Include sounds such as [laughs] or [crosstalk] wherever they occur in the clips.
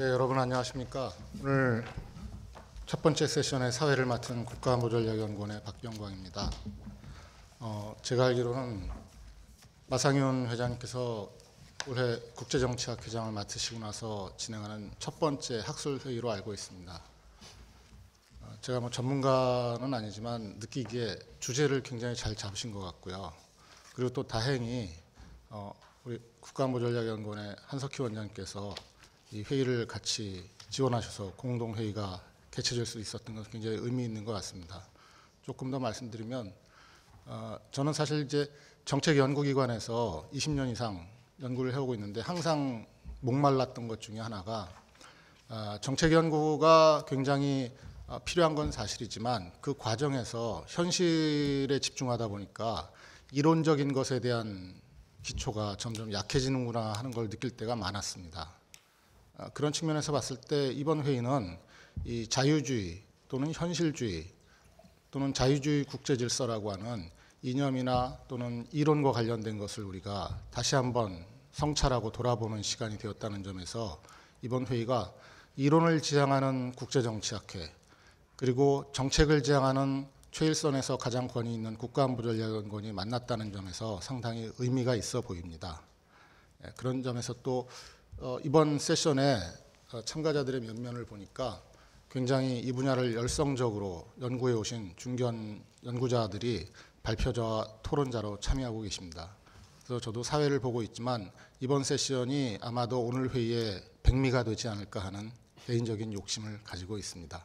예, 여러분 안녕하십니까? 오늘 첫 번째 세션의 사회를 맡은 국가안보전략연구원의 박병광입니다. 어, 제가 알기로는 마상윤 회장님께서 올해 국제정치학 회장을 맡으시고 나서 진행하는 첫 번째 학술 회의로 알고 있습니다. 어, 제가 뭐 전문가는 아니지만 느끼기에 주제를 굉장히 잘 잡으신 것 같고요. 그리고 또 다행히 어, 우리 국가안보전략연구원의 한석희 원장님께서 이 회의를 같이 지원하셔서 공동회의가 개최될 수 있었던 것은 굉장히 의미 있는 것 같습니다. 조금 더 말씀드리면 어, 저는 사실 이제 정책연구기관에서 20년 이상 연구를 해오고 있는데 항상 목말랐던 것 중에 하나가 어, 정책연구가 굉장히 어, 필요한 건 사실이지만 그 과정에서 현실에 집중하다 보니까 이론적인 것에 대한 기초가 점점 약해지는구나 하는 걸 느낄 때가 많았습니다. 아, 그런 측면에서 봤을 때 이번 회의는 이 자유주의 또는 현실주의 또는 자유주의 국제 질서라고 하는 이념이나 또는 이론과 관련된 것을 우리가 다시 한번 성찰하고 돌아보는 시간이 되었다는 점에서 이번 회의가 이론을 지향하는 국제정치학회 그리고 정책을 지향하는 최일선에서 가장 권위 있는 국가안보전략연구원이 만났다는 점에서 상당히 의미가 있어 보입니다. 예, 그런 점에서 또 어, 이번 세션에 어, 참가자들의 면면을 보니까 굉장히 이 분야를 열성적으로 연구해 오신 중견 연구자들이 발표자와 토론자로 참여하고 계십니다. 그래서 저도 사회를 보고 있지만 이번 세션이 아마도 오늘 회의의 백미가 되지 않을까 하는 개인적인 욕심을 가지고 있습니다.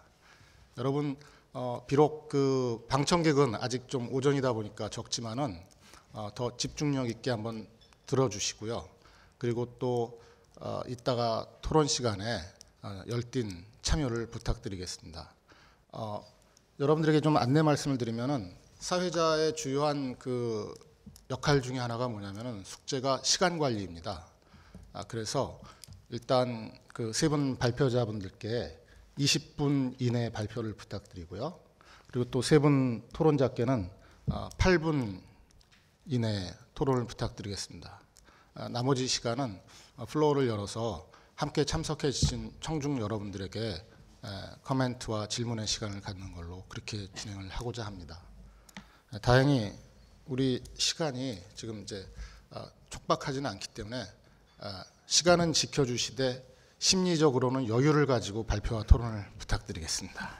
여러분 어, 비록 그 방청객은 아직 좀 오전이다 보니까 적지만은 어, 더 집중력 있게 한번 들어주시고요. 그리고 또 어, 이따가 토론 시간에 어, 열띤 참여를 부탁드리겠습니다. 어, 여러분들에게 좀 안내 말씀을 드리면은 사회자의 주요한 그 역할 중에 하나가 뭐냐면은 숙제가 시간 관리입니다. 아, 그래서 일단 그세분 발표자분들께 20분 이내 발표를 부탁드리고요. 그리고 또 세 분 토론자께는 8분 어, 이내 토론을 부탁드리겠습니다. 아, 나머지 시간은 어, 플로어를 열어서 함께 참석해 주신 청중 여러분들에게 커멘트와 질문의 시간을 갖는 걸로 그렇게 진행을 하고자 합니다. 다행히 우리 시간이 지금 이제 어, 촉박하지는 않기 때문에 어, 시간은 지켜주시되 심리적으로는 여유를 가지고 발표와 토론을 부탁드리겠습니다.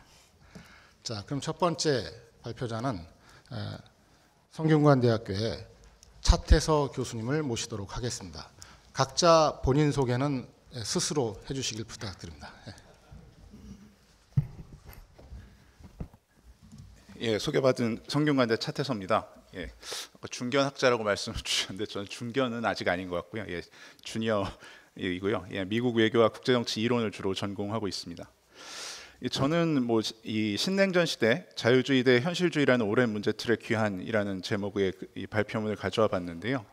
자, 그럼 첫 번째 발표자는 성균관대학교의 차태서 교수님을 모시도록 하겠습니다. 각자 본인 소개는 예, 스스로 해주시길 부탁드립니다. 예, 예 소개받은 성균관대 차태섭입니다. 예, 중견 학자라고 말씀을 [laughs] 주셨는데 저는 중견은 아직 아닌 것 같고요. 예, 주니어이고요. 예, 미국 외교와 국제정치 이론을 주로 전공하고 있습니다. 저는 뭐 이 신냉전 시대 자유주의 대 현실주의라는 오랜 문제 틀의 귀환이라는 제목의 그 발표문을 가져와 봤는데요.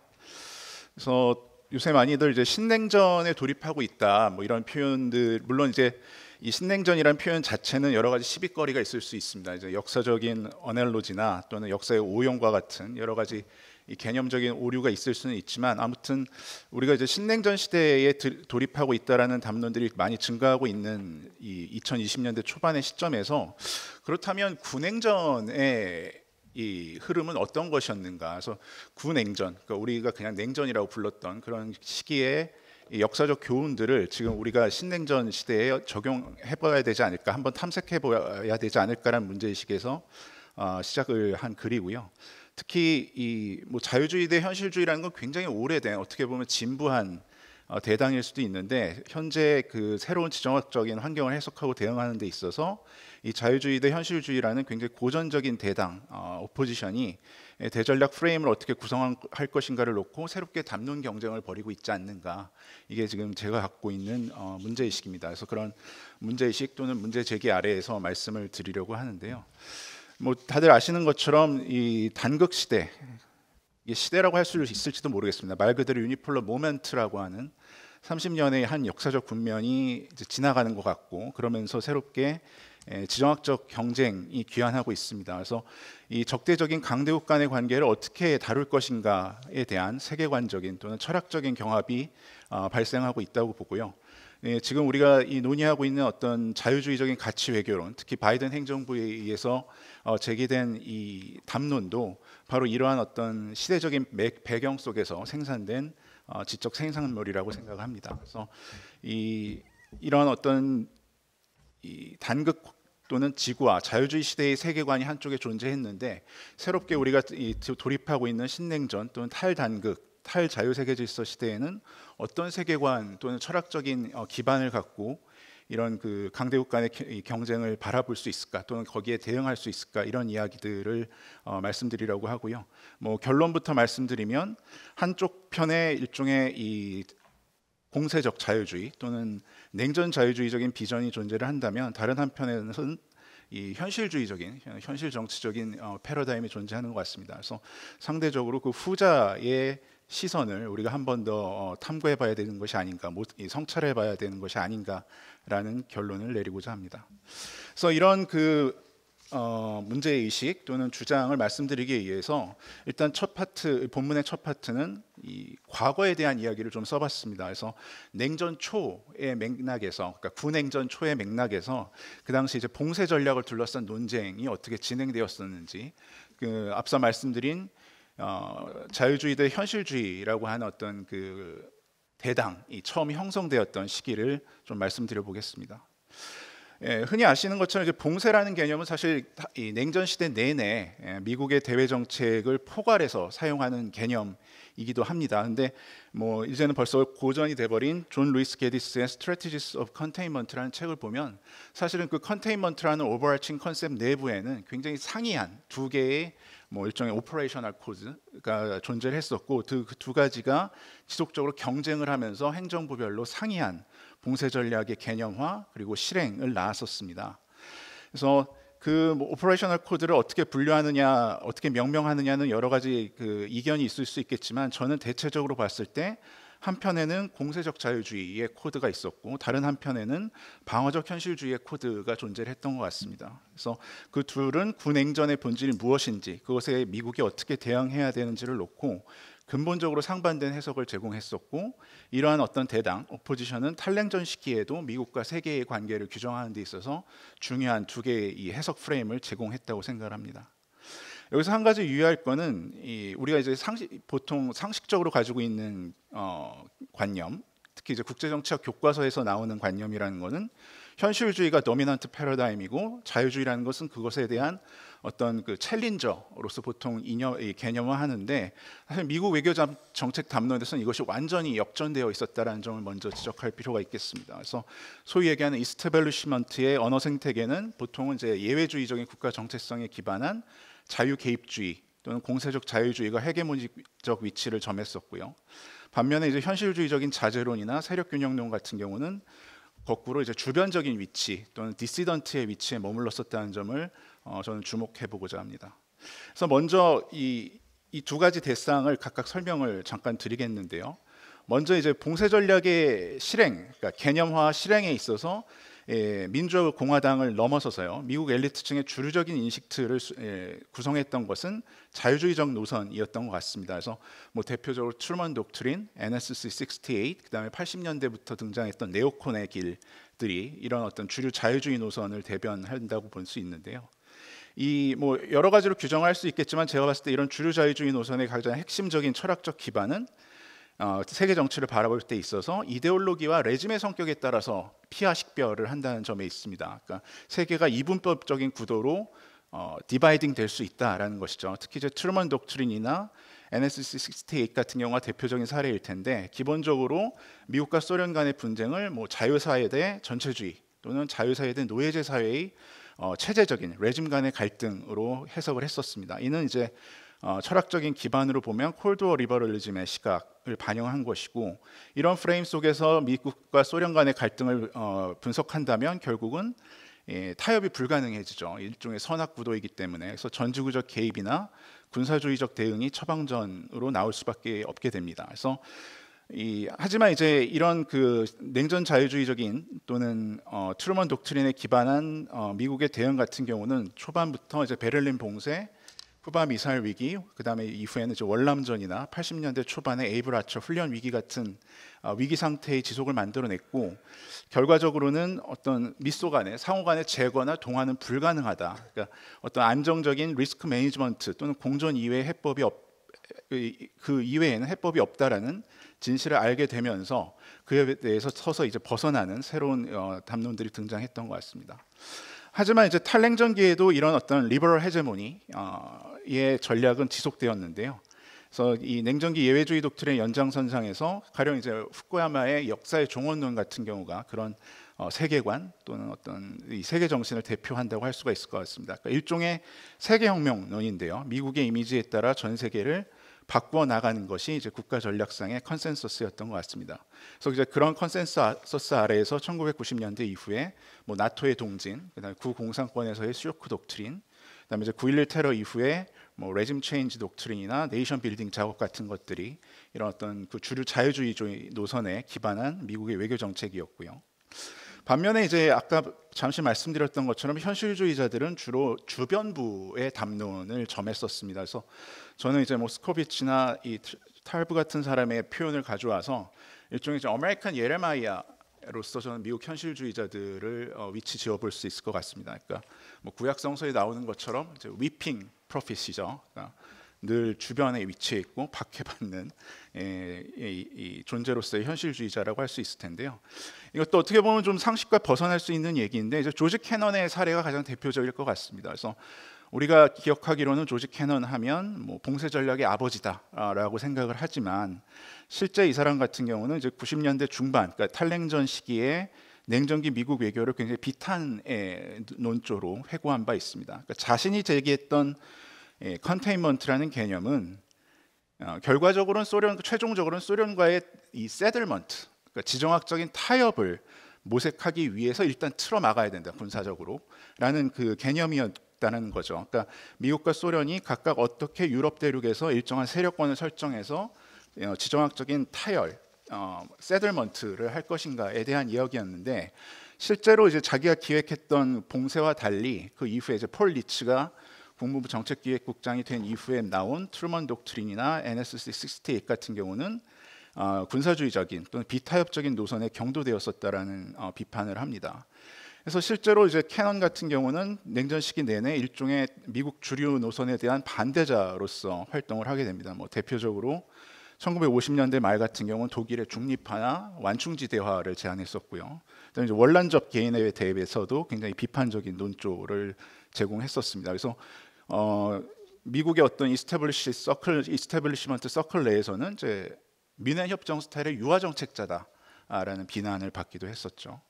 그래서 요새 많이들 이제 신냉전에 돌입하고 있다 뭐 이런 표현들 물론 이제 이 신냉전이란 표현 자체는 여러 가지 시비거리가 있을 수 있습니다. 이제 역사적인 어넬로지나 또는 역사의 오용과 같은 여러 가지 이 개념적인 오류가 있을 수는 있지만 아무튼 우리가 이제 신냉전 시대에 돌입하고 있다라는 담론들이 많이 증가하고 있는 이 2020년대 초반의 시점에서 그렇다면 군행전에 이 흐름은 어떤 것이었는가. 그래서 구냉전, 그러니까 우리가 그냥 냉전이라고 불렀던 그런 시기에 역사적 교훈들을 지금 우리가 신냉전 시대에 적용해 봐야 되지 않을까, 한번 탐색해 봐야 되지 않을까라는 문제의식에서 어, 시작을 한 글이고요. 특히 이 뭐 자유주의 대 현실주의라는 건 굉장히 오래된 어떻게 보면 진부한 어, 대당일 수도 있는데 현재 그 새로운 지정학적인 환경을 해석하고 대응하는 데 있어서 이 자유주의 대 현실주의라는 굉장히 고전적인 대당 어, 오포지션이 대전략 프레임을 어떻게 구성할 것인가를 놓고 새롭게 담론 경쟁을 벌이고 있지 않는가 이게 지금 제가 갖고 있는 어, 문제 의식입니다. 그래서 그런 문제 의식 또는 문제 제기 아래에서 말씀을 드리려고 하는데요. 뭐 다들 아시는 것처럼 이 단극 시대 이 시대라고 할 수 있을지도 모르겠습니다. 말 그대로 유니폴러 모멘트라고 하는 30년의 한 역사적 국면이 지나가는 것 같고 그러면서 새롭게 예, 지정학적 경쟁이 귀환하고 있습니다. 그래서 이 적대적인 강대국 간의 관계를 어떻게 다룰 것인가에 대한 세계관적인 또는 철학적인 경합이 아, 발생하고 있다고 보고요. 예, 지금 우리가 이 논의하고 있는 어떤 자유주의적인 가치 외교론, 특히 바이든 행정부에 의해서 어, 제기된 이 담론도 바로 이러한 어떤 시대적인 배경 속에서 생산된 어, 지적 생산물이라고 생각합니다. 그래서 이이러 어떤 이 단극 또는 지구와 자유주의 시대의 세계관이 한쪽에 존재했는데 새롭게 우리가 이 돌입하고 있는 신냉전 또는 탈단극 탈자유 세계 질서 시대에는 어떤 세계관 또는 철학적인 어, 기반을 갖고 이런 그 강대국 간의 경쟁을 바라볼 수 있을까 또는 거기에 대응할 수 있을까 이런 이야기들을 어, 말씀드리려고 하고요. 뭐 결론부터 말씀드리면 한쪽 편에 일종의 이 공세적 자유주의 또는 냉전 자유주의적인 비전이 존재를 한다면 다른 한편에는 서이 현실주의적인 현실 정치적인 어, 패러다임이 존재하는 것 같습니다. 그래서 상대적으로 그 후자의 시선을 우리가 한 번더 어, 탐구해 봐야 되는 것이 아닌가, 성찰해 봐야 되는 것이 아닌가라는 결론을 내리고자 합니다. 그래서 이런 그 어, 문제 의식 또는 주장을 말씀드리기 위해서 일단 첫 파트 본문의 첫 파트는 이 과거에 대한 이야기를 좀 써봤습니다. 그래서 냉전 초의 맥락에서, 그러니까 군냉전 초의 맥락에서 그 당시 이제 봉쇄 전략을 둘러싼 논쟁이 어떻게 진행되었었는지, 그 앞서 말씀드린 어, 자유주의 대 현실주의라고 하는 어떤 그 대당이 처음 형성되었던 시기를 좀 말씀드려 보겠습니다. 예, 흔히 아시는 것처럼 이제 봉쇄라는 개념은 사실 냉전 시대 내내 예, 미국의 대외 정책을 포괄해서 사용하는 개념이기도 합니다. 근데 뭐 이제는 벌써 고전이 돼버린 존 루이스 게디스의 Strategies of Containment라는 책을 보면 사실은 그 컨테인먼트라는 오버라칭 컨셉 내부에는 굉장히 상이한 두 개의 뭐 일종의 오퍼레이셔널 코드가 존재 했었고 그두 그 가지가 지속적으로 경쟁을 하면서 행정부별로 상이한 봉쇄 전략의 개념화 그리고 실행을 나섰습니다 그래서 그 뭐 오퍼레이셔널 코드를 어떻게 분류하느냐, 어떻게 명명하느냐는 여러 가지 그 이견이 있을 수 있겠지만 저는 대체적으로 봤을 때 한편에는 공세적 자유주의의 코드가 있었고 다른 한편에는 방어적 현실주의의 코드가 존재를 했던 것 같습니다. 그래서 그 둘은 군행전의 본질이 무엇인지 그것에 미국이 어떻게 대응해야 되는지를 놓고 근본적으로 상반된 해석을 제공했었고 이러한 어떤 대당 오포지션은 탈냉전 시기에도 미국과 세계의 관계를 규정하는 데 있어서 중요한 두 개의 이 해석 프레임을 제공했다고 생각합니다. 여기서 한 가지 유의할 거는 우리가 이제 상식, 보통 상식적으로 가지고 있는 어, 관념, 특히 이제 국제정치학 교과서에서 나오는 관념이라는 것은 현실주의가 도미넌트 패러다임이고 자유주의라는 것은 그것에 대한 어떤 그 챌린저로서 보통 이념, 개념화하는데 사실 미국 외교 정책 담론에서는 이것이 완전히 역전되어 있었다라는 점을 먼저 지적할 필요가 있겠습니다. 그래서 소위 얘기하는 이스테벨리시먼트의 언어 생태계는 보통은 이제 예외주의적인 국가 정체성에 기반한 자유 개입주의 또는 공세적 자유주의가 헤게모니적 위치를 점했었고요. 반면에 이제 현실주의적인 자제론이나 세력균형론 같은 경우는 거꾸로 이제 주변적인 위치 또는 디시던트의 위치에 머물렀었다는 점을 어, 저는 주목해보고자 합니다. 그래서 먼저 이이 가지 대상을 각각 설명을 잠깐 드리겠는데요. 먼저 이제 봉쇄 전략의 실행, 그러니까 개념화 실행에 있어서 예, 민주공화당을 넘어서서요 미국 엘리트층의 주류적인 인식틀을 예, 구성했던 것은 자유주의적 노선이었던 것 같습니다. 그래서 뭐 대표적으로 트루먼 독트린, NSC 68, 그다음에 80년대부터 등장했던 네오콘의 길들이 이런 어떤 주류 자유주의 노선을 대변한다고 볼 수 있는데요. 이뭐 여러 가지로 규정할 수 있겠지만 제가 봤을 때 이런 주류 자유주의 노선의 가장 핵심적인 철학적 기반은 어, 세계 정치를 바라볼 때 있어서 이데올로기와 레짐의 성격에 따라서 피하 식별을 한다는 점에 있습니다. 그러니까 세계가 이분법적인 구도로 어, 디바이딩 될 수 있다라는 것이죠. 특히 이제 트루먼 독트린이나 NSC 68 같은 경우가 대표적인 사례일 텐데 기본적으로 미국과 소련 간의 분쟁을 뭐 자유사회 대 전체주의 또는 자유사회 대 노예제 사회의 어, 체제적인 레짐 간의 갈등으로 해석을 했었습니다. 이는 이제 어, 철학적인 기반으로 보면 콜드워 리버럴리즘의 시각을 반영한 것이고 이런 프레임 속에서 미국과 소련 간의 갈등을 어, 분석한다면 결국은 예, 타협이 불가능해지죠. 일종의 선악 구도이기 때문에 그래서 전지구적 개입이나 군사주의적 대응이 처방전으로 나올 수밖에 없게 됩니다. 그래서 이, 하지만 이제 이런 그 냉전 자유주의적인 또는 어, 트루먼 독트린에 기반한 어, 미국의 대응 같은 경우는 초반부터 이제 베를린 봉쇄, 쿠바 미사일 위기, 그다음에 이후에는 이제 월남전이나 80년대 초반에 에이블 아처 훈련 위기 같은 어, 위기 상태의 지속을 만들어냈고 결과적으로는 어떤 미소 간의 상호 간의 제거나 동화는 불가능하다. 그러니까 어떤 안정적인 리스크 매니지먼트 또는 공존 이외의 해법이 없, 그 이외에는 해법이 없다라는 진실을 알게 되면서 그에 대해서 서서 이제 벗어나는 새로운 어, 담론들이 등장했던 것 같습니다. 하지만 이제 탈냉전기에도 이런 어떤 리버럴 헤제모니의 어, 전략은 지속되었는데요. 그래서 이 냉전기 예외주의 독트린 연장선상에서 가령 이제 후쿠야마의 역사의 종언론 같은 경우가 그런 어, 세계관 또는 어떤 이 세계 정신을 대표한다고 할 수가 있을 것 같습니다. 그러니까 일종의 세계혁명론인데요. 미국의 이미지에 따라 전 세계를 바꾸어 나가는 것이 이제 국가 전략상의 컨센서스였던 것 같습니다. 그래서 이제 그런 컨센서스 아래에서 1990년대 이후에 뭐 나토의 동진, 그다음 구공산권에서의 쇼크 독트린, 그다음에 이제 9.11 테러 이후에 뭐 레짐 체인지 독트린이나 네이션 빌딩 작업 같은 것들이 이런 어떤 그 주류 자유주의 노선에 기반한 미국의 외교 정책이었고요. 반면에 이제 아까 잠시 말씀드렸던 것처럼 현실주의자들은 주로 주변부의 담론을 점했었습니다. 그래서 저는 이제 모스코비치나 이 탈브 같은 사람의 표현을 가져와서 일종의 이제 아메리칸 예레마이아 로서 저는 미국 현실주의자들을 어, 위치 지어볼 수 있을 것 같습니다. 그러니까 뭐 구약 성서에 나오는 것처럼 이제 위핑 프로핏이죠. 그러니까 늘 주변에 위치해 있고 박해받는 에, 예, 이, 이 존재로서의 현실주의자라고 할 수 있을 텐데요. 이것도 어떻게 보면 좀 상식과 벗어날 수 있는 얘기인데 이제 조지 캐넌의 사례가 가장 대표적일 것 같습니다. 그래서 우리가 기억하기로는 조지 캐넌 하면 뭐 봉쇄 전략의 아버지다라고 생각을 하지만 실제 이 사람 같은 경우는 이제 90년대 중반, 그러니까 탈냉전 시기에 냉전기 미국 외교를 굉장히 비탄의 논조로 회고한 바 있습니다. 그러니까 자신이 제기했던 컨테인먼트라는 예, 개념은 어, 결과적으로는 소련 최종적으로는 소련과의 이 세들먼트 그러니까 지정학적인 타협을 모색하기 위해서 일단 틀어 막아야 된다 군사적으로라는 그 개념이었다는 거죠. 그러니까 미국과 소련이 각각 어떻게 유럽 대륙에서 일정한 세력권을 설정해서 어, 지정학적인 타열 어, 세들먼트를 할 것인가에 대한 이야기였는데 실제로 이제 자기가 기획했던 봉쇄와 달리 그 이후에 이제 폴 리츠가 국무부 정책기획국장이 된 이후에 나온 트루먼 독트린이나 NSC 68 같은 경우는 어, 군사주의적인 또는 비타협적인 노선에 경도되었었다라는 어, 비판을 합니다. 그래서 실제로 이제 캐논 같은 경우는 냉전 시기 내내 일종의 미국 주류 노선에 대한 반대자로서 활동을 하게 됩니다. 뭐 대표적으로 1950년대 말 같은 경우는 독일의 중립화나 완충지대화를 제안했었고요. 그다음에 이제 원란적 개인에 대해서도 굉장히 비판적인 논조를 제공했었습니다. 그래서 어, 미국의 어떤 이스테블리시 서클 이스테블리시먼트 서클 내에서는 이제 미네 협정 스타일의 유화 정책자다라는 비난을 받기도 했었죠.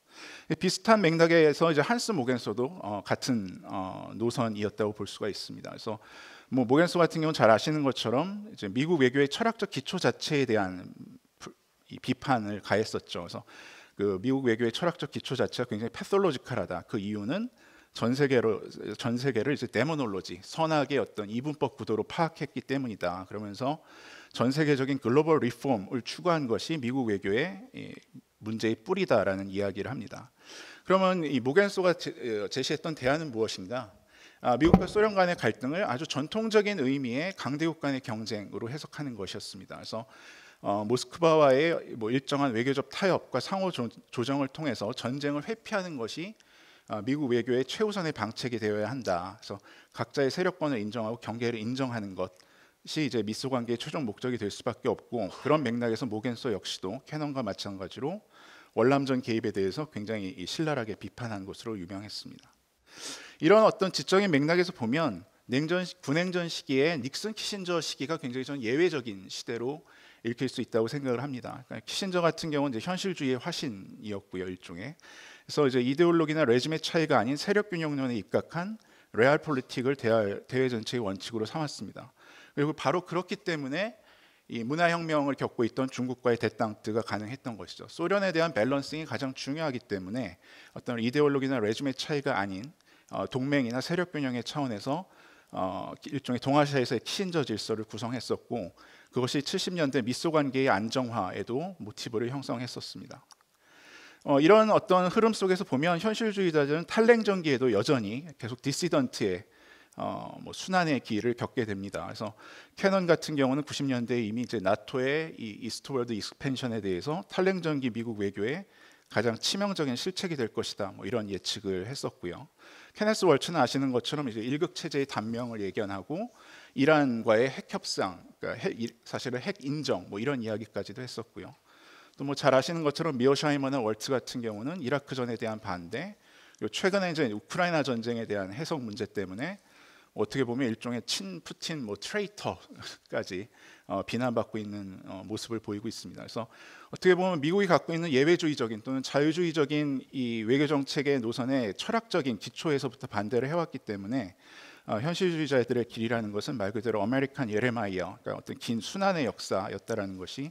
비슷한 맥락에서 이제 한스 모겐소도 어, 같은 어, 노선이었다고 볼 수가 있습니다. 그래서 뭐 모겐소 같은 경우 는잘 아시는 것처럼 이제 미국 외교의 철학적 기초 자체에 대한 이 비판을 가했었죠. 그래서 그 미국 외교의 철학적 기초 자체가 굉장히 패솔로지컬하다. 그 이유는 전 세계로 전 세계를 이제 데모놀로지 선악의 어떤 이분법 구도로 파악했기 때문이다. 그러면서 전 세계적인 글로벌 리폼을 추구한 것이 미국 외교의 문제의 뿌리다라는 이야기를 합니다. 그러면 이 모겐소가 어, 제시했던 대안은 무엇인가? 아, 미국과 소련 간의 갈등을 아주 전통적인 의미의 강대국 간의 경쟁으로 해석하는 것이었습니다. 그래서 어, 모스크바와의 뭐 일정한 외교적 타협과 상호 조, 정을 통해서 전쟁을 회피하는 것이 어, 미국 외교의 최우선의 방책이 되어야 한다. 그래서 각자의 세력권을 인정하고 경계를 인정하는 것이 이제 미소 관계의 최종 목적이 될 수밖에 없고 그런 맥락에서 모겐소 역시도 캐논과 마찬가지로 월남전 개입에 대해서 굉장히 신랄하게 비판한 것으로 유명했습니다. 이런 어떤 지적인 맥락에서 보면 냉전 군행전 시기에 닉슨 키신저 시기가 굉장히 전 예외적인 시대로 읽힐 수 있다고 생각을 합니다. 그러니까 키신저 같은 경우는 현실주의의 화신이었고요 일종의 그래서 이제 이데올로기나 레짐의 차이가 아닌 세력 균형론에 입각한 레알 폴리틱을 대외정책의 원칙으로 삼았습니다. 그리고 바로 그렇기 때문에 이 문화혁명을 겪고 있던 중국과의 대땅뜨가 가능했던 것이죠. 소련에 대한 밸런싱이 가장 중요하기 때문에 어떤 이데올로기나 레짐의 차이가 아닌 어, 동맹이나 세력 균형의 차원에서 어, 일종의 동아시아에서의 키저 질서를 구성했었고 그것이 70년대 미소 관계의 안정화에도 모티브를 형성했었습니다. 어, 이런 어떤 흐름 속에서 보면 현실주의자들은 탈냉전기에도 여전히 계속 디시던트의 어, 뭐 순환의 기회를 겪게 됩니다. 그래서 캐논 같은 경우는 90년대에 이미 이제 나토의 이 이스트월드 익스펜션에 대해서 탈냉전기 미국 외교의 가장 치명적인 실책이 될 것이다. 뭐 이런 예측을 했었고요. 케네스 월츠는 아시는 것처럼 이제 일극 체제의 단명을 예견하고 이란과의 핵 협상, 그러니까 핵, 사실은 핵 인정 뭐 이런 이야기까지도 했었고요. 또뭐잘 아시는 것처럼 미어샤이머나 월트 같은 경우는 이라크전에 대한 반대, 최근에 이제 우크라이나 전쟁에 대한 해석 문제 때문에 어떻게 보면 일종의 친푸틴 뭐 트레이터까지 어, 비난받고 있는 어, 모습을 보이고 있습니다. 그래서 어떻게 보면 미국이 갖고 있는 예외주의적인 또는 자유주의적인 이 외교 정책의 노선에 철학적인 기초에서부터 반대를 해왔기 때문에 어, 현실주의자들의 길이라는 것은 말 그대로 아메리칸 예레마이어, 그러니까 어떤 긴 순환의 역사였다라는 것이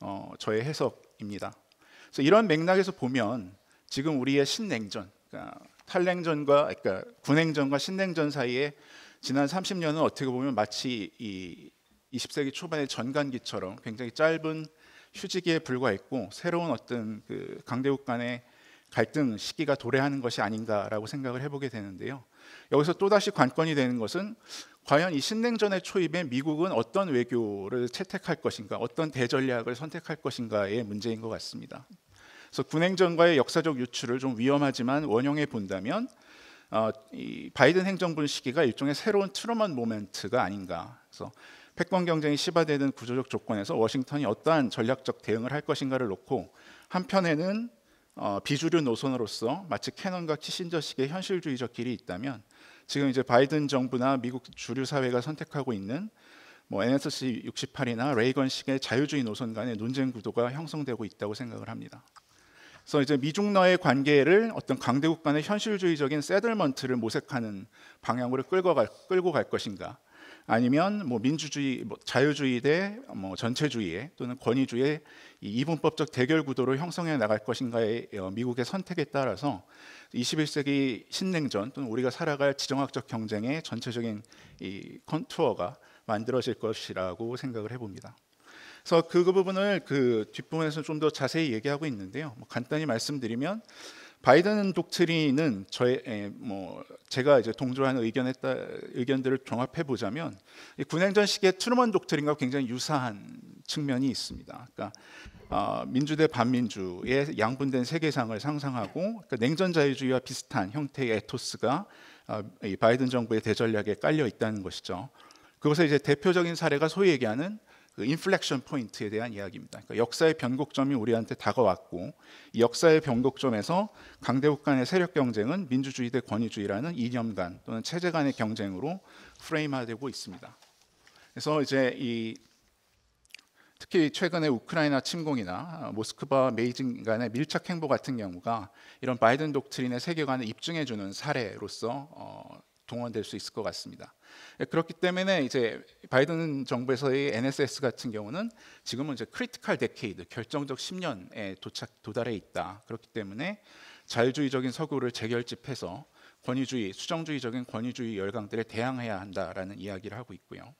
어, 저의 해석입니다. 그래서 이런 맥락에서 보면 지금 우리의 신냉전, 그러니까 탈냉전과 그러니까 군냉전과 신냉전 사이에 지난 30년은 어떻게 보면 마치 이 20세기 초반의 전간기처럼 굉장히 짧은 휴지기에 불과했고 새로운 어떤 그 강대국 간의 갈등 시기가 도래하는 것이 아닌가라고 생각을 해보게 되는데요. 여기서 또다시 관건이 되는 것은 과연 이 신냉전의 초입에 미국은 어떤 외교를 채택할 것인가, 어떤 대전략을 선택할 것인가의 문제인 것 같습니다. 그래서 군행전과의 역사적 유출을 좀 위험하지만 원형해 본다면 어, 바이든 행정부 시기가 일종의 새로운 트루먼 모멘트가 아닌가. 그래서 패권 경쟁이 심화되는 구조적 조건에서 워싱턴이 어떠한 전략적 대응을 할 것인가를 놓고 한편에는 어, 비주류 노선으로서 마치 캐논과 키신저식의 현실주의적 길이 있다면 지금 이제 바이든 정부나 미국 주류 사회가 선택하고 있는 뭐 NSC 68이나 레이건식의 자유주의 노선 간의 논쟁 구도가 형성되고 있다고 생각을 합니다. 그래서 이제 미중러의 관계를 어떤 강대국 간의 현실주의적인 세들먼트를 모색하는 방향으로 끌고 갈, 끌고 갈 것인가 아니면 뭐 민주주의, 뭐 자유주의 대뭐 전체주의의 또는 권위주의의 이분법적 대결 구도로 형성해 나갈 것인가의 어, 미국의 선택에 따라서 21세기 신냉전 또는 우리가 살아갈 지정학적 경쟁의 전체적인 이 컨투어가 만들어질 것이라고 생각을 해봅니다. 그래서 그, 그 부분을 그 뒷부분에서 좀 더 자세히 얘기하고 있는데요. 뭐 간단히 말씀드리면 바이든 독트리는 저의 에, 뭐 제가 이제 동조하는 의견에 따, 의견들을 종합해 보자면 군행전 시기의 트루먼 독트린과 굉장히 유사한 측면이 있습니다. 그러니까 어, 민주대 반민주의 양분된 세계상을 상상하고 그러니까 냉전 자유주의와 비슷한 형태의 에토스가 어, 이 바이든 정부의 대전략에 깔려 있다는 것이죠. 그것의 이제 대표적인 사례가 소위 얘기하는 그 인플렉션 포인트에 대한 이야기입니다. 그러니까 역사의 변곡점이 우리한테 다가왔고 이 역사의 변곡점에서 강대국 간의 세력 경쟁은 민주주의 대 권위주의라는 이념간 또는 체제 간의 경쟁으로 프레임화되고 있습니다. 그래서 이제 이 특히 최근에 우크라이나 침공이나 아, 모스크바메이징 간의 밀착 행보 같은 경우가 이런 바이든 독트린의 세계관을 입증해 주는 사례로서 어, 동원될 수 있을 것 같습니다. 예, 그렇기 때문에 이제 바이든 정부에서의 NSS 같은 경우는 지금은 이제 크리티컬 데케이드 결정적 10년에 도착 도달해 있다. 그렇기 때문에 자유주의적인 서구를 재결집해서 권위주의, 수정주의적인 권위주의 열강들에 대항해야 한다라는 이야기를 하고 있고요.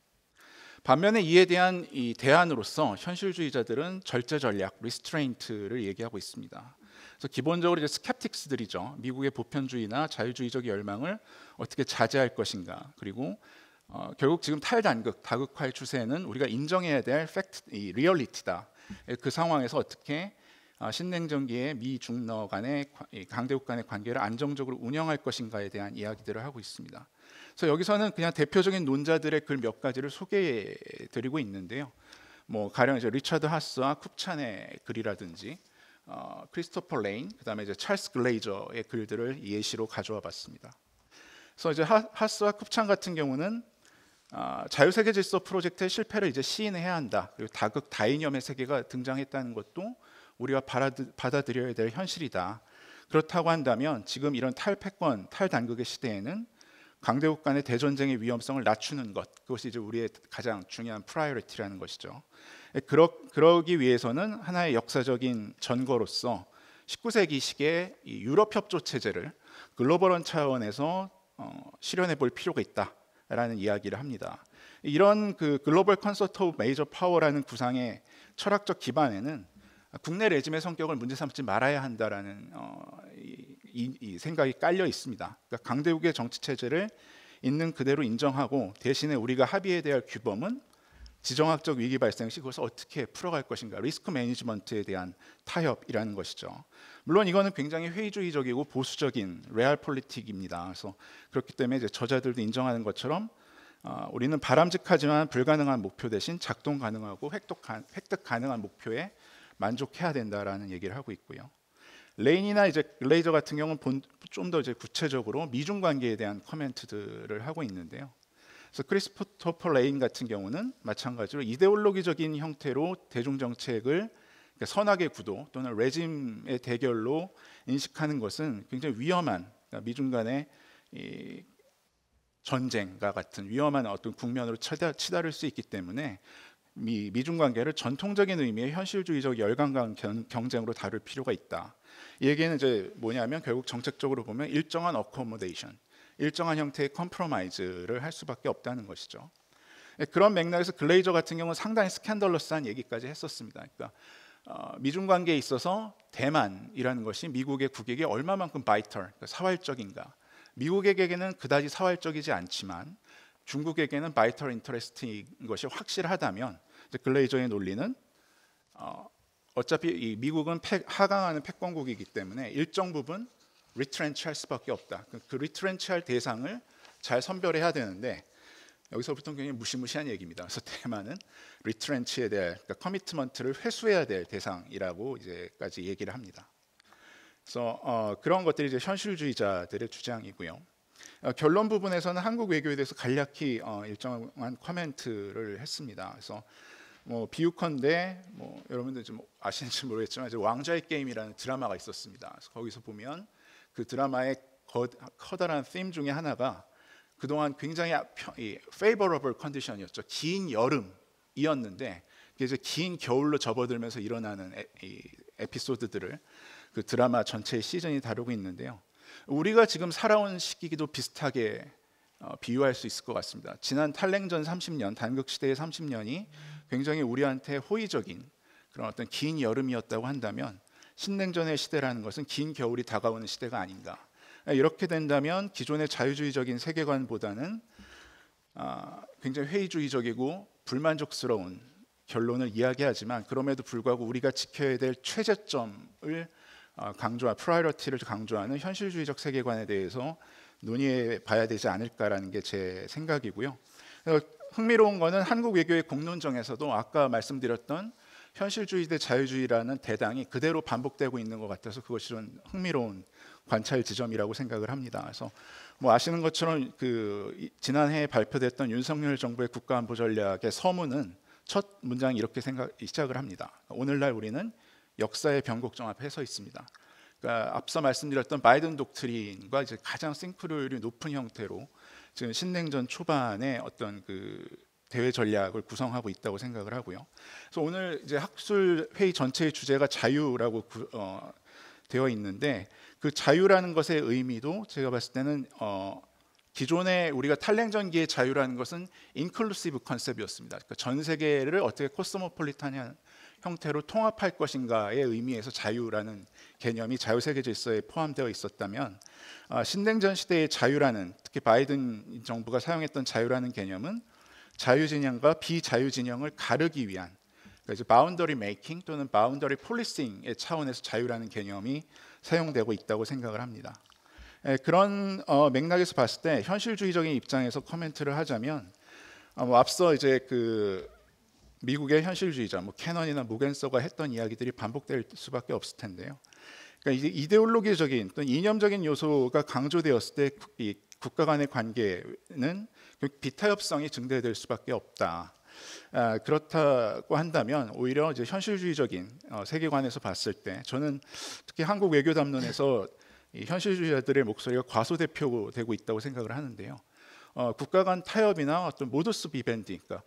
반면에 이에 대한 이 대안으로서 현실주의자들은 절제 전략 리스트레인트를 얘기하고 있습니다. 그래서 기본적으로 이제 스캡틱스들이죠. 미국의 보편주의나 자유주의적 열망을 어떻게 자제할 것인가. 그리고 어, 결국 지금 탈단극, 다극화의 추세는 우리가 인정해야 될 팩트, 이 리얼리티다. 그 상황에서 어떻게 어, 아, 신냉전기의미 중러 간의 강대국 간의 관계를 안정적으로 운영할 것인가에 대한 이야기들을 하고 있습니다. 그래서 여기서는 그냥 대표적인 논자들의 글 몇 가지를 소개해 드리고 있는데요. 뭐 가령 이제 리차드 하스와 쿱찬의 글이라든지 어, 크리스토퍼 레인, 그다음에 이제 찰스 글레이저의 글들을 예시로 가져와 봤습니다. 그래서 이제 하, 스와 쿱찬 같은 경우는 어, 자유세계 질서 프로젝트의 실패를 이제 시인해야 한다. 그리고 다극 다이념의 세계가 등장했다는 것도 우리가 받아들, 받아들여야 될 현실이다. 그렇다고 한다면 지금 이런 탈패권, 탈단극의 시대에는 강대국 간의 대전쟁의 위험성을 낮추는 것 그것이 이제 우리의 가장 중요한 프라이어리티라는 것이죠. 예, 그러, 그러기 위해서는 하나의 역사적인 전거로서 19세기식의 유럽 협조 체제를 글로벌한 차원에서 어, 실현해 볼 필요가 있다라는 이야기를 합니다. 이런 그 글로벌 컨서트 오브 메이저 파워라는 구상의 철학적 기반에는 국내 레짐의 성격을 문제 삼지 말아야 한다라는 어, 이, 이, 이 생각이 깔려 있습니다. 그러니까 강대국의 정치 체제를 있는 그대로 인정하고 대신에 우리가 합의에 대한 규범은 지정학적 위기 발생 시 그것을 어떻게 풀어갈 것인가 리스크 매니지먼트에 대한 타협이라는 것이죠. 물론 이거는 굉장히 회의주의적이고 보수적인 레알 폴리틱입니다. 그래서 그렇기 때문에 이제 저자들도 인정하는 것처럼 어, 우리는 바람직하지만 불가능한 목표 대신 작동 가능하고 획득 가능한 목표에 만족해야 된다라는 얘기를 하고 있고요. 레인이나 이제 레이저 같은 경우는 좀 더 이제 구체적으로 미중 관계에 대한 커멘트들을 하고 있는데요. 그래서 크리스토퍼 레인 같은 경우는 마찬가지로 이데올로기적인 형태로 대중 정책을 그러니까 선악의 구도 또는 레짐의 대결로 인식하는 것은 굉장히 위험한 그러니까 미중 간의 이 전쟁과 같은 위험한 어떤 국면으로 치달을 수 있기 때문에 미, 중 관계를 전통적인 의미의 현실주의적 열강 경쟁으로 다룰 필요가 있다. 이 얘기는 이제 뭐냐면 결국 정책적으로 보면 일정한 어코모데이션, 일정한 형태의 컴프로마이즈를 할 수밖에 없다는 것이죠. 예, 그런 맥락에서 글레이저 같은 경우는 상당히 스캔들러스한 얘기까지 했었습니다. 그러니까 어, 미중 관계에 있어서 대만이라는 것이 미국의 국익이 얼마만큼 바이털, 그러니까 사활적인가. 미국에게는 그다지 사활적이지 않지만 중국에게는 바이털 인터레스트인 것이 확실하다면 글레이저의 논리는 어, 어차피 미국은 팩, 하강하는 패권국이기 때문에 일정 부분 리트렌치할 수밖에 없다. 그, 그 리트렌치할 대상을 잘 선별해야 되는데 여기서부터 굉장히 무시무시한 얘기입니다. 그래서 대만은 리트렌치에 대한 그러니까 커미트먼트를 회수해야 될 대상이라고 이제까지 얘기를 합니다. 그래서 어, 그런 것들이 이제 현실주의자들의 주장이고요. 어, 결론 부분에서는 한국 외교에 대해서 간략히 어, 일정한 코멘트를 했습니다. 그래서 뭐 비유컨대 뭐 여러분들 좀 아시는지 모르겠지만 이제 왕좌의 게임이라는 드라마가 있었습니다. 거기서 보면 그 드라마의 거, 커다란 팀 중에 하나가 그동안 굉장히 페이버러블 아, 컨디션이었죠. 긴 여름이었는데 이제 긴 겨울로 접어들면서 일어나는 에, 이에 피소드들을그 드라마 전체의 시즌이 다루고 있는데요. 우리가 지금 살아온 시기도 비슷하게 어, 비유할 수 있을 것 같습니다. 지난 탈냉전 30년, 단극 시대의 30년이 굉장히 우리한테 호의적인 그런 어떤 긴 여름이었다고 한다면 신냉전의 시대라는 것은 긴 겨울이 다가오는 시대가 아닌가. 이렇게 된다면 기존의 자유주의적인 세계관보다는 아, 굉장히 회의주의적이고 불만족스러운 결론을 이야기하지만 그럼에도 불구하고 우리가 지켜야 될 최저점을 아, 강조한 프라이어티를 강조하는 현실주의적 세계관에 대해서 논의해 봐야 되지 않을까라는 게 제 생각이고요. 흥미로운 거는 한국 외교의 공론정에서도 아까 말씀드렸던 현실주의 대 자유주의라는 대당이 그대로 반복되고 있는 것 같아서 그것이 좀 흥미로운 관찰 지점이라고 생각을 합니다. 그래서 뭐 아시는 것처럼 그 지난해에 발표됐던 윤석열 정부의 국가안보 전략의 서문은 첫 문장이 렇게 생각 시작을 합니다. 오늘날 우리는 역사의 변곡점 앞에 서 있습니다. 그러니까 앞서 말씀드렸던 바이든 독트린과 이제 가장 싱크로율이 높은 형태로 지금 신냉전 초반에 어떤 그 대외 전략을 구성하고 있다고 생각을 하고요. 그래서 오늘 이제 학술 회의 전체의 주제가 자유라고 구, 어, 되어 있는데 그 자유라는 것의 의미도 제가 봤을 때는 어, 기존에 우리가 탈냉전기의 자유라는 것은 인클루시브 컨셉이었습니다. 그러니까 전 세계를 어떻게 코스모폴리탄한 형태로 통합할 것인가의 의미에서 자유라는 개념이 자유세계 질서에 포함되어 있었다면 아, 신냉전 시대의 자유라는 특히 바이든 정부가 사용했던 자유라는 개념은 자유 진영과 비자유 진영을 가르기 위한 그래서 바운더리 메이킹 또는 바운더리 폴리싱의 차원에서 자유라는 개념이 사용되고 있다고 생각을 합니다. 예, 그런 어, 맥락에서 봤을 때 현실주의적인 입장에서 코멘트를 하자면 어, 뭐 앞서 이제 그 미국의 현실주의자, 뭐캐논이나 무겐서가 했던 이야기들이 반복될 수밖에 없을 텐데요. 그러니까 이데올로기적인 또는 이념적인 요소가 강조되었을 때이 국가 간의 관계는 그 비타협성이 증대될 수밖에 없다. 아, 그렇다고 한다면 오히려 이제 현실주의적인 어, 세계관에서 봤을 때 저는 특히 한국 외교 담론에서 이 현실주의자들의 목소리가 과소대표되고 있다고 생각을 하는데요. 어, 국가 간 타협이나 어떤 모더스 비밴디, 그러니까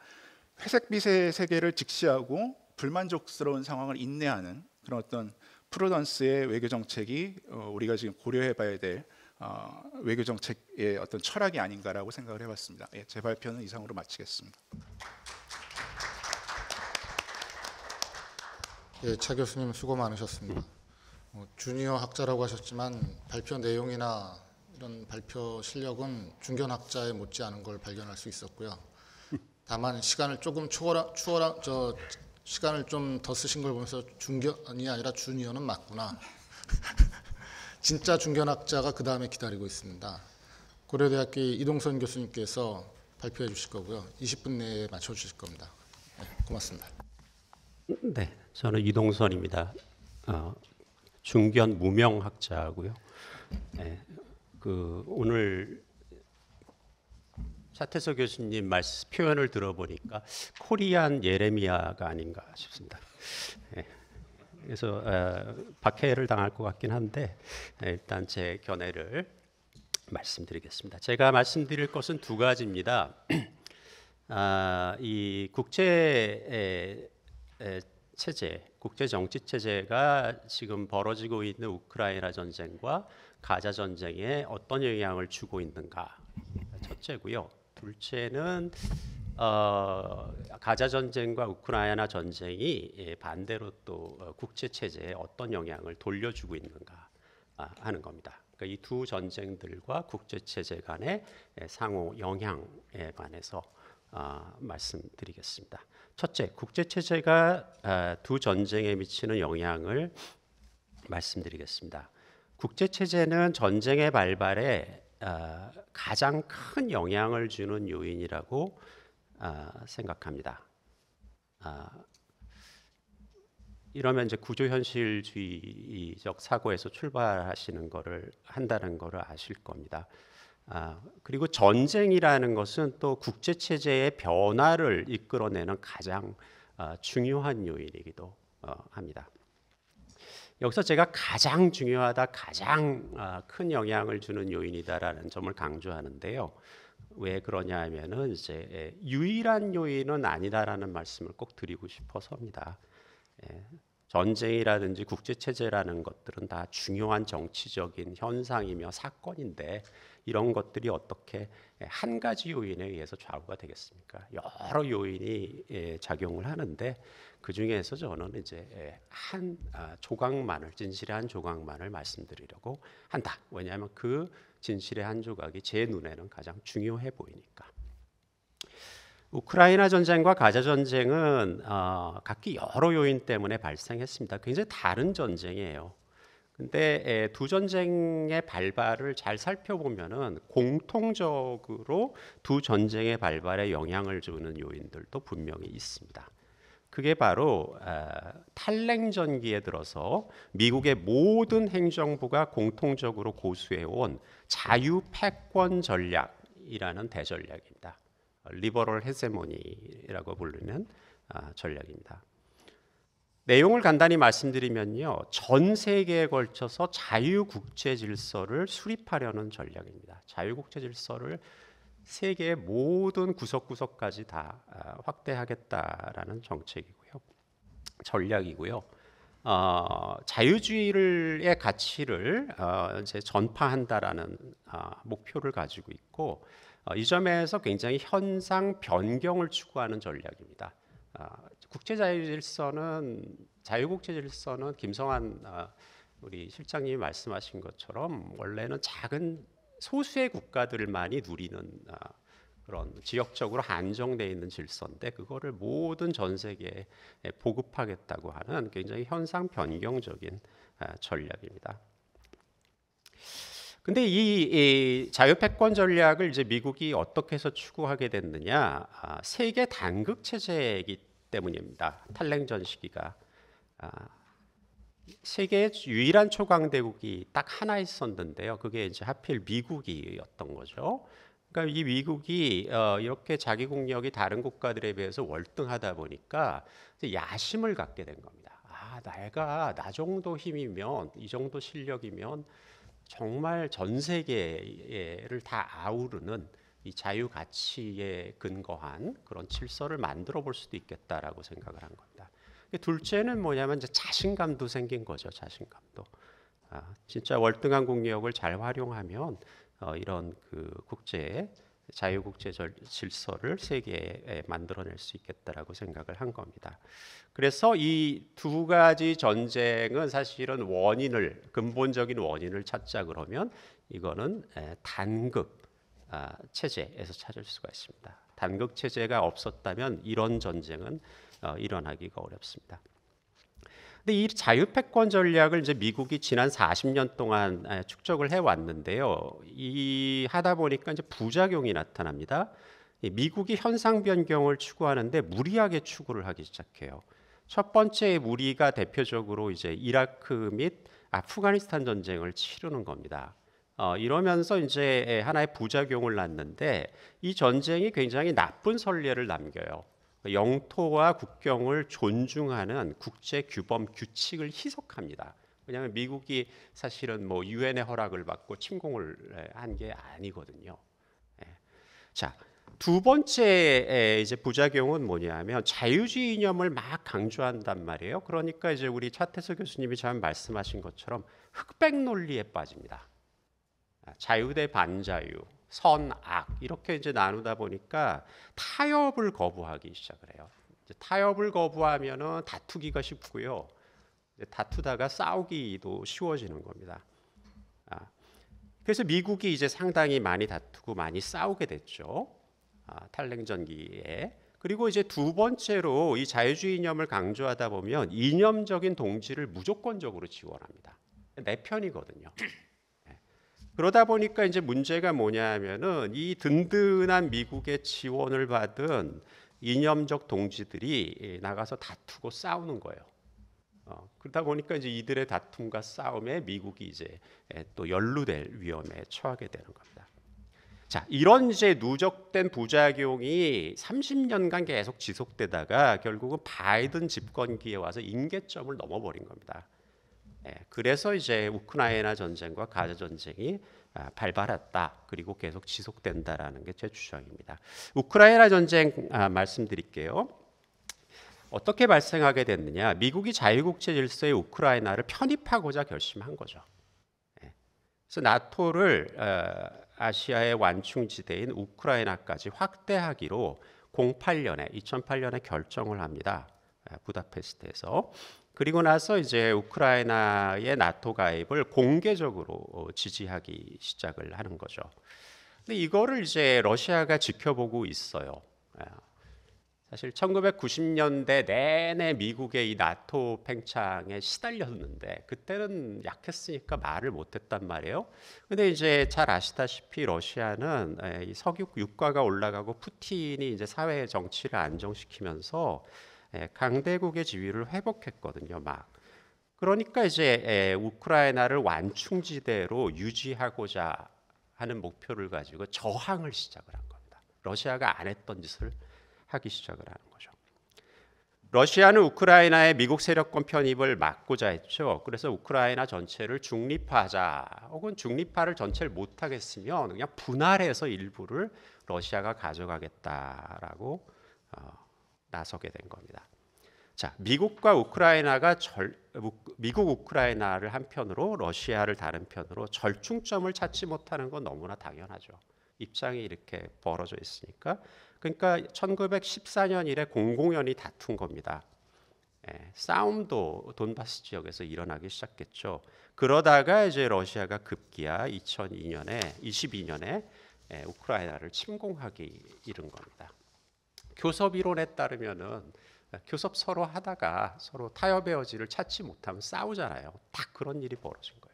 회색빛의 세계를 직시하고 불만족스러운 상황을 인내하는 그런 어떤 프로던스의 외교 정책이 어, 우리가 지금 고려해봐야 될 어, 외교 정책의 어떤 철학이 아닌가라고 생각을 해봤습니다. 예, 제 발표는 이상으로 마치겠습니다. 예, 차 교수님 수고 많으셨습니다. 어, 주니어 학자라고 하셨지만 발표 내용이나 이런 발표 실력은 중견 학자에 못지 않은 걸 발견할 수 있었고요. 다만 시간을 조금 초월하, 초월하 저 시간을 좀 더 쓰신 걸 보면서 중견이 아니라 주니어는 맞구나. [laughs] 진짜 중견학자가 그 다음에 기다리고 있습니다. 고려대학교 이동선 교수님께서 발표해 주실 거고요. 20분 내에 맞춰 주실 겁니다. 네, 고맙습니다. 네, 저는 이동선입니다. 어, 중견 무명학자고요. 네, 그 오늘 차태석 교수님 말씀 표현을 들어보니까 코리안 예레미야가 아닌가 싶습니다. 예. 그래서 어, 박해를 당할 것 같긴 한데 예, 일단 제 견해를 말씀드리겠습니다. 제가 말씀드릴 것은 두 가지입니다. [clears throat] 아, 이 국제 체제, 국제 정치 체제가 지금 벌어지고 있는 우크라이나 전쟁과 가자 전쟁에 어떤 영향을 주고 있는가 첫째고요. 둘째는 어, 가자 전쟁과 우크라이나 전쟁이 예, 반대로 또 어, 국제 체제에 어떤 영향을 돌려주고 있는가 아, 하는 겁니다. 그러니까 이두 전쟁들과 국제 체제 간의 예, 상호 영향에 관해서 아, 말씀드리겠습니다. 첫째, 국제 체제가 아, 두 전쟁에 미치는 영향을 말씀드리겠습니다. 국제 체제는 전쟁의 발발에 아, 가장 큰 영향을 주는 요인이라고 아, 생각합니다. 아, 이러면 이제 구조 현실주의적 사고에서 출발하시는 것을 한다는 것을 아실 겁니다. 아, 그리고 전쟁이라는 것은 또 국제 체제의 변화를 이끌어내는 가장 아, 중요한 요인이기도 어, 합니다. 여기서 제가 가장 중요하다, 가장 아, 큰 영향을 주는 요인이다라는 점을 강조하는데요. 왜 그러냐면은 이제 예, 유일한 요인은 아니다라는 말씀을 꼭 드리고 싶어서입니다. 예, 전쟁이라든지 국제 체제라는 것들은 다 중요한 정치적인 현상이며 사건인데 이런 것들이 어떻게 예, 한 가지 요인에 의해서 좌우가 되겠습니까? 여러 요인이 예, 작용을 하는데 그 중에서 저는 이제 예, 한 아, 조각만을 진실의 한 조각만을 말씀드리려고 한다. 왜냐하면 그 진실의 한 조각이 제 눈에는 가장 중요해 보이니까. 우크라이나 전쟁과 가자 전쟁은 어, 각기 여러 요인 때문에 발생했습니다. 굉장히 다른 전쟁이에요. 근데 예, 두 전쟁의 발발을 잘 살펴보면은 공통적으로 두 전쟁의 발발에 영향을 주는 요인들도 분명히 있습니다. 그게 바로 아, 탈냉전기에 들어서 미국의 모든 행정부가 공통적으로 고수해온 자유 패권 전략이라는 대전략입니다. 리버럴 헤세모니라고 부르는 아, 전략입니다. 내용을 간단히 말씀드리면요. 전 세계에 걸쳐서 자유국제 질서를 수립하려는 전략입니다. 자유국제 질서를 세계의 모든 구석구석까지 다 아, 확대하겠다라는 정책이고요. 전략이고요. 어, 자유주의의 가치를 어, 이제 전파한다라는 어, 목표를 가지고 있고 어, 이 점에서 굉장히 현상 변경을 추구하는 전략입니다. 아, 국제 자유 질서는 자유 국제 질서는 김성환 아, 우리 실장님이 말씀하신 것처럼 원래는 작은 소수의 국가들만이 누리는 아, 그런 지역적으로 안정돼 있는 질서인데 그거를 모든 전 세계에 보급하겠다고 하는 굉장히 현상 변경적인 아, 전략입니다. 근데 이, 이 자유 패권 전략을 이제 미국이 어떻게 해서 추구하게 됐느냐? 아, 세계 단극 체제이기 때문입니다. 탈냉전 시기가 아, 세계의 유일한 초강대국이 딱 하나 있었는데요. 그게 이제 하필 미국이었던 거죠. 그러니까 이 미국이 어, 이렇게 자기 국력이 다른 국가들에 비해서 월등하다 보니까 야심을 갖게 된 겁니다. 아, 내가 나 정도 힘이면 이 정도 실력이면 정말 전 세계를 다 아우르는 이 자유 가치에 근거한 그런 질서를 만들어 볼 수도 있겠다라고 생각을 한 겁니다. 둘째는 뭐냐면 이제 자신감도 생긴 거죠. 자신감도. 아, 진짜 월등한 국력을 잘 활용하면 어, 이런 그 국제 자유 국제 질서를 세계에 만들어낼 수 있겠다라고 생각을 한 겁니다. 그래서 이 두 가지 전쟁은 사실은 원인을 근본적인 원인을 찾자 그러면 이거는 단극 아, 체제에서 찾을 수가 있습니다. 단극 체제가 없었다면 이런 전쟁은 어, 일어나기가 어렵습니다. 근데 이 자유 패권 전략을 이제 미국이 지난 40년 동안 축적을 해 왔는데요. 이 하다 보니까 이제 부작용이 나타납니다. 미국이 현상 변경을 추구하는데 무리하게 추구를 하기 시작해요. 첫 번째 무리가 대표적으로 이제 이라크 및 아프가니스탄 전쟁을 치르는 겁니다. 어, 이러면서 이제 예, 하나의 부작용을 낳는데 이 전쟁이 굉장히 나쁜 선례를 남겨요. 영토와 국경을 존중하는 국제 규범 규칙을 희석합니다. 왜냐하면 미국이 사실은 뭐 유엔의 허락을 받고 침공을 예, 한게 아니거든요. 예. 자. 두 번째 이제 부작용은 뭐냐면 자유주의 이념을 막 강조한단 말이에요. 그러니까 이제 우리 차태수 교수님이 잘 말씀하신 것처럼 흑백 논리에 빠집니다. 아, 자유 대 반자유, 선악 이렇게 이제 나누다 보니까 타협을 거부하기 시작을 해요. 타협을 거부하면은 다투기가 쉽고요. 다투다가 싸우기도 쉬워지는 겁니다. 아, 그래서 미국이 이제 상당히 많이 다투고 많이 싸우게 됐죠. 아, 탈냉전기에. 그리고 이제 두 번째로 이 자유주의 이념을 강조하다 보면 이념적인 동지를 무조건적으로 지원합니다. 내 편이거든요. 그러다 보니까 이제 문제가 뭐냐면은 이 든든한 미국의 지원을 받은 이념적 동지들이 나가서 다투고 싸우는 거예요. 어, 그러다 보니까 이제 이들의 다툼과 싸움에 미국이 이제 또 연루될 위험에 처하게 되는 겁니다. 자, 이런 이제 누적된 부작용이 30년간 계속 지속되다가 결국은 바이든 집권기에 와서 임계점을 넘어버린 겁니다. 예, 그래서 이제 우크라이나 전쟁과 가자 전쟁이 아, 발발했다. 그리고 계속 지속된다라는 게 제 주장입니다. 우크라이나 전쟁 아, 말씀드릴게요. 어떻게 발생하게 됐느냐? 미국이 자유국제 질서의 우크라이나를 편입하고자 결심한 거죠. 예. 그래서 나토를 어, 아시아의 완충지대인 우크라이나까지 확대하기로 08년에 2008년에 결정을 합니다. 아, 부다페스트에서 그리고 나서 이제 우크라이나의 나토 가입을 공개적으로 어, 지지하기 시작을 하는 거죠. 근데 이거를 이제 러시아가 지켜보고 있어요. 예. 사실 1990년대 내내 미국의 이 나토 팽창에 시달렸는데 그때는 약했으니까 말을 못했단 말이에요. 근데 이제 잘 아시다시피 러시아는 예, 석유 유가가 올라가고 푸틴이 이제 사회 정치를 안정시키면서 예, 강대국의 지위를 회복했거든요. 막 그러니까 이제 예, 우크라이나를 완충지대로 유지하고자 하는 목표를 가지고 저항을 시작을 한 겁니다. 러시아가 안 했던 짓을 하기 시작을 하는 거죠. 러시아는 우크라이나의 미국 세력권 편입을 막고자 했죠. 그래서 우크라이나 전체를 중립하자 혹은 중립화를 전체를 못하겠으면 그냥 분할해서 일부를 러시아가 가져가겠다라고 어, 나서게 된 겁니다. 자, 미국과 우크라이나가 절, 미국 우크라이나를 한편으로 러시아를 다른 편으로 절충점을 찾지 못하는 건 너무나 당연하죠. 입장이 이렇게 벌어져 있으니까. 그러니까 1914년 이래 공공연히 다툰 겁니다. 예, 싸움도 돈바스 지역에서 일어나기 시작했죠. 그러다가 이제 러시아가 급기야 2002년에 22년에 예, 우크라이나를 침공하기 이른 겁니다. 교섭 이론에 따르면은 교섭 서로 하다가 서로 타협의 어지를 찾지 못하면 싸우잖아요. 딱 그런 일이 벌어진 거예요.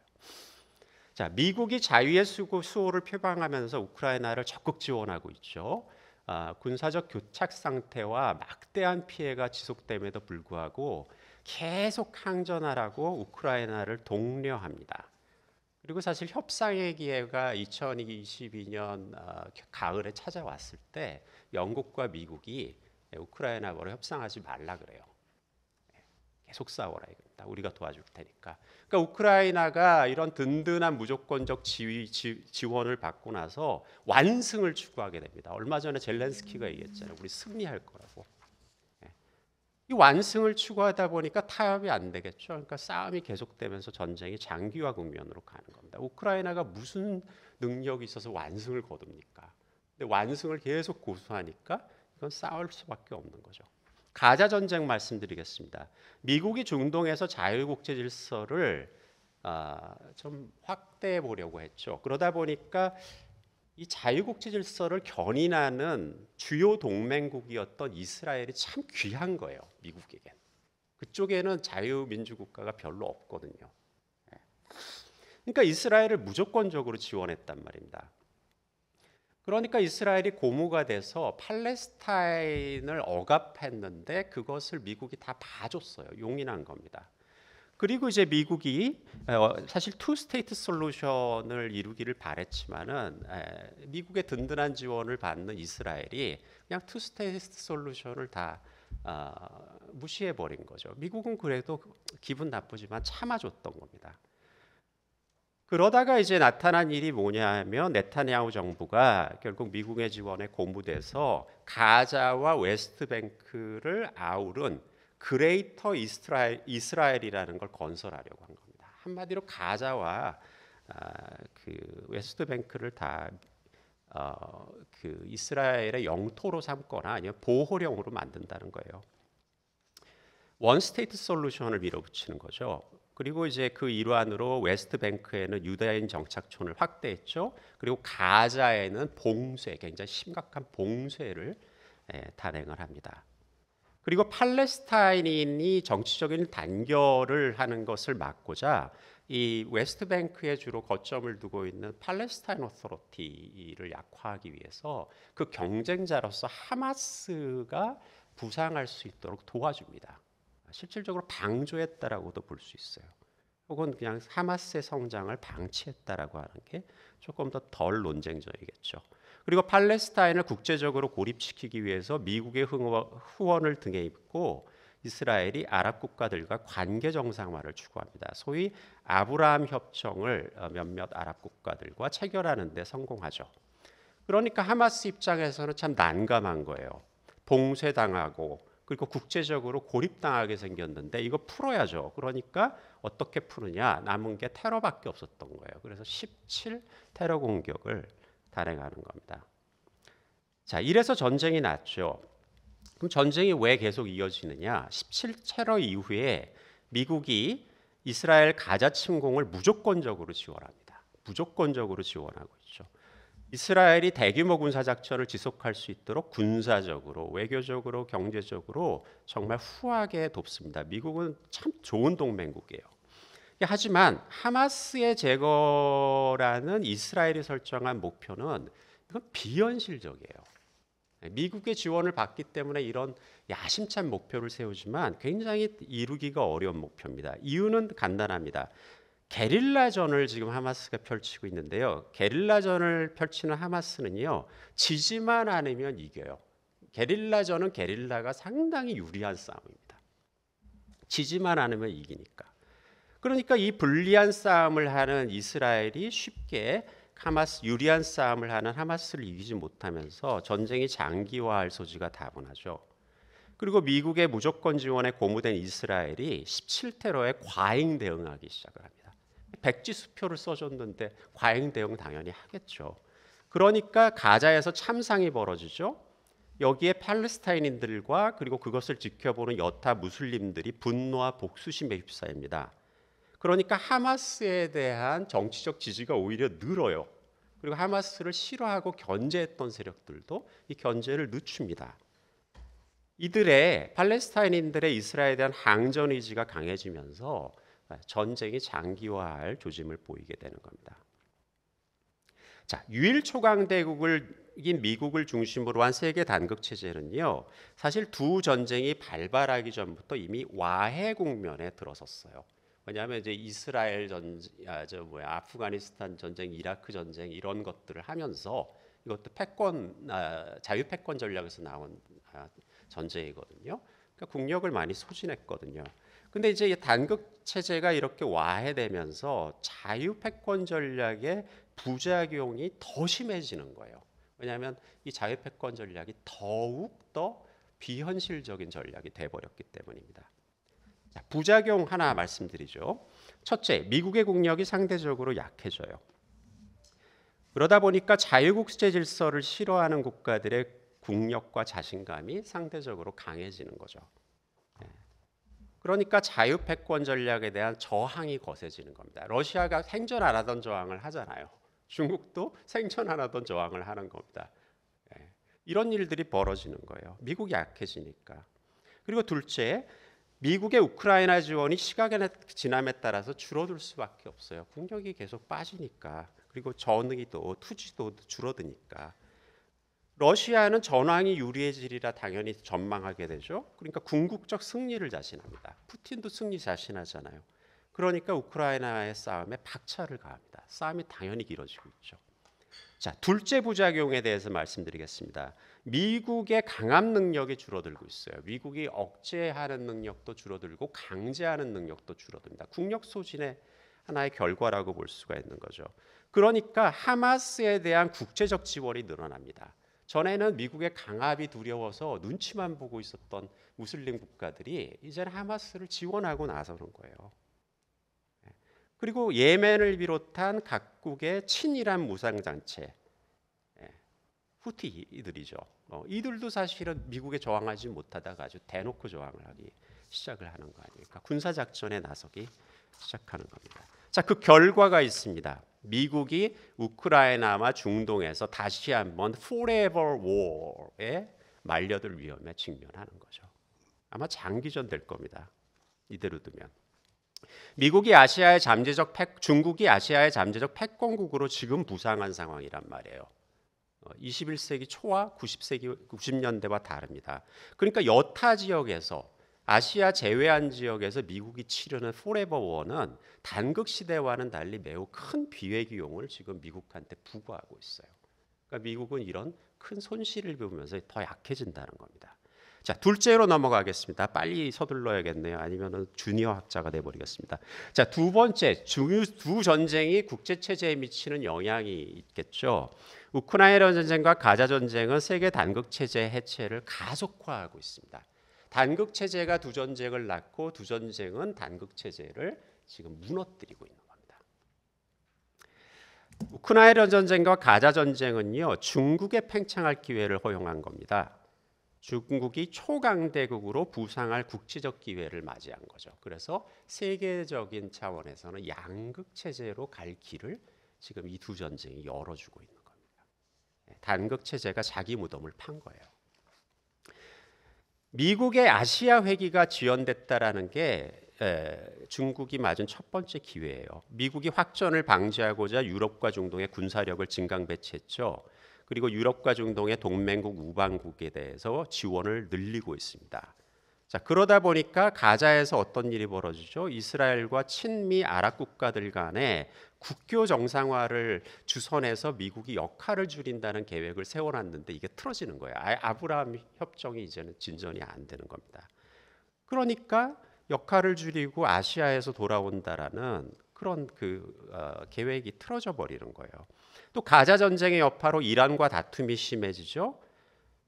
자, 미국이 자유의 수고, 수호를 표방하면서 우크라이나를 적극 지원하고 있죠. 아, 군사적 교착 상태와 막대한 피해가 지속됨에도 불구하고 계속 항전하라고 우크라이나를 독려합니다. 그리고 사실 협상의 기회가 2022년 아, 가을에 찾아왔을 때 영국과 미국이 우크라이나와 협상하지 말라 그래요. 계속 싸워라 이겁니다. 우리가 도와줄 테니까. 그러니까 우크라이나가 이런 든든한 무조건적 지위, 지, 원을 받고 나서 완승을 추구하게 됩니다. 얼마 전에 젤렌스키가 음. 얘기했잖아요. 우리 승리할 거라고. 예. 이 완승을 추구하다 보니까 타협이 안 되겠죠. 그러니까 싸움이 계속되면서 전쟁이 장기화 국면으로 가는 겁니다. 우크라이나가 무슨 능력이 있어서 완승을 거둡니까? 근데 완승을 계속 고수하니까 이건 싸울 수밖에 없는 거죠. 가자 전쟁 말씀드리겠습니다. 미국이 중동에서 자율국제 질서를 아, 좀 확대해 보려고 했죠. 그러다 보니까 이 자유국제 질서를 견인하는 주요 동맹국이었던 이스라엘이 참 귀한 거예요. 미국에겐. 그쪽에는 자유민주국가가 별로 없거든요. 예. 그러니까 이스라엘을 무조건적으로 지원했단 말입니다. 그러니까 이스라엘이 고무가 돼서 팔레스타인을 억압했는데 그것을 미국이 다 봐줬어요. 용인한 겁니다. 그리고 이제 미국이 어, 사실 투 스테이트 솔루션을 이루기를 바랬지만은 미국의 든든한 지원을 받는 이스라엘이 그냥 투 스테이트 솔루션을 다 어, 무시해 버린 거죠. 미국은 그래도 기분 나쁘지만 참아줬던 겁니다. 그러다가 이제 나타난 일이 뭐냐 하면 네타냐후 정부가 결국 미국의 지원에 고무돼서 가자와 웨스트뱅크를 아우른 그레이터 이스라엘, 이스라엘이라는 걸 건설하려고 한 겁니다. 한마디로 가자와 아, 그 웨스트뱅크를 다 어, 그 이스라엘의 영토로 삼거나 아니면 보호령으로 만든다는 거예요. 원스테이트 솔루션을 밀어붙이는 거죠. 그리고 이제 그 일환으로 웨스트뱅크에는 유대인 정착촌을 확대했죠. 그리고 가자에는 봉쇄, 굉장히 심각한 봉쇄를 예, 단행을 합니다. 그리고 팔레스타인이 정치적인 단결을 하는 것을 막고자 이 웨스트뱅크에 주로 거점을 두고 있는 팔레스타인 오토로티를 약화하기 위해서 그 경쟁자로서 하마스가 부상할 수 있도록 도와줍니다. 실질적으로 방조했다라고도 볼 수 있어요. 혹은 그냥 하마스의 성장을 방치했다라고 하는 게 조금 더 덜 논쟁적이겠죠. 그리고 팔레스타인을 국제적으로 고립시키기 위해서 미국의 후원을 등에 입고 이스라엘이 아랍 국가들과 관계 정상화를 추구합니다. 소위 아브라함 협정을 어, 몇몇 아랍 국가들과 체결하는 데 성공하죠. 그러니까 하마스 입장에서는 참 난감한 거예요. 봉쇄당하고 그리고 국제적으로 고립당하게 생겼는데 이거 풀어야죠. 그러니까 어떻게 푸느냐? 남은 게 테러밖에 없었던 거예요. 그래서 17 테러 공격을 단행하는 겁니다. 자, 이래서 전쟁이 났죠. 그럼 전쟁이 왜 계속 이어지느냐? 17 테러 이후에 미국이 이스라엘 가자 침공을 무조건적으로 지원합니다. 무조건적으로 지원하고 이스라엘이 대규모 군사 작전을 지속할 수 있도록 군사적으로, 외교적으로, 경제적으로 정말 후하게 돕습니다. 미국은 참 좋은 동맹국이에요. 하지만 하마스의 제거라는 이스라엘이 설정한 목표는 이건 비현실적이에요. 미국의 지원을 받기 때문에 이런 야심찬 목표를 세우지만 굉장히 이루기가 어려운 목표입니다. 이유는 간단합니다. 게릴라전을 지금 하마스가 펼치고 있는데요. 게릴라전을 펼치는 하마스는요. 지지만 않으면 이겨요. 게릴라전은 게릴라가 상당히 유리한 싸움입니다. 지지만 않으면 이기니까. 그러니까 이 불리한 싸움을 하는 이스라엘이 쉽게 하마스 유리한 싸움을 하는 하마스를 이기지 못하면서 전쟁이 장기화할 소지가 다분하죠. 그리고 미국의 무조건 지원에 고무된 이스라엘이 17테러에 과잉 대응하기 시작 합니다. 백지 수표를 써줬는데 과잉 대응 당연히 하겠죠. 그러니까 가자에서 참상이 벌어지죠. 여기에 팔레스타인인들과 그리고 그것을 지켜보는 여타 무슬림들이 분노와 복수심에 휩싸입니다. 그러니까 하마스에 대한 정치적 지지가 오히려 늘어요. 그리고 하마스를 싫어하고 견제했던 세력들도 이 견제를 늦춥니다. 이들의 팔레스타인인들의 이스라엘에 대한 항전 의지가 강해지면서 아, 전쟁이 장기화할 조짐을 보이게 되는 겁니다. 자, 유일 초강 대국을 이 미국을 중심으로 한 세계 단극 체제는요. 사실 두 전쟁이 발발하기 전부터 이미 와해 국면에 들어섰어요. 왜냐하면 이제 이스라엘 전저 아, 뭐야 아프가니스탄 전쟁, 이라크 전쟁 이런 것들을 하면서 이것도 패권 아, 자유 패권 전략에서 나온 아, 전쟁이거든요. 그러니까 국력을 많이 소진했거든요. 근데 이제 단극 체제가 이렇게 와해되면서 자유패권 전략의 부작용이 더 심해지는 거예요. 왜냐하면 이 자유패권 전략이 더욱 더 비현실적인 전략이 돼버렸기 때문입니다. 자, 부작용 하나 말씀드리죠. 첫째, 미국의 국력이 상대적으로 약해져요. 그러다 보니까 자유국제 질서를 싫어하는 국가들의 국력과 자신감이 상대적으로 강해지는 거죠. 그러니까 자유패권 전략에 대한 저항이 거세지는 겁니다. 러시아가 생존 안 하던 저항을 하잖아요. 중국도 생존 안 하던 저항을 하는 겁니다. 예. 이런 일들이 벌어지는 거예요. 미국이 약해지니까. 그리고 둘째, 미국의 우크라이나 지원이 시각의 지남에 따라서 줄어들 수밖에 없어요. 국력이 계속 빠지니까. 그리고 전의도 투지도 줄어드니까. 러시아는 전황이 유리해지리라 당연히 전망하게 되죠. 그러니까 궁극적 승리를 자신합니다. 푸틴도 승리 자신하잖아요. 그러니까 우크라이나의 싸움에 박차를 가합니다. 싸움이 당연히 길어지고 있죠. 자, 둘째 부작용에 대해서 말씀드리겠습니다. 미국의 강압 능력이 줄어들고 있어요. 미국이 억제하는 능력도 줄어들고 강제하는 능력도 줄어듭니다. 국력 소진의 하나의 결과라고 볼 수가 있는 거죠. 그러니까 하마스에 대한 국제적 지원이 늘어납니다. 전에는 미국의 강압이 두려워서 눈치만 보고 있었던 무슬림 국가들이 이제는 하마스를 지원하고 나서는 거예요. 예. 그리고 예멘을 비롯한 각국의 친이란 무상장체 예. 후티들이죠. 어, 이들도 사실은 미국에 저항하지 못하다가 아주 대놓고 저항을 하기 시작을 하는 거 아닙니까? 군사 작전에 나서기 시작하는 겁니다. 자, 그 결과가 있습니다. 미국이 우크라이나와 중동에서 다시 한번 f o r e 에 말려들 위험에 직면하는 거죠. 아마 장기전 될 겁니다. 이대로 두면. 미국이 아시아의 잠재적 팩, 중국이 아시아의 잠재적 패권국으로 지금 부상한 상황이란 말이에요. 21세기 어, 초와 90세기 90년대와 다릅니다. 그러니까 여타 지역에서 아시아 제외한 지역에서 미국이 치르는 포레버 원은 단극 시대와는 달리 매우 큰 비회비용을 지금 미국한테 부과하고 있어요. 그러니까 미국은 이런 큰 손실을 보면서 더 약해진다는 겁니다. 자 둘째로 넘어가겠습니다. 빨리 서둘러야겠네요. 아니면은 주니어 학자가 돼버리겠습니다. 자두 번째 중유 두 전쟁이 국제 체제에 미치는 영향이 있겠죠. 우크라이나 전쟁과 가자 전쟁은 세계 단극 체제 해체를 가속화하고 있습니다. 단극 체제가 두 전쟁을 낳고 두 전쟁은 단극 체제를 지금 무너뜨리고 있는 겁니다. 우크라이나 전쟁과 가자 전쟁은요 중국의 팽창할 기회를 허용한 겁니다. 중국이 초강대국으로 부상할 국지적 기회를 맞이한 거죠. 그래서 세계적인 차원에서는 양극 체제로 갈 길을 지금 이 두 전쟁이 열어주고 있는 겁니다. 예, 단극 체제가 자기 무덤을 판 거예요. 미국의 아시아 회기가 지연됐다라는 게 에, 중국이 맞은 첫 번째 기회예요. 미국이 확전을 방지하고자 유럽과 중동의 군사력을 증강 배치했죠. 그리고 유럽과 중동의 동맹국 우방국에 대해서 지원을 늘리고 있습니다. 자, 그러다 보니까 가자에서 어떤 일이 벌어지죠? 이스라엘과 친미 아랍 국가들 간에 국교 정상화를 주선해서 미국이 역할을 줄인다는 계획을 세워놨는데 이게 틀어지는 거예요. 아 아브라함 협정이 이제는 진전이 안 되는 겁니다. 그러니까 역할을 줄이고 아시아에서 돌아온다라는 그런 그 어, 계획이 틀어져 버리는 거예요. 또 가자 전쟁의 여파로 이란과 다툼이 심해지죠.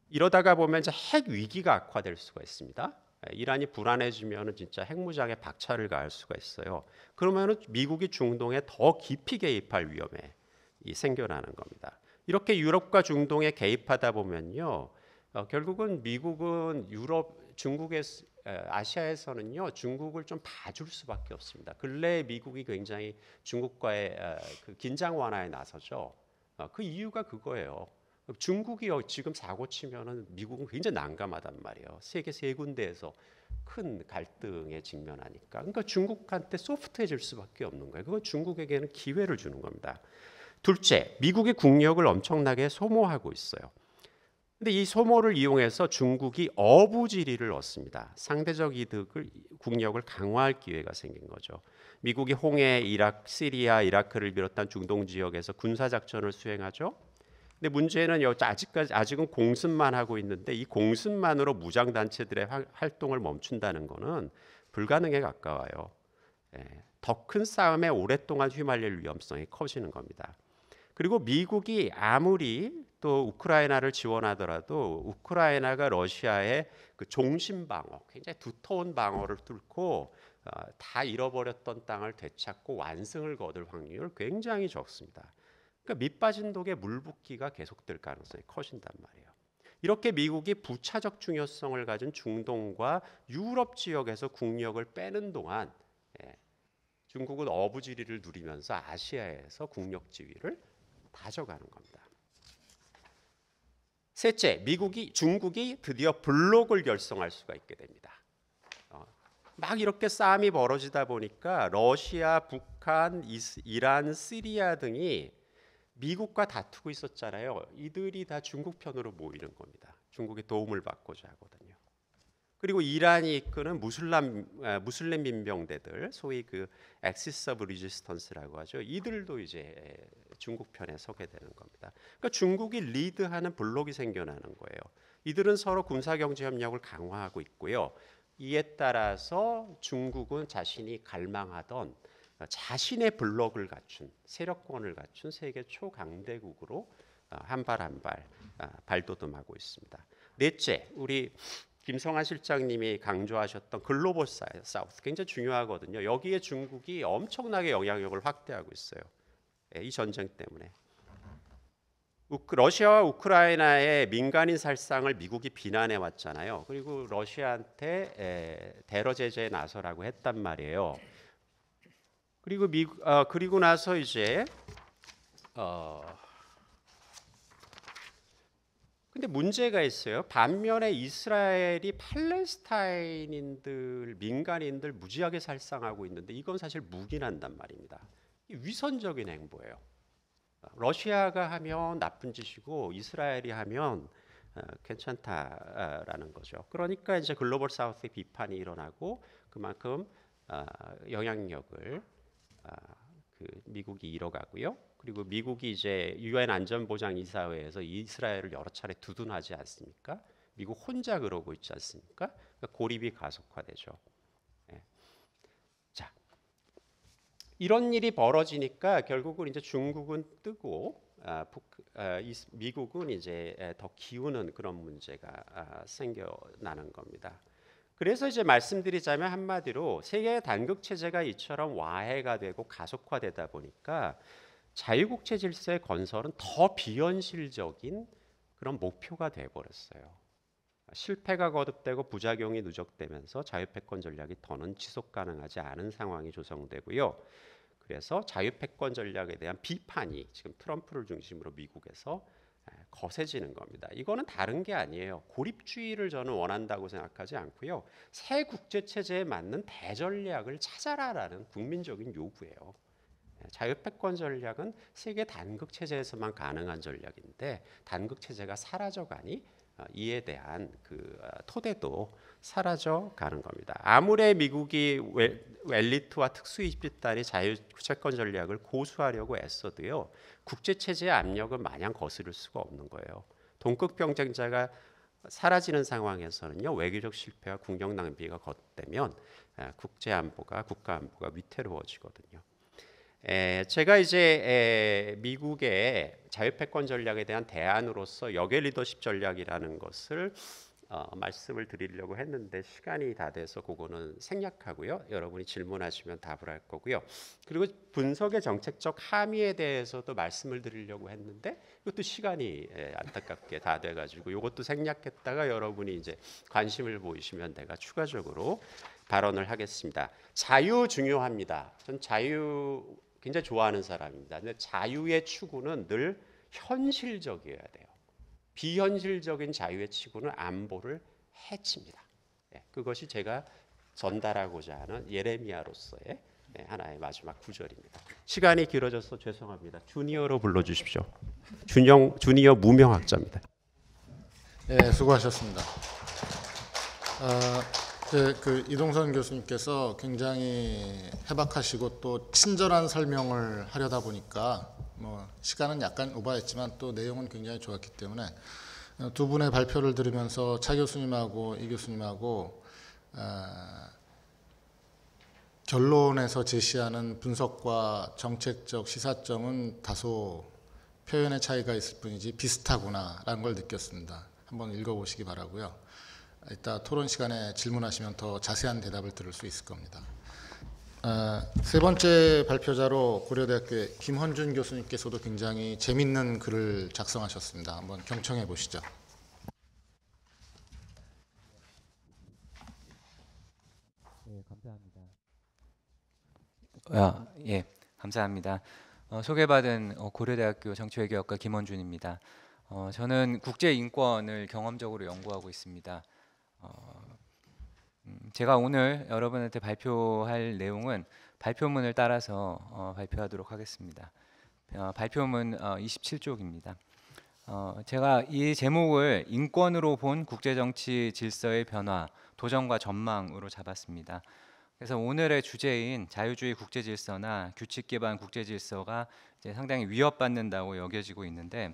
이러다가 보면 핵 위기가 악화될 수가 있습니다. 이란이 불안해지면은 진짜 핵무장에 박차를 가할 수가 있어요. 그러면 미국이 중동에 더 깊이 개입할 위험에 생겨나는 겁니다. 이렇게 유럽과 중동에 개입하다 보면요, 어, 결국은 미국은 유럽, 중국의 아시아에서는요 중국을 좀 봐줄 수밖에 없습니다. 근래 미국이 굉장히 중국과의 그 긴장 완화에 나서죠. 어, 그 이유가 그거예요. 중국이 지금 사고 치면은 미국은 굉장히 난감하단 말이에요. 세계 세 군데에서 큰 갈등에 직면하니까. 그러니까 중국한테 소프트해질 수밖에 없는 거예요. 그건 중국에게는 기회를 주는 겁니다. 둘째, 미국이 국력을 엄청나게 소모하고 있어요. 근데 이 소모를 이용해서 중국이 어부지리를 얻습니다. 상대적 이득을 국력을 강화할 기회가 생긴 거죠. 미국이 홍해, 이락, 시리아, 이라크를 비롯한 중동 지역에서 군사 작전을 수행하죠. 근데 문제는 여기 아직까지 아직은 공습만 하고 있는데 이 공습만으로 무장 단체들의 활동을 멈춘다는 것은 불가능에 가까워요. 예, 더큰 싸움에 오랫동안 휘말릴 위험성이 커지는 겁니다. 그리고 미국이 아무리 또 우크라이나를 지원하더라도 우크라이나가 러시아의 그 종신 방어, 굉장히 두터운 방어를 뚫고 어, 다 잃어버렸던 땅을 되찾고 완승을 거둘 확률 굉장히 적습니다. 그러니까 밑빠진 독에 물 붓기가 계속될 가능성이 커진단 말이에요. 이렇게 미국이 부차적 중요성을 가진 중동과 유럽 지역에서 국력을 빼는 동안 예, 중국은 어부지리를 누리면서 아시아에서 국력 지위를 다져가는 겁니다. 셋째, 미국이 중국이 드디어 블록을 결성할 수가 있게 됩니다. 어, 막 이렇게 싸움이 벌어지다 보니까 러시아, 북한, 이스, 이란, 시리아 등이 미국과 다투고 있었잖아요. 이들이 다 중국 편으로 모이는 겁니다. 중국의 도움을 받고자 하거든요. 그리고 이란이 이끄는 무슬람 아, 무슬림 민병대들 소위 그 엑시스 서브 리지스턴스라고 하죠. 이들도 이제 중국 편에 서게 되는 겁니다. 그러니까 중국이 리드하는 블록이 생겨나는 거예요. 이들은 서로 군사 경제 협력을 강화하고 있고요. 이에 따라서 중국은 자신이 갈망하던 자신의 블록을 갖춘 세력권을 갖춘 세계 초강대국으로 어, 한발 한발 어, 발돋움하고 있습니다. 넷째, 우리 김성환 실장님이 강조하셨던 글로벌 사우스 굉장히 중요하거든요. 여기에 중국이 엄청나게 영향력을 확대하고 있어요. 예, 이 전쟁 때문에 러시아와 우크라이나의 민간인 살상을 미국이 비난해 왔잖아요. 그리고 러시아한테 대러 제재에 나서라고 했단 말이에요. 그리고 미 어, 그리고 나서 이제 어 근데 문제가 있어요. 반면에 이스라엘이 팔레스타인인들 민간인들 무지하게 살상하고 있는데 이건 사실 무기난단 말입니다. 위선적인 행보예요. 러시아가 하면 나쁜 짓이고 이스라엘이 하면 어, 괜찮다라는 거죠. 그러니까 이제 글로벌 사우스의 비판이 일어나고 그만큼 어, 영향력을 아, 그 미국이 잃어가고요. 그리고 미국이 이제 유엔 안전보장 이사회에서 이스라엘을 여러 차례 두둔하지 않습니까? 미국 혼자 그러고 있지 않습니까? 그러니까 고립이 가속화되죠. 네. 자, 이런 일이 벌어지니까 결국은 이제 중국은 뜨고 아, 북, 아, 이, 미국은 이제 더 기우는 그런 문제가 아, 생겨나는 겁니다. 그래서 이제 말씀드리자면 한마디로 세계의 단극 체제가 이처럼 와해가 되고 가속화되다 보니까 자유국제 질서의 건설은 더 비현실적인 그런 목표가 되어 버렸어요. 실패가 거듭되고 부작용이 누적되면서 자유패권 전략이 더는 지속 가능하지 않은 상황이 조성되고요. 그래서 자유패권 전략에 대한 비판이 지금 트럼프를 중심으로 미국에서 예, 거세지는 겁니다. 이거는 다른 게 아니에요. 고립주의를 저는 원한다고 생각하지 않고요. 새 국제 체제에 맞는 대전략을 찾아라라는 국민적인 요구예요. 예, 자유패권 전략은 세계 단극 체제에서만 가능한 전략인데 단극 체제가 사라져가니 아, 이에 대한 그 아, 토대도 사라져 가는 겁니다. 아무래 미국이 엘리트와 특수이 집단이 자유 채권 전략을 고수하려고 애써도요 국제 체제의 압력은 마냥 거스를 수가 없는 거예요. 동극 경쟁자가 사라지는 상황에서는요 외교적 실패와 국력 낭비가 걷되면 아, 국제 안보가 국가 안보가 위태로워지거든요. 에, 예, 제가 이제 에, 예, 미국의 자유패권 전략에 대한 대안으로서 여외 리더십 전략이라는 것을 어, 말씀을 드리려고 했는데 시간이 다 돼서 그거는 생략하고요. 여러분이 질문하시면 답을 할 거고요. 그리고 분석의 정책적 함의에 대해서도 말씀을 드리려고 했는데 이것도 시간이 예, 안타깝게 다 돼가지고 이것도 생략했다가 여러분이 이제 관심을 보이시면 내가 추가적으로 발언을 하겠습니다. 자유 중요합니다. 전 자유 굉장히 좋아하는 사람입니다. 근데 자유의 추구는 늘 현실적이어야 돼요. 비현실적인 자유의 추구는 안보를 해칩니다. 네, 그것이 제가 전달하고자 하는 예레미야로서의 네, 하나의 마지막 구절입니다. 시간이 길어져서 죄송합니다. 주니어로 불러주십시오. 준영 주니어 무명학자입니다. 네, 수고하셨습니다. 어... 네, 그 이동선 교수님께서 굉장히 해박하시고 또 친절한 설명을 하려다 보니까 뭐 시간은 약간 오버했지만 또 내용은 굉장히 좋았기 때문에 두 분의 발표를 들으면서 차 교수님하고 이 교수님하고 아, 결론에서 제시하는 분석과 정책적 시사점은 다소 표현의 차이가 있을 뿐이지 비슷하구나라는 걸 느꼈습니다. 한번 읽어보시기 바라고요. 이따 토론 시간에 질문하시면 더 자세한 대답을 들을 수 있을 겁니다. 아, 세 번째 발표자로 고려대학교 김헌준 교수님께서도 굉장히 재밌는 글을 작성하셨습니다. 한번 경청해 보시죠. 네, 감사합니다. 아, 예, 감사합니다. 어, 소개받은 어, 고려대학교 정치외교학과 김원준입니다. 어, 저는 국제인권을 경험적으로 연구하고 있습니다. 어, 음, 제가 오늘 여러분한테 발표할 내용은 발표문을 따라서 어, 발표하도록 하겠습니다. 어, 발표문 27쪽입니다. 어, 어, 제가 이 제목을 인권으로 본 국제정치 질서의 변화, 도전과 전망으로 잡았습니다. 그래서 오늘의 주제인 자유주의 국제 질서나 규칙 기반 국제 질서가 상당히 위협받는다고 여겨지고 있는데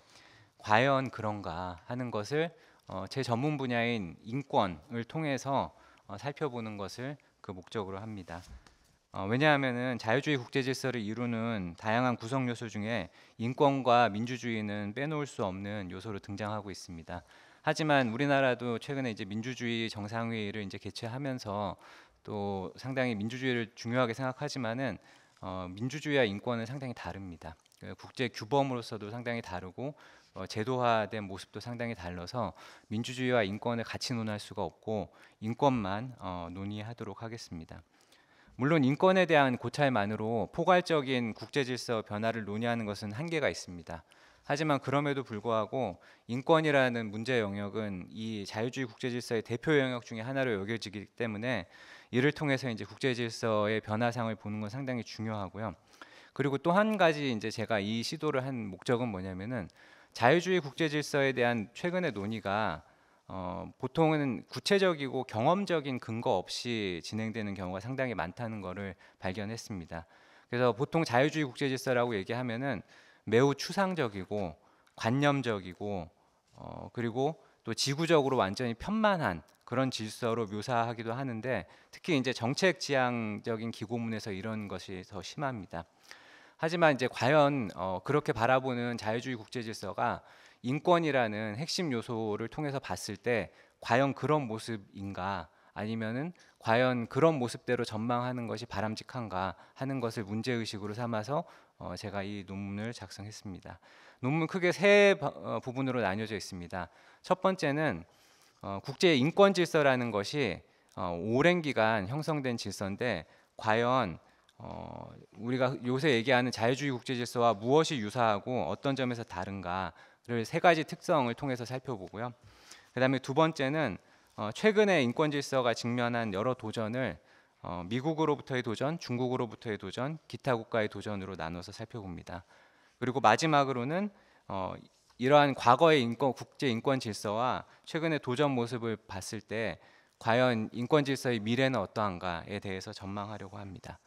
과연 그런가 하는 것을 어, 제 전문 분야인 인권을 통해서 어, 살펴보는 것을 그 목적으로 합니다. 어, 왜냐하면은 자유주의 국제 질서를 이루는 다양한 구성 요소 중에 인권과 민주주의는 빼놓을 수 없는 요소로 등장하고 있습니다. 하지만 우리나라도 최근에 이제 민주주의 정상회의를 이제 개최하면서 또 상당히 민주주의를 중요하게 생각하지만은 어, 민주주의와 인권은 상당히 다릅니다. 그 국제 규범으로서도 상당히 다르고 어, 제도화된 모습도 상당히 달라서 민주주의와 인권을 같이 논할 수가 없고 인권만 어, 논의하도록 하겠습니다. 물론 인권에 대한 고찰만으로 포괄적인 국제 질서 변화를 논의하는 것은 한계가 있습니다. 하지만 그럼에도 불구하고 인권이라는 문제 영역은 이 자유주의 국제 질서의 대표 영역 중의 하나로 여겨지기 때문에 이를 통해서 이제 국제 질서의 변화상을 보는 건 상당히 중요하고요. 그리고 또 한 가지 이제 제가 이 시도를 한 목적은 뭐냐면은 자유주의 국제 질서에 대한 최근의 논의가 어, 보통은 구체적이고 경험적인 근거 없이 진행되는 경우가 상당히 많다는 것을 발견했습니다. 그래서 보통 자유주의 국제 질서라고 얘기하면은 매우 추상적이고 관념적이고 어, 그리고 또 지구적으로 완전히 편만한 그런 질서로 묘사하기도 하는데 특히 이제 정책 지향적인 기고문에서 이런 것이 더 심합니다. 하지만 이제 과연 어, 그렇게 바라보는 자유주의 국제 질서가 인권이라는 핵심 요소를 통해서 봤을 때 과연 그런 모습인가 아니면은 과연 그런 모습대로 전망하는 것이 바람직한가 하는 것을 문제 의식으로 삼아서 어, 제가 이 논문을 작성했습니다. 논문 크게 세 어, 부분으로 나뉘어져 있습니다. 첫 번째는 어, 국제 인권 질서라는 것이 어, 오랜 기간 형성된 질서인데 과연 어, 우리가 요새 얘기하는 자유주의 국제 질서와 무엇이 유사하고 어떤 점에서 다른가를 세 가지 특성을 통해서 살펴보고요. 그다음에 두 번째는 어, 최근에 인권 질서가 직면한 여러 도전을 어, 미국으로부터의 도전, 중국으로부터의 도전, 기타 국가의 도전으로 나눠서 살펴봅니다. 그리고 마지막으로는 어, 이러한 과거의 인권 국제 인권 질서와 최근의 도전 모습을 봤을 때 과연 인권 질서의 미래는 어떠한가에 대해서 전망하려고 합니다.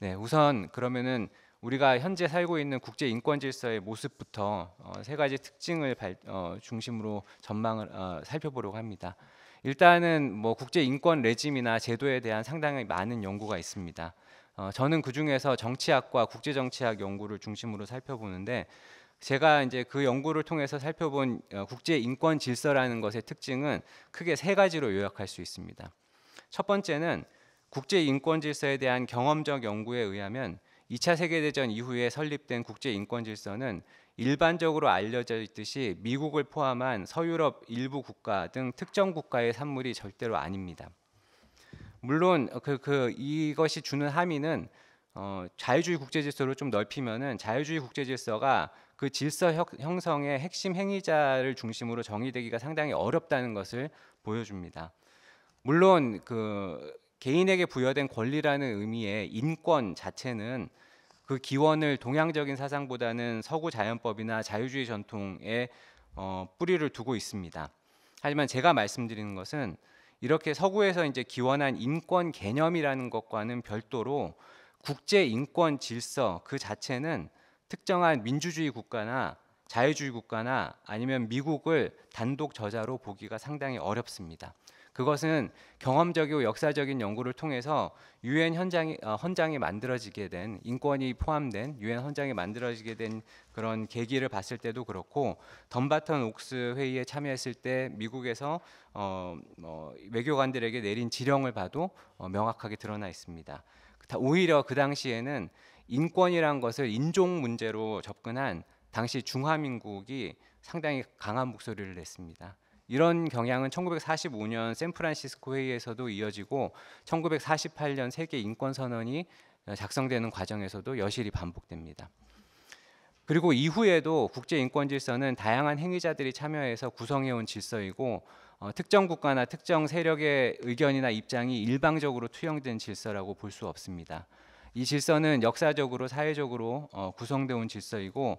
네, 우선 그러면은 우리가 현재 살고 있는 국제 인권 질서의 모습부터 어, 세 가지 특징을 발, 어, 중심으로 전망을 어, 살펴보려고 합니다. 일단은 뭐 국제 인권 레짐이나 제도에 대한 상당히 많은 연구가 있습니다. 어, 저는 그 중에서 정치학과 국제 정치학 연구를 중심으로 살펴보는데 제가 이제 그 연구를 통해서 살펴본 어, 국제 인권 질서라는 것의 특징은 크게 세 가지로 요약할 수 있습니다. 첫 번째는 국제 인권 질서에 대한 경험적 연구에 의하면 2차 세계대전 이후에 설립된 국제 인권 질서는 일반적으로 알려져 있듯이 미국을 포함한 서유럽 일부 국가 등 특정 국가의 산물이 절대로 아닙니다. 물론 그, 그 이것이 주는 함의는 어, 자유주의 국제 질서로 좀 넓히면은 자유주의 국제 질서가 그 질서 형성의 핵심 행위자를 중심으로 정의되기가 상당히 어렵다는 것을 보여줍니다. 물론 그 개인에게 부여된 권리라는 의미의 인권 자체는 그 기원을 동양적인 사상보다는 서구 자연법이나 자유주의 전통에 어, 뿌리를 두고 있습니다. 하지만 제가 말씀드리는 것은 이렇게 서구에서 이제 기원한 인권 개념이라는 것과는 별도로 국제 인권 질서 그 자체는 특정한 민주주의 국가나 자유주의 국가나 아니면 미국을 단독 저자로 보기가 상당히 어렵습니다. 그것은 경험적이고 역사적인 연구를 통해서 유엔 현장이 어, 헌장이 만들어지게 된 인권이 포함된 유엔 헌장이 만들어지게 된 그런 계기를 봤을 때도 그렇고 덤바턴 옥스 회의에 참여했을 때 미국에서 어, 어, 외교관들에게 내린 지령을 봐도 어, 명확하게 드러나 있습니다. 오히려 그 당시에는 인권이란 것을 인종 문제로 접근한 당시 중화민국이 상당히 강한 목소리를 냈습니다. 이런 경향은 1945년 샌프란시스코 회의에서도 이어지고 1948년 세계 인권 선언이 작성되는 과정에서도 여실히 반복됩니다. 그리고 이후에도 국제 인권 질서는 다양한 행위자들이 참여해서 구성해 온 질서이고 어, 특정 국가나 특정 세력의 의견이나 입장이 일방적으로 투영된 질서라고 볼 수 없습니다. 이 질서는 역사적으로 사회적으로 어, 구성되어 온 질서이고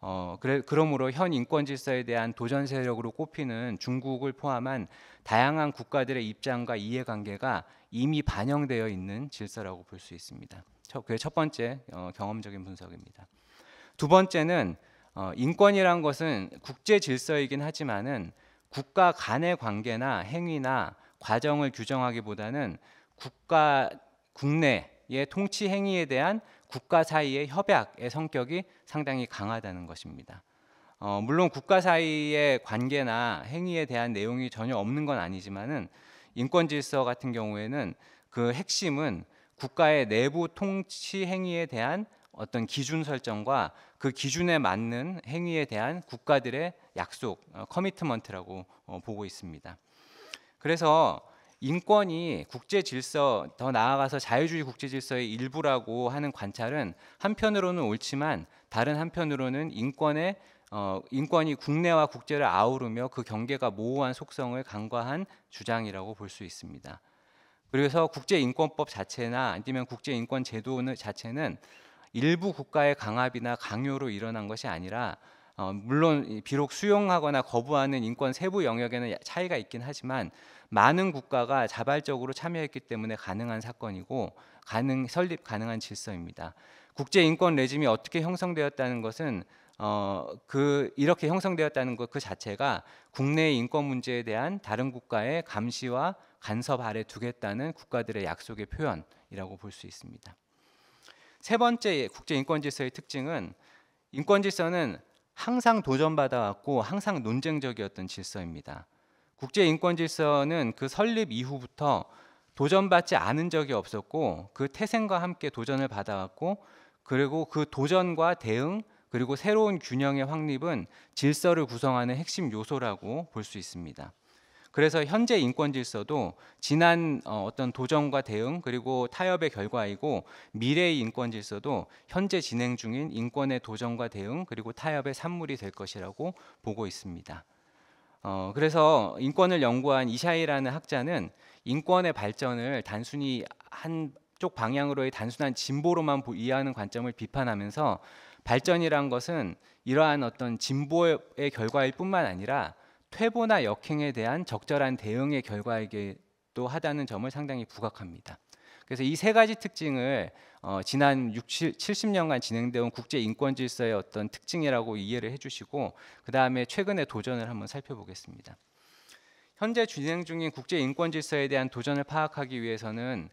어, 그래, 그러므로 현 인권 질서에 대한 도전 세력으로 꼽히는 중국을 포함한 다양한 국가들의 입장과 이해관계가 이미 반영되어 있는 질서라고 볼 수 있습니다. 첫, 그게 첫 번째 어, 경험적인 분석입니다. 두 번째는 어, 인권이란 것은 국제 질서이긴 하지만은 국가 간의 관계나 행위나 과정을 규정하기보다는 국가 국내의 통치 행위에 대한 국가 사이의 협약의 성격이 상당히 강하다는 것입니다. 어, 물론 국가 사이의 관계나 행위에 대한 내용이 전혀 없는 건 아니지만은 인권 질서 같은 경우에는 그 핵심은 국가의 내부 통치 행위에 대한 어떤 기준 설정과 그 기준에 맞는 행위에 대한 국가들의 약속, 어, 커미트먼트라고 어, 보고 있습니다. 그래서 인권이 국제 질서 더 나아가서 자유주의 국제 질서의 일부라고 하는 관찰은 한편으로는 옳지만 다른 한편으로는 인권의 어, 인권이 국내와 국제를 아우르며 그 경계가 모호한 속성을 간과한 주장이라고 볼 수 있습니다. 그래서 국제인권법 자체나 아니면 국제인권 제도 자체는 일부 국가의 강압이나 강요로 일어난 것이 아니라 어, 물론 비록 수용하거나 거부하는 인권 세부 영역에는 차이가 있긴 하지만 많은 국가가 자발적으로 참여했기 때문에 가능한 사건이고 가능 설립 가능한 질서입니다. 국제 인권 레짐이 어떻게 형성되었다는 것은 어, 그 이렇게 형성되었다는 것 그 자체가 국내 인권 문제에 대한 다른 국가의 감시와 간섭 아래 두겠다는 국가들의 약속의 표현이라고 볼 수 있습니다. 세 번째 국제 인권 질서의 특징은 인권 질서는 항상 도전받아왔고 항상 논쟁적이었던 질서입니다. 국제인권질서는 그 설립 이후부터 도전받지 않은 적이 없었고 그 태생과 함께 도전을 받아왔고 그리고 그 도전과 대응 그리고 새로운 균형의 확립은 질서를 구성하는 핵심 요소라고 볼 수 있습니다. 그래서 현재 인권 질서도 지난 어, 어떤 도전과 대응 그리고 타협의 결과이고 미래의 인권 질서도 현재 진행 중인 인권의 도전과 대응 그리고 타협의 산물이 될 것이라고 보고 있습니다. 어, 그래서 인권을 연구한 이샤이라는 학자는 인권의 발전을 단순히 한쪽 방향으로의 단순한 진보로만 이해하는 관점을 비판하면서 발전이란 것은 이러한 어떤 진보의 결과일 뿐만 아니라 퇴보나 역행에 대한 적절한 대응의 결과이기도 하다는 점을 상당히 부각합니다. 그래서 이 세 가지 특징을 어, 지난 60, 70년간 진행되어 온 국제 인권 질서의 어떤 특징이라고 이해를 해주시고 그 다음에 최근의 도전을 한번 살펴보겠습니다. 현재 진행 중인 국제 인권 질서에 대한 도전을 파악하기 위해서는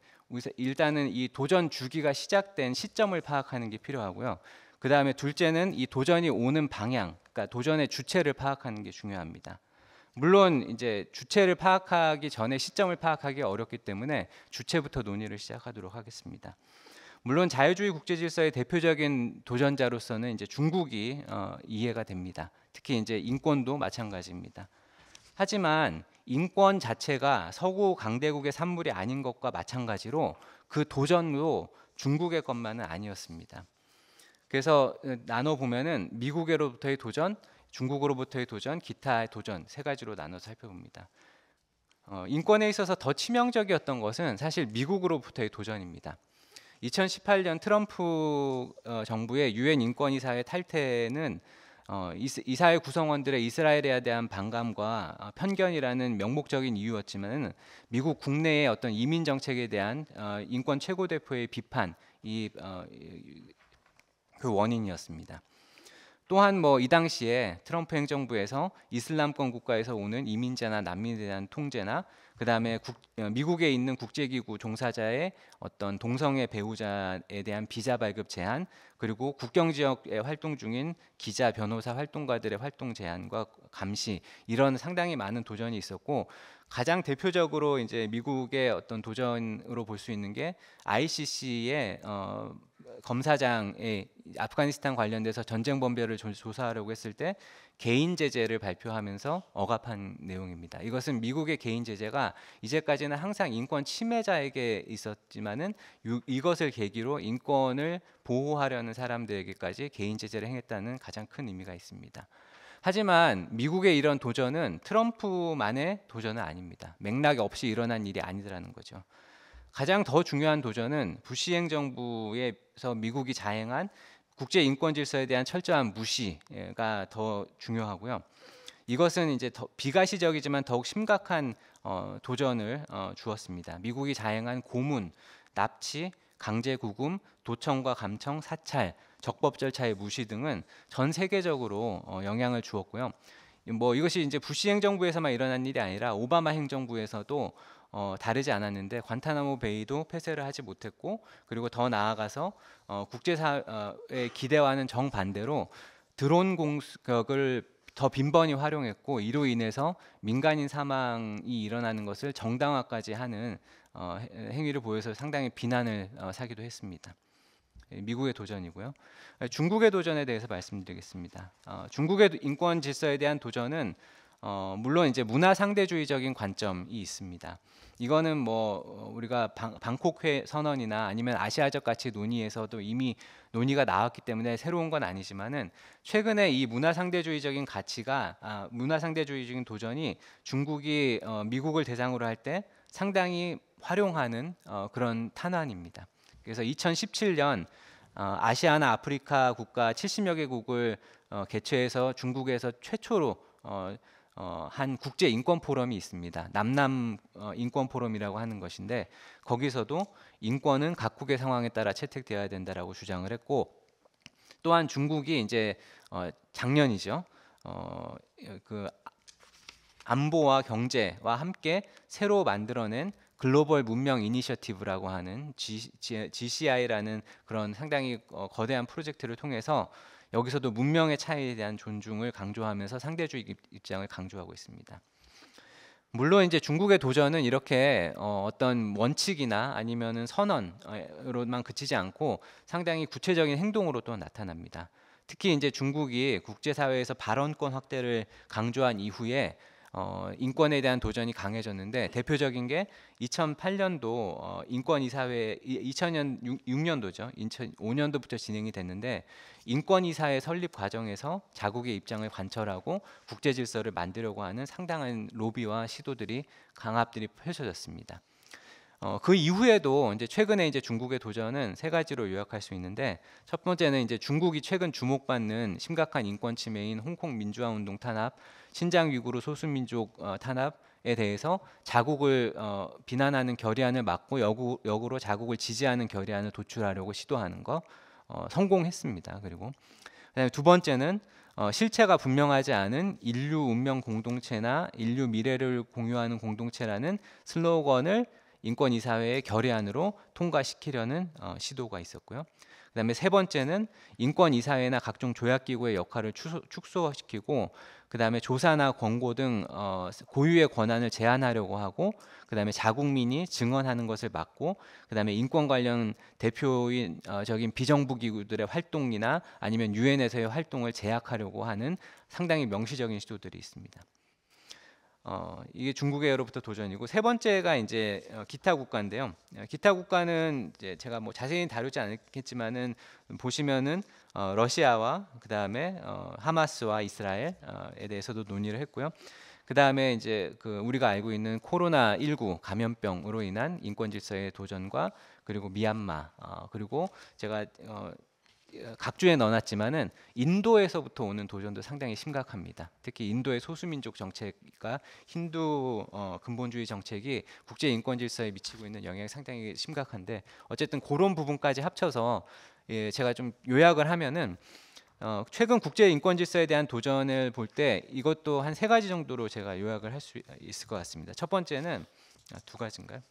일단은 이 도전 주기가 시작된 시점을 파악하는 게 필요하고요. 그 다음에 둘째는 이 도전이 오는 방향, 그러니까 도전의 주체를 파악하는 게 중요합니다. 물론 이제 주체를 파악하기 전에 시점을 파악하기 어렵기 때문에 주체부터 논의를 시작하도록 하겠습니다. 물론 자유주의 국제 질서의 대표적인 도전자로서는 이제 중국이 어, 이해가 됩니다. 특히 이제 인권도 마찬가지입니다. 하지만 인권 자체가 서구 강대국의 산물이 아닌 것과 마찬가지로 그 도전도 중국의 것만은 아니었습니다. 그래서 어, 나눠 보면은 미국으로부터의 도전, 중국으로부터의 도전, 기타의 도전 세 가지로 나눠 살펴봅니다. 어, 인권에 있어서 더 치명적이었던 것은 사실 미국으로부터의 도전입니다. 2018년 트럼프 어, 정부의 유엔 인권이사회 탈퇴는 어, 이사회 구성원들의 이스라엘에 대한 반감과 어, 편견이라는 명목적인 이유였지만 미국 국내의 어떤 이민 정책에 대한 어, 인권 최고 대표의 비판이 어, 그 원인이었습니다. 또한 뭐 이 당시에 트럼프 행정부에서 이슬람권 국가에서 오는 이민자나 난민에 대한 통제나 그 다음에 어, 미국에 있는 국제기구 종사자의 어떤 동성애 배우자에 대한 비자 발급 제한, 그리고 국경 지역에 활동 중인 기자, 변호사 활동가들의 활동 제한과 감시 이런 상당히 많은 도전이 있었고 가장 대표적으로 이제 미국의 어떤 도전으로 볼 수 있는 게 ICC의 어, 검사장이 아프가니스탄 관련돼서 전쟁 범죄를 조사하려고 했을 때 개인 제재를 발표하면서 억압한 내용입니다. 이것은 미국의 개인 제재가 이제까지는 항상 인권 침해자에게 있었지만은 유, 이것을 계기로 인권을 보호하려는 사람들에게까지 개인 제재를 행했다는 가장 큰 의미가 있습니다. 하지만 미국의 이런 도전은 트럼프만의 도전은 아닙니다. 맥락 없이 일어난 일이 아니라는 거죠. 가장 더 중요한 도전은 부시 행정부에서 미국이 자행한 국제 인권 질서에 대한 철저한 무시가 더 중요하고요. 이것은 이제 비가시적이지만 더욱 심각한 어, 도전을 어, 주었습니다. 미국이 자행한 고문, 납치, 강제 구금, 도청과 감청, 사찰, 적법 절차의 무시 등은 전 세계적으로 어, 영향을 주었고요. 뭐 이것이 이제 부시 행정부에서만 일어난 일이 아니라 오바마 행정부에서도 어, 다르지 않았는데 관타나모 베이도 폐쇄를 하지 못했고 그리고 더 나아가서 어, 국제사의 기대와는 정반대로 드론 공격을 더 빈번히 활용했고 이로 인해서 민간인 사망이 일어나는 것을 정당화까지 하는 어, 행위를 보여서 상당히 비난을 어, 사기도 했습니다. 예, 미국의 도전이고요. 중국의 도전에 대해서 말씀드리겠습니다. 어, 중국의 인권 질서에 대한 도전은 어, 물론 이제 문화 상대주의적인 관점이 있습니다. 이거는 뭐 어, 우리가 방, 방콕회 선언이나 아니면 아시아적 가치 논의에서도 이미 논의가 나왔기 때문에 새로운 건 아니지만은 최근에 이 문화 상대주의적인 가치가 아, 문화 상대주의적인 도전이 중국이 어, 미국을 대상으로 할 때 상당히 활용하는 어, 그런 탄환입니다. 그래서 2017년 어, 아시아나 아프리카 국가 70여 개국을 어, 개최해서 중국에서 최초로 어, 어, 한 국제 인권 포럼이 있습니다. 남남 어, 인권 포럼이라고 하는 것인데 거기서도 인권은 각국의 상황에 따라 채택되어야 된다라고 주장을 했고 또한 중국이 이제 어, 작년이죠. 어, 그 안보와 경제와 함께 새로 만들어낸 글로벌 문명 이니셔티브라고 하는 G, G, GCI라는 그런 상당히 어, 거대한 프로젝트를 통해서 여기서도 문명의 차이에 대한 존중을 강조하면서 상대주의 입장을 강조하고 있습니다. 물론 이제 중국의 도전은 이렇게 어, 떤 원칙이나 아니면은 선언으로만 그치지 않고 상당히 구체적인 행동으로 또 나타납니다. 특히 이제 중국이 국제사회에서 발언권 확대를 강조한 이후에 어, 인권에 대한 도전이 강해졌는데 대표적인 게 2008년도 어, 인권 이사회 2000년 6, 년도죠 2005년도부터 진행이 됐는데 인권 이사회 설립 과정에서 자국의 입장을 관철하고 국제 질서를 만들려고 하는 상당한 로비와 시도들이 강압들이 펼쳐졌습니다. 어, 그 이후에도 이제 최근에 이제 중국의 도전은 세 가지로 요약할 수 있는데 첫 번째는 이제 중국이 최근 주목받는 심각한 인권 침해인 홍콩 민주화 운동 탄압, 신장 위구르 소수민족 어, 탄압에 대해서 자국을 어, 비난하는 결의안을 막고 여구, 역으로 자국을 지지하는 결의안을 도출하려고 시도하는 거 어, 성공했습니다. 그리고 그다음에 두 번째는 어, 실체가 분명하지 않은 인류 운명 공동체나 인류 미래를 공유하는 공동체라는 슬로건을 인권이사회의 결의안으로 통과시키려는 어, 시도가 있었고요. 그다음에 세 번째는 인권이사회나 각종 조약기구의 역할을 축소, 시키고 그다음에 조사나 권고 등 어, 고유의 권한을 제한하려고 하고 그다음에 자국민이 증언하는 것을 막고 그다음에 인권 관련 대표인 어, 적인 비정부 기구들의 활동이나 아니면 유엔에서의 활동을 제약하려고 하는 상당히 명시적인 시도들이 있습니다. 어, 이게 중국의로부터 도전이고 세 번째가 이제 어, 기타 국가인데요. 어, 기타 국가는 이제 제가 뭐 자세히 다루지 않겠지만은 보시면은 어, 러시아와 그 다음에 어, 하마스와 이스라엘에 어, 대해서도 논의를 했고요. 그 다음에 이제 그 우리가 알고 있는 코로나 19 감염병으로 인한 인권 질서의 도전과 그리고 미얀마 어, 그리고 제가 어, 각주에 넣어놨지만은 인도에서부터 오는 도전도 상당히 심각합니다. 특히 인도의 소수민족 정책과 힌두 어, 근본주의 정책이 국제 인권 질서에 미치고 있는 영향이 상당히 심각한데 어쨌든 그런 부분까지 합쳐서 예, 제가 좀 요약을 하면은 어, 최근 국제 인권 질서에 대한 도전을 볼 때 이것도 한 세 가지 정도로 제가 요약을 할 수 있을 것 같습니다. 첫 번째는 아, 두 가지인가요?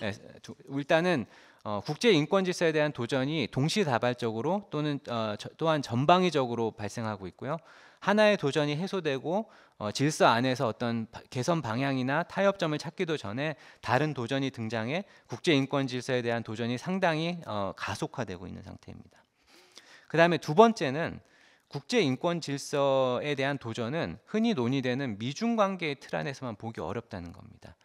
네, 두, 일단은 어, 국제 인권 질서에 대한 도전이 동시다발적으로 또는 어, 저, 또한 전방위적으로 발생하고 있고요. 하나의 도전이 해소되고 어, 질서 안에서 어떤 개선 방향이나 타협점을 찾기도 전에 다른 도전이 등장해 국제 인권 질서에 대한 도전이 상당히 어, 가속화되고 있는 상태입니다. 그 다음에 두 번째는 국제 인권 질서에 대한 도전은 흔히 논의되는 미중 관계의 틀 안에서만 보기 어렵다는 겁니다.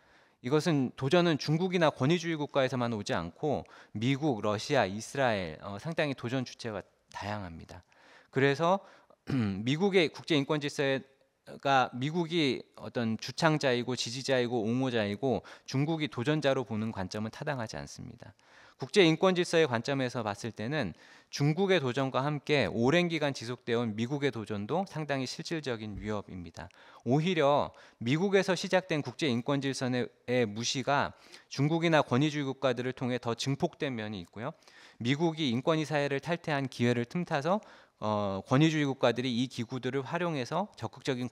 이것은 도전은 중국이나 권위주의 국가에서만 오지 않고 미국, 러시아, 이스라엘 어, 상당히 도전 주체가 다양합니다. 그래서 [clears throat] 미국의 국제 인권 질서가 미국이 어떤 주창자이고 지지자이고 옹호자이고 중국이 도전자로 보는 관점은 타당하지 않습니다. 국제 인권 질서의 관점에서 봤을 때는 중국의 도전과 함께 오랜 기간 지속되어 온 미국의 도전도 상당히 실질적인 위협입니다. 오히려 미국에서 시작된 국제 인권 질서의 무시가 중국이나 권위주의 국가들을 통해 더 증폭된 면이 있고요. 미국이 인권위 사회를 탈퇴한 기회를 틈타서 어, 권위주의 국가들이 이 기구들을 활용해서 적극적인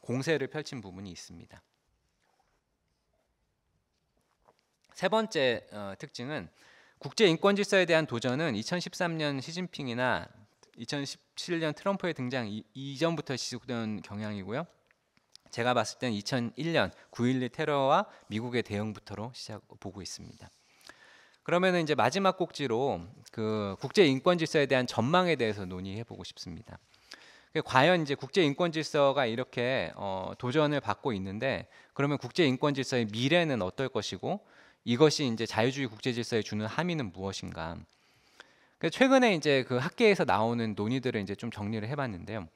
공세를 펼친 부분이 있습니다. 세 번째 어, 특징은 국제 인권 질서에 대한 도전은 2013년 시진핑이나 2017년 트럼프의 등장 이, 이 전부터 지속된 경향이고요. 제가 봤을 때는 2001년 9.11 테러와 미국의 대응부터로 시작 보고 있습니다. 그러면은 이제 마지막 꼭지로 그 국제 인권 질서에 대한 전망에 대해서 논의해 보고 싶습니다. 그 과연 이제 국제 인권 질서가 이렇게 어, 도전을 받고 있는데 그러면 국제 인권 질서의 미래는 어떨 것이고 이것이 이제 자유주의 국제 질서에 주는 함의는 무엇인가? 최근에 이제 그 학계에서 나오는 논의들을 이제 좀 정리를 해봤는데요.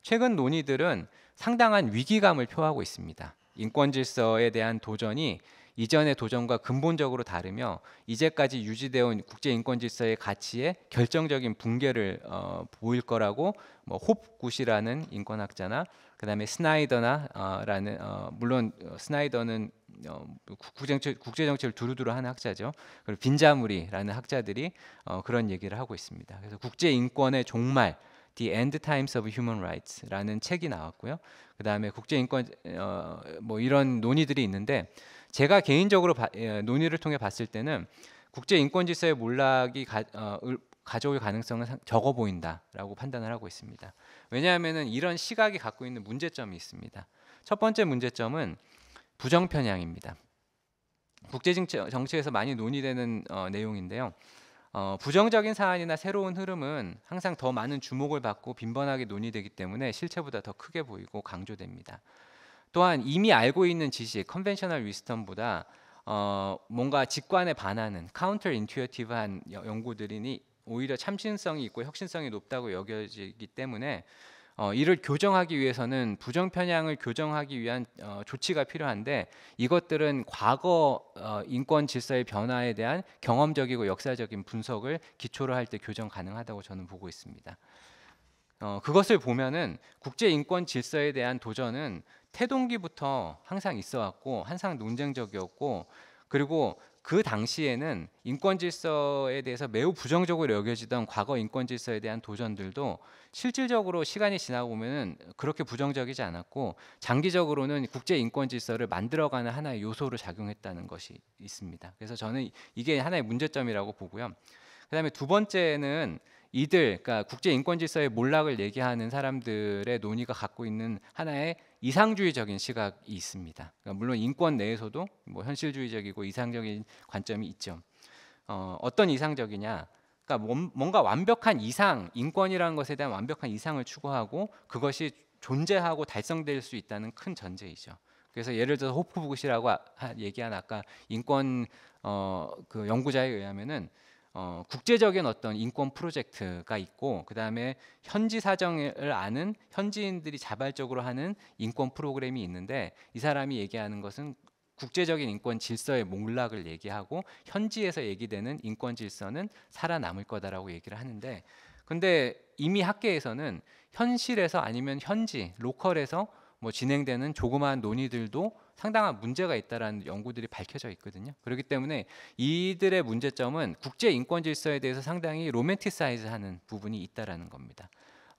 최근 논의들은 상당한 위기감을 표하고 있습니다. 인권 질서에 대한 도전이 이전의 도전과 근본적으로 다르며 이제까지 유지되어 온 국제 인권 질서의 가치에 결정적인 붕괴를 어, 보일 거라고 뭐 홉굿이라는 인권학자나 그다음에 스나이더나라는 어, 물론 스나이더는 어, 국제정치, 국제정치를 두루두루 하는 학자죠. 그리고 빈자무리라는 학자들이 어, 그런 얘기를 하고 있습니다. 그래서 국제인권의 종말 The End Times of Human Rights라는 책이 나왔고요. 그 다음에 국제인권 어, 뭐 이런 논의들이 있는데 제가 개인적으로 바, 예, 논의를 통해 봤을 때는 국제 인권 질서의 몰락이 가, 어, 가져올 가능성은 적어 보인다라고 판단을 하고 있습니다. 왜냐하면은 이런 시각이 갖고 있는 문제점이 있습니다. 첫 번째 문제점은 부정 편향입니다. 국제 정치에서 많이 논의되는 어, 내용인데요. 어, 부정적인 사안이나 새로운 흐름은 항상 더 많은 주목을 받고 빈번하게 논의되기 때문에 실체보다 더 크게 보이고 강조됩니다. 또한 이미 알고 있는 지식 컨벤셔널 위스턴보다 어, 뭔가 직관에 반하는 카운터 인튜어티브한 연구들이니 오히려 참신성이 있고 혁신성이 높다고 여겨지기 때문에 어, 이를 교정하기 위해서는 부정 편향을 교정하기 위한 어, 조치가 필요한데 이것들은 과거 어, 인권 질서의 변화에 대한 경험적이고 역사적인 분석을 기초로 할 때 교정 가능하다고 저는 보고 있습니다. 어, 그것을 보면은 국제 인권 질서에 대한 도전은 태동기부터 항상 있어왔고 항상 논쟁적이었고 그리고 그 당시에는 인권 질서에 대해서 매우 부정적으로 여겨지던 과거 인권 질서에 대한 도전들도 실질적으로 시간이 지나고 보면은 그렇게 부정적이지 않았고 장기적으로는 국제 인권 질서를 만들어가는 하나의 요소로 작용했다는 것이 있습니다. 그래서 저는 이게 하나의 문제점이라고 보고요. 그다음에 두 번째는 이들 그러니까 국제 인권 질서의 몰락을 얘기하는 사람들의 논의가 갖고 있는 하나의 이상주의적인 시각이 있습니다. 그러니까 물론 인권 내에서도 뭐 현실주의적이고 이상적인 관점이 있죠. 어, 어떤 이상적이냐? 그러니까 뭔가 완벽한 이상, 인권이라는 것에 대한 완벽한 이상을 추구하고 그것이 존재하고 달성될 수 있다는 큰 전제이죠. 그래서 예를 들어 호프북이라고 얘기한 아까 인권 어, 그 연구자에 의하면은 어, 국제적인 어떤 인권 프로젝트가 있고 그 다음에 현지 사정을 아는 현지인들이 자발적으로 하는 인권 프로그램이 있는데 이 사람이 얘기하는 것은 국제적인 인권 질서의 몰락을 얘기하고 현지에서 얘기되는 인권 질서는 살아남을 거다라고 얘기를 하는데 근데 이미 학계에서는 현실에서 아니면 현지 로컬에서 뭐 진행되는 조그마한 논의들도 상당한 문제가 있다라는 연구들이 밝혀져 있거든요. 그렇기 때문에 이들의 문제점은 국제 인권 질서에 대해서 상당히 로맨티사이즈하는 부분이 있다라는 겁니다.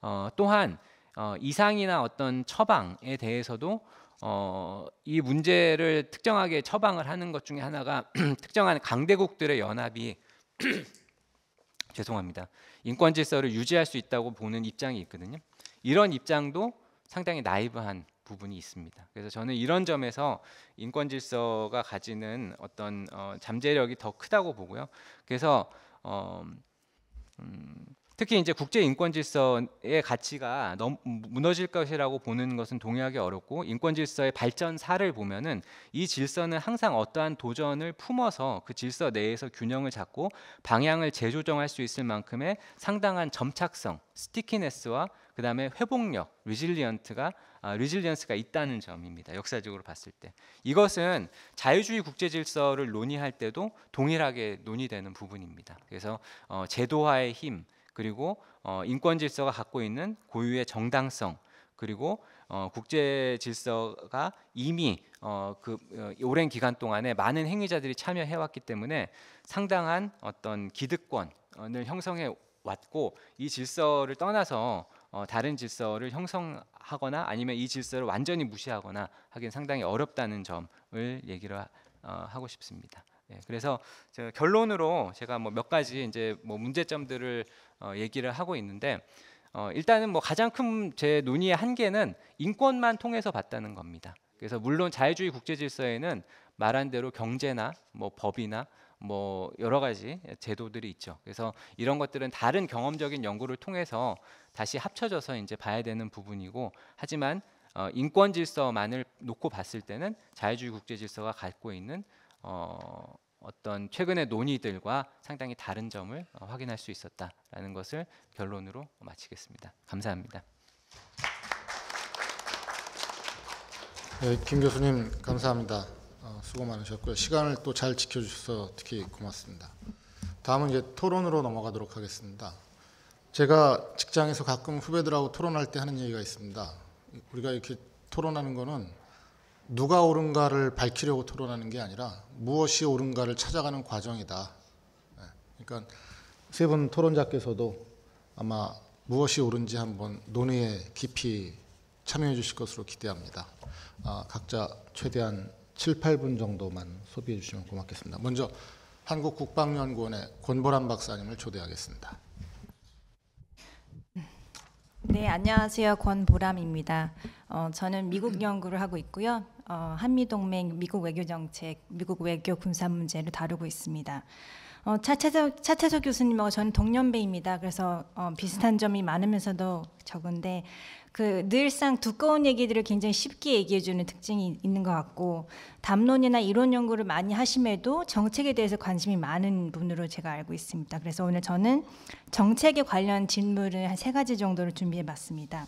어, 또한 어, 이상이나 어떤 처방에 대해서도 어, 이 문제를 특정하게 처방을 하는 것 중에 하나가 [clears throat] 특정한 강대국들의 연합이 [clears throat] 죄송합니다. 인권 질서를 유지할 수 있다고 보는 입장이 있거든요. 이런 입장도 상당히 나이브한 부분이 있습니다. 그래서 저는 이런 점에서 인권 질서가 가지는 어떤 어, 잠재력이 더 크다고 보고요. 그래서 어, 음, 특히 이제 국제 인권 질서의 가치가 너 무너질 것이라고 보는 것은 동의하기 어렵고 인권 질서의 발전사를 보면은 이 질서는 항상 어떠한 도전을 품어서 그 질서 내에서 균형을 잡고 방향을 재조정할 수 있을 만큼의 상당한 점착성, 스티키네스와 그다음에 회복력, 리질리언트가 리질리언스가 아, 있다는 점입니다. 역사적으로 봤을 때 이것은 자유주의 국제 질서를 논의할 때도 동일하게 논의되는 부분입니다. 그래서 어, 제도화의 힘 그리고 어, 인권 질서가 갖고 있는 고유의 정당성 그리고 어, 국제 질서가 이미 어, 그 어, 오랜 기간 동안에 많은 행위자들이 참여해 왔기 때문에 상당한 어떤 기득권을 형성해 왔고 이 질서를 떠나서 어, 다른 질서를 형성 하거나 아니면 이 질서를 완전히 무시하거나 하긴 상당히 어렵다는 점을 얘기를 어, 하고 싶습니다. 예, 그래서 결론으로 제가 뭐몇 가지 이제 뭐 문제점들을 어, 얘기를 하고 있는데 어, 일단은 뭐 가장 큰 제 논의의 한계는 인권만 통해서 봤다는 겁니다. 그래서 물론 자유주의 국제 질서에는 말한 대로 경제나 뭐 법이나 뭐 여러 가지 제도들이 있죠. 그래서 이런 것들은 다른 경험적인 연구를 통해서 다시 합쳐져서 이제 봐야 되는 부분이고 하지만 어, 인권 질서만을 놓고 봤을 때는 자유주의 국제 질서가 갖고 있는 어, 어떤 최근의 논의들과 상당히 다른 점을 어, 확인할 수 있었다라는 것을 결론으로 마치겠습니다. 감사합니다. 네, 김 교수님 감사합니다. 어, 수고 많으셨고요. 시간을 또 잘 지켜주셔서 특히 고맙습니다. 다음은 이제 토론으로 넘어가도록 하겠습니다. 제가 직장에서 가끔 후배들하고 토론할 때 하는 얘기가 있습니다. 우리가 이렇게 토론하는 거는 누가 옳은가를 밝히려고 토론하는 게 아니라 무엇이 옳은가를 찾아가는 과정이다. 네, 그러니까 세 분 토론자께서도 아마 무엇이 옳은지 한번 논의에 깊이 참여해 주실 것으로 기대합니다. 아, 각자 최대한 7, 8분 정도만 소비해 주시면 고맙겠습니다. 먼저 한국국방연구원의 권보람 박사님을 초대하겠습니다. 네, 안녕하세요. 권보람입니다. 어, 저는 미국 연구를 하고 있고요. 어, 한미동맹 미국 외교 정책, 미국 외교 군사 문제를 다루고 있습니다. 어, 차채석, 차채석 교수님하고 저는 동년배입니다. 그래서 어, 비슷한 점이 많으면서도 적은데 그 늘상 두꺼운 얘기들을 굉장히 쉽게 얘기해주는 특징이 있는 것 같고 담론이나 이론 연구를 많이 하심에도 정책에 대해서 관심이 많은 분으로 제가 알고 있습니다. 그래서 오늘 저는 정책에 관련 질문을 한 세 가지 정도를 준비해봤습니다.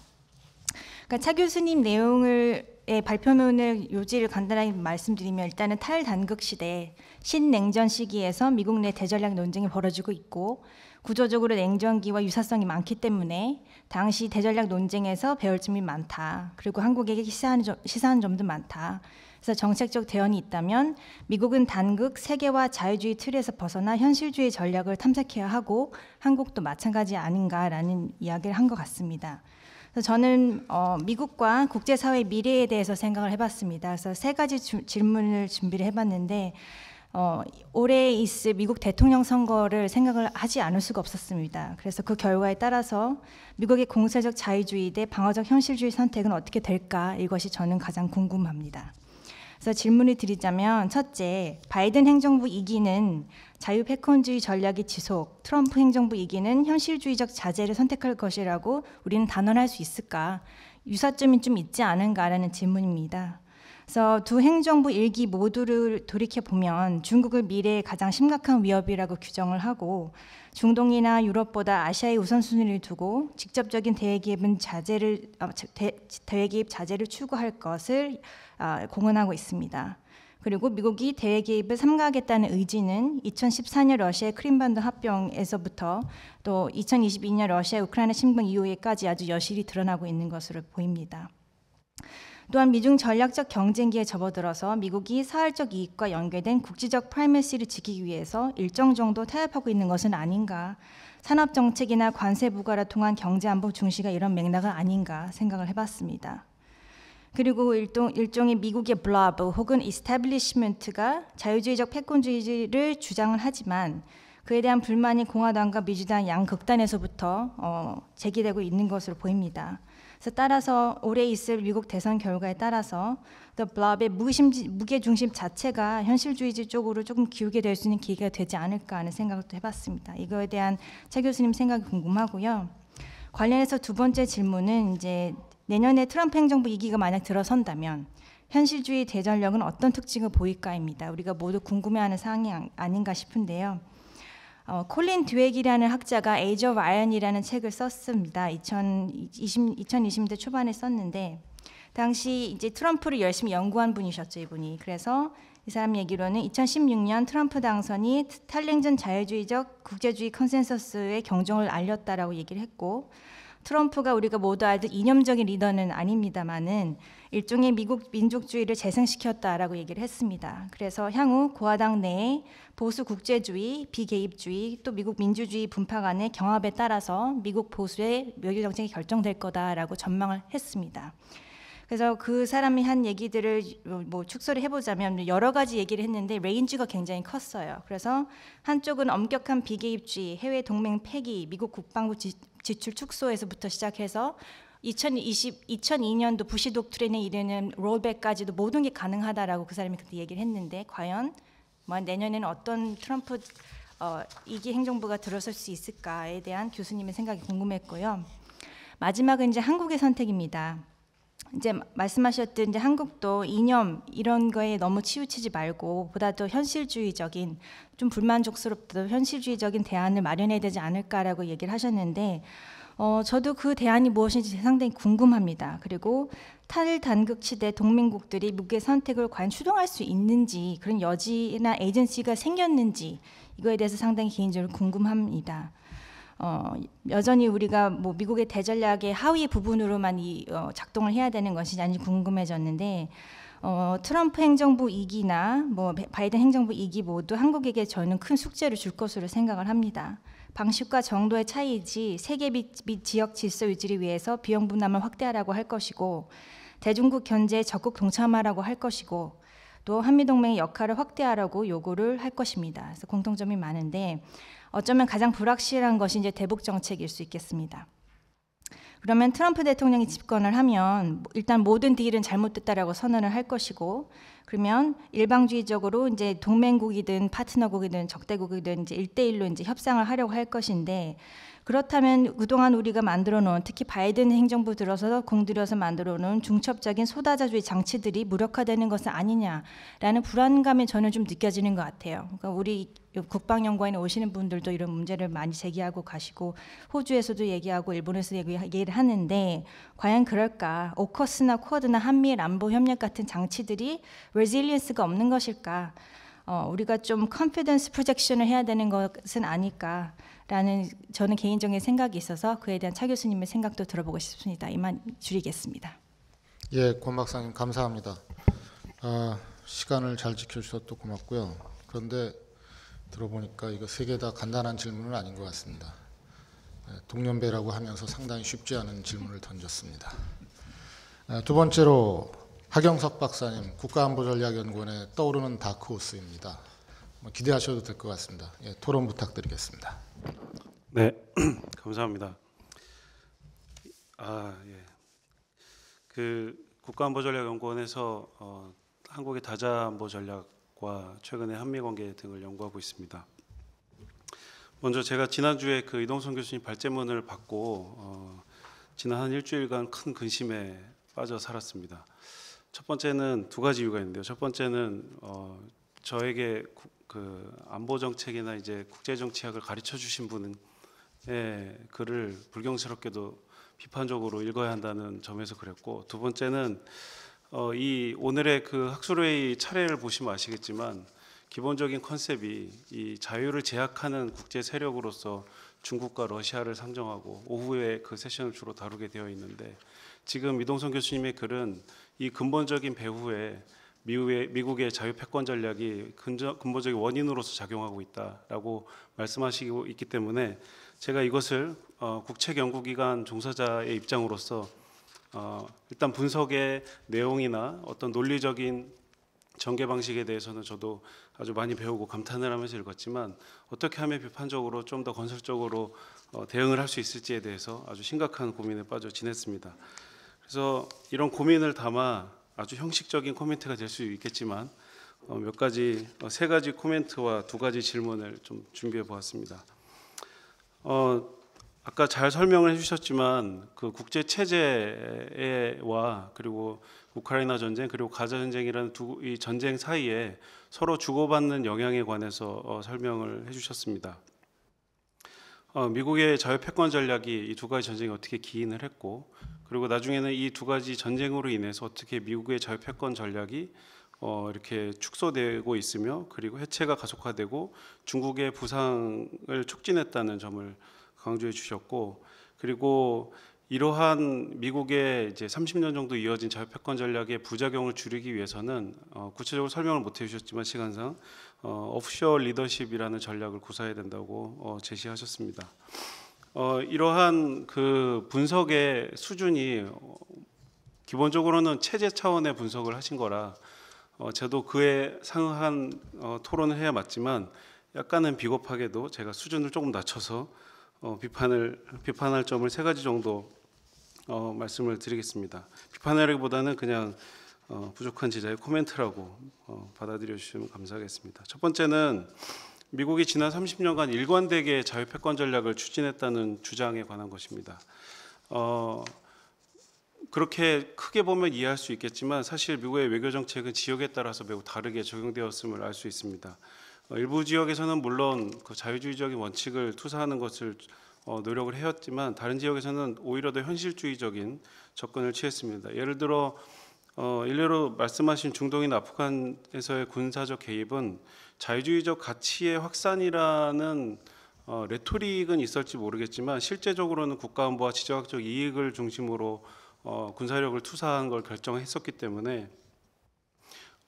그러니까 차 교수님 내용을 의 발표문을 요지를 간단하게 말씀드리면 일단은 탈단극 시대 신냉전 시기에서 미국 내 대전략 논쟁이 벌어지고 있고 구조적으로 냉전기와 유사성이 많기 때문에 당시 대전략 논쟁에서 배울 점이 많다. 그리고 한국에게 시사하는, 점, 시사하는 점도 많다. 그래서 정책적 대안이 있다면 미국은 단극 세계와 자유주의 틀에서 벗어나 현실주의 전략을 탐색해야 하고 한국도 마찬가지 아닌가라는 이야기를 한 것 같습니다. 그래서 저는 어, 미국과 국제사회 미래에 대해서 생각을 해봤습니다. 그래서 세 가지 주, 질문을 준비를 해봤는데 어, 올해 있을 미국 대통령 선거를 생각을 하지 않을 수가 없었습니다. 그래서 그 결과에 따라서 미국의 공세적 자유주의 대 방어적 현실주의 선택은 어떻게 될까 이것이 저는 가장 궁금합니다. 그래서 질문을 드리자면 첫째, 바이든 행정부 이기는 자유 패권주의 전략의 지속, 트럼프 행정부 이기는 현실주의적 자제를 선택할 것이라고 우리는 단언할 수 있을까? 유사점이 좀 있지 않은가라는 질문입니다. 그래서 두 행정부 일기 모두를 돌이켜 보면 중국을 미래의 가장 심각한 위협이라고 규정을 하고 중동이나 유럽보다 아시아의 우선순위를 두고 직접적인 대외기입은 자제를 어, 대외기업 자제를 추구할 것을 아, 공언하고 있습니다. 그리고 미국이 대외 개입을 삼가하겠다는 의지는 2014년 러시아 크림반도 합병에서부터 또 2022년 러시아 우크라이나 침공 이후에까지 아주 여실히 드러나고 있는 것으로 보입니다. 또한 미중 전략적 경쟁기에 접어들어서 미국이 사회적 이익과 연계된 국제적 프라이머시를 지키기 위해서 일정 정도 타협하고 있는 것은 아닌가 산업 정책이나 관세 부과를 통한 경제 안보 중시가 이런 맥락은 아닌가 생각을 해봤습니다. 그리고 일동, 일종의 미국의 블러브 혹은 이스타블리시먼트가 자유주의적 패권주의를 주장을 하지만 그에 대한 불만이 공화당과 민주당 양 극단에서부터 어, 제기되고 있는 것으로 보입니다. 그래서 따라서 올해 있을 미국 대선 결과에 따라서 The b 의 무게 중심 자체가 현실주의지 쪽으로 조금 기울게될 수 있는 기회가 되지 않을까 하는 생각도 해봤습니다. 이거에 대한 최 교수님 생각이 궁금하고요. 관련해서 두 번째 질문은 이제 내년에 트럼프 행정부 2기가 만약 들어선다면 현실주의 대전력은 어떤 특징을 보일까입니다. 우리가 모두 궁금해하는 사항이 아닌가 싶은데요. 어, 콜린 듀웩이라는 학자가 에이즈 오브 아이언이라는 책을 썼습니다. 2020, 2020대 초반에 썼는데 당시 이제 트럼프를 열심히 연구한 분이셨죠 이분이. 그래서 이 사람 얘기로는 2016년 트럼프 당선이 탈냉전 자유주의적 국제주의 컨센서스의 경종을 알렸다라고 얘기를 했고 트럼프가 우리가 모두 알듯 이념적인 리더는 아닙니다만은 일종의 미국 민족주의를 재생시켰다라고 얘기를 했습니다. 그래서 향후 고아당 내에 보수 국제주의, 비개입주의, 또 미국 민주주의 분파 간의 경합에 따라서 미국 보수의 외교 정책이 결정될 거다라고 전망을 했습니다. 그래서 그 사람이 한 얘기들을 뭐 축소를 해보자면 여러 가지 얘기를 했는데 레인지가 굉장히 컸어요. 그래서 한쪽은 엄격한 비개입주의, 해외 동맹 폐기, 미국 국방부 지, 지출 축소에서부터 시작해서 2020, 2002년도 부시 독트린에 이르는 롤백까지도 모든 게 가능하다라고 그 사람이 그때 얘기를 했는데 과연 뭐 내년에는 어떤 트럼프 어, 이기 행정부가 들어설 수 있을까에 대한 교수님의 생각이 궁금했고요. 마지막은 이제 한국의 선택입니다. 이제 말씀하셨듯 이제 한국도 이념 이런 거에 너무 치우치지 말고 보다 더 현실주의적인 좀 불만족스럽더라도 현실주의적인 대안을 마련해야 되지 않을까라고 얘기를 하셨는데 어, 저도 그 대안이 무엇인지 상당히 궁금합니다. 그리고 탈단극 시대 동맹국들이 무게 선택을 과연 추동할 수 있는지 그런 여지나 에이전시가 생겼는지 이거에 대해서 상당히 개인적으로 궁금합니다. 어, 여전히 우리가 뭐 미국의 대전략의 하위 부분으로만 이 어, 작동을 해야 되는 것이지 아닌 궁금해졌는데 어, 트럼프 행정부 2기나 뭐 바이든 행정부 2기 모두 한국에게 저는 큰 숙제를 줄 것으로 생각을 합니다. 방식과 정도의 차이이지 세계 및, 지역 질서 유지를 위해서 비용 분담을 확대하라고 할 것이고 대중국 견제에 적극 동참하라고 할 것이고 또 한미동맹의 역할을 확대하라고 요구를 할 것입니다. 그래서 공통점이 많은데 어쩌면 가장 불확실한 것이 이제 대북 정책일 수 있겠습니다. 그러면 트럼프 대통령이 집권을 하면 일단 모든 딜은 잘못됐다라고 선언을 할 것이고 그러면 일방주의적으로 이제 동맹국이든 파트너국이든 적대국이든 이제 일대일로 이제 협상을 하려고 할 것인데 그렇다면 그동안 우리가 만들어 놓은 특히 바이든 행정부 들어서 서 공들여서 만들어 놓은 중첩적인 소다자주의 장치들이 무력화되는 것은 아니냐라는 불안감이 저는 좀 느껴지는 것 같아요. 그러니까 우리 국방연구원에 오시는 분들도 이런 문제를 많이 제기하고 가시고 호주에서도 얘기하고 일본에서 얘기를 하는데 과연 그럴까? 오커스나 쿼드나 한미 안보 협력 같은 장치들이 레질리언스가 없는 것일까? 어, 우리가 좀 컨피던스 프로젝션을 해야 되는 것은 아닐까? 라는 저는 개인적인 생각이 있어서 그에 대한 차 교수님의 생각도 들어보고 싶습니다. 이만 줄이겠습니다. 예, 권 박사님 감사합니다. 아, 시간을 잘 지켜주셔서 고맙고요. 그런데 들어보니까 이거 세 개 다 간단한 질문은 아닌 것 같습니다. 예, 동년배라고 하면서 상당히 쉽지 않은 질문을 던졌습니다. 아, 두 번째로 하경석 박사님 국가안보전략연구원의 떠오르는 다크호스입니다. 뭐 기대하셔도 될 것 같습니다. 예, 토론 부탁드리겠습니다. 네, [clears throat] 감사합니다. 아 예, 그 국가안보전략연구원에서 어, 한국의 다자안보 전략과 최근의 한미 관계 등을 연구하고 있습니다. 먼저 제가 지난주에 그 이동성 교수님 발제문을 받고 어, 지난 한 일주일간 큰 근심에 빠져 살았습니다. 첫 번째는 두 가지 이유가 있는데요. 첫 번째는 어, 저에게 그 안보 정책이나 이제 국제 정치학을 가르쳐 주신 분의 글을 예, 불경스럽게도 비판적으로 읽어야 한다는 점에서 그랬고 두 번째는 어, 이 오늘의 그 학술회의 차례를 보시면 아시겠지만 기본적인 컨셉이 이 자유를 제약하는 국제 세력으로서 중국과 러시아를 상정하고 오후에 그 세션을 주로 다루게 되어 있는데 지금 이동성 교수님의 글은 이 근본적인 배후에 미국의, 미국의 자유 패권 전략이 근저, 근본적인 원인으로서 작용하고 있다라고 말씀하시고 있기 때문에 제가 이것을 어, 국책연구기관 종사자의 입장으로서 어, 일단 분석의 내용이나 어떤 논리적인 전개 방식에 대해서는 저도 아주 많이 배우고 감탄을 하면서 읽었지만 어떻게 하면 비판적으로 좀 더 건설적으로 어, 대응을 할 수 있을지에 대해서 아주 심각한 고민에 빠져 지냈습니다. 그래서 이런 고민을 담아 아주 형식적인 코멘트가 될 수 있겠지만 어, 몇 가지 어, 세 가지 코멘트와 두 가지 질문을 좀 준비해 보았습니다. 어, 아까 잘 설명을 해주셨지만 그 국제 체제와 그리고 우크라이나 전쟁 그리고 가자 전쟁이라는 두이 전쟁 사이에 서로 주고받는 영향에 관해서 어, 설명을 해주셨습니다. 어, 미국의 자유 패권 전략이 이 두 가지 전쟁에 어떻게 기인을 했고 그리고 나중에는 이 두 가지 전쟁으로 인해서 어떻게 미국의 자유패권 전략이 어, 이렇게 축소되고 있으며 그리고 해체가 가속화되고 중국의 부상을 촉진했다는 점을 강조해 주셨고 그리고 이러한 미국의 이제 30년 정도 이어진 자유패권 전략의 부작용을 줄이기 위해서는 어, 구체적으로 설명을 못 해주셨지만 시간상 어, 오프쇼 리더십이라는 전략을 구사해야 된다고 어, 제시하셨습니다. 어, 이러한 그 분석의 수준이 기본적으로는 체제 차원의 분석을 하신 거라 어, 저도 그에 상응한 어, 토론을 해야 맞지만 약간은 비겁하게도 제가 수준을 조금 낮춰서 어, 비판을 비판할 점을 세 가지 정도 어, 말씀을 드리겠습니다. 비판하기보다는 그냥 어, 부족한 지자의 코멘트라고 어, 받아들여 주시면 감사하겠습니다. 첫 번째는 미국이 지난 30년간 일관되게 자유패권 전략을 추진했다는 주장에 관한 것입니다. 어, 그렇게 크게 보면 이해할 수 있겠지만 사실 미국의 외교 정책은 지역에 따라서 매우 다르게 적용되었음을 알 수 있습니다. 어, 일부 지역에서는 물론 그 자유주의적인 원칙을 투사하는 것을 어, 노력을 해왔지만 다른 지역에서는 오히려 더 현실주의적인 접근을 취했습니다. 예를 들어 어, 일례로 말씀하신 중동인 아프간에서의 군사적 개입은 자유주의적 가치의 확산이라는 어, 레토릭은 있을지 모르겠지만 실제적으로는 국가안보와 지정학적 이익을 중심으로 어, 군사력을 투사한 걸 결정했었기 때문에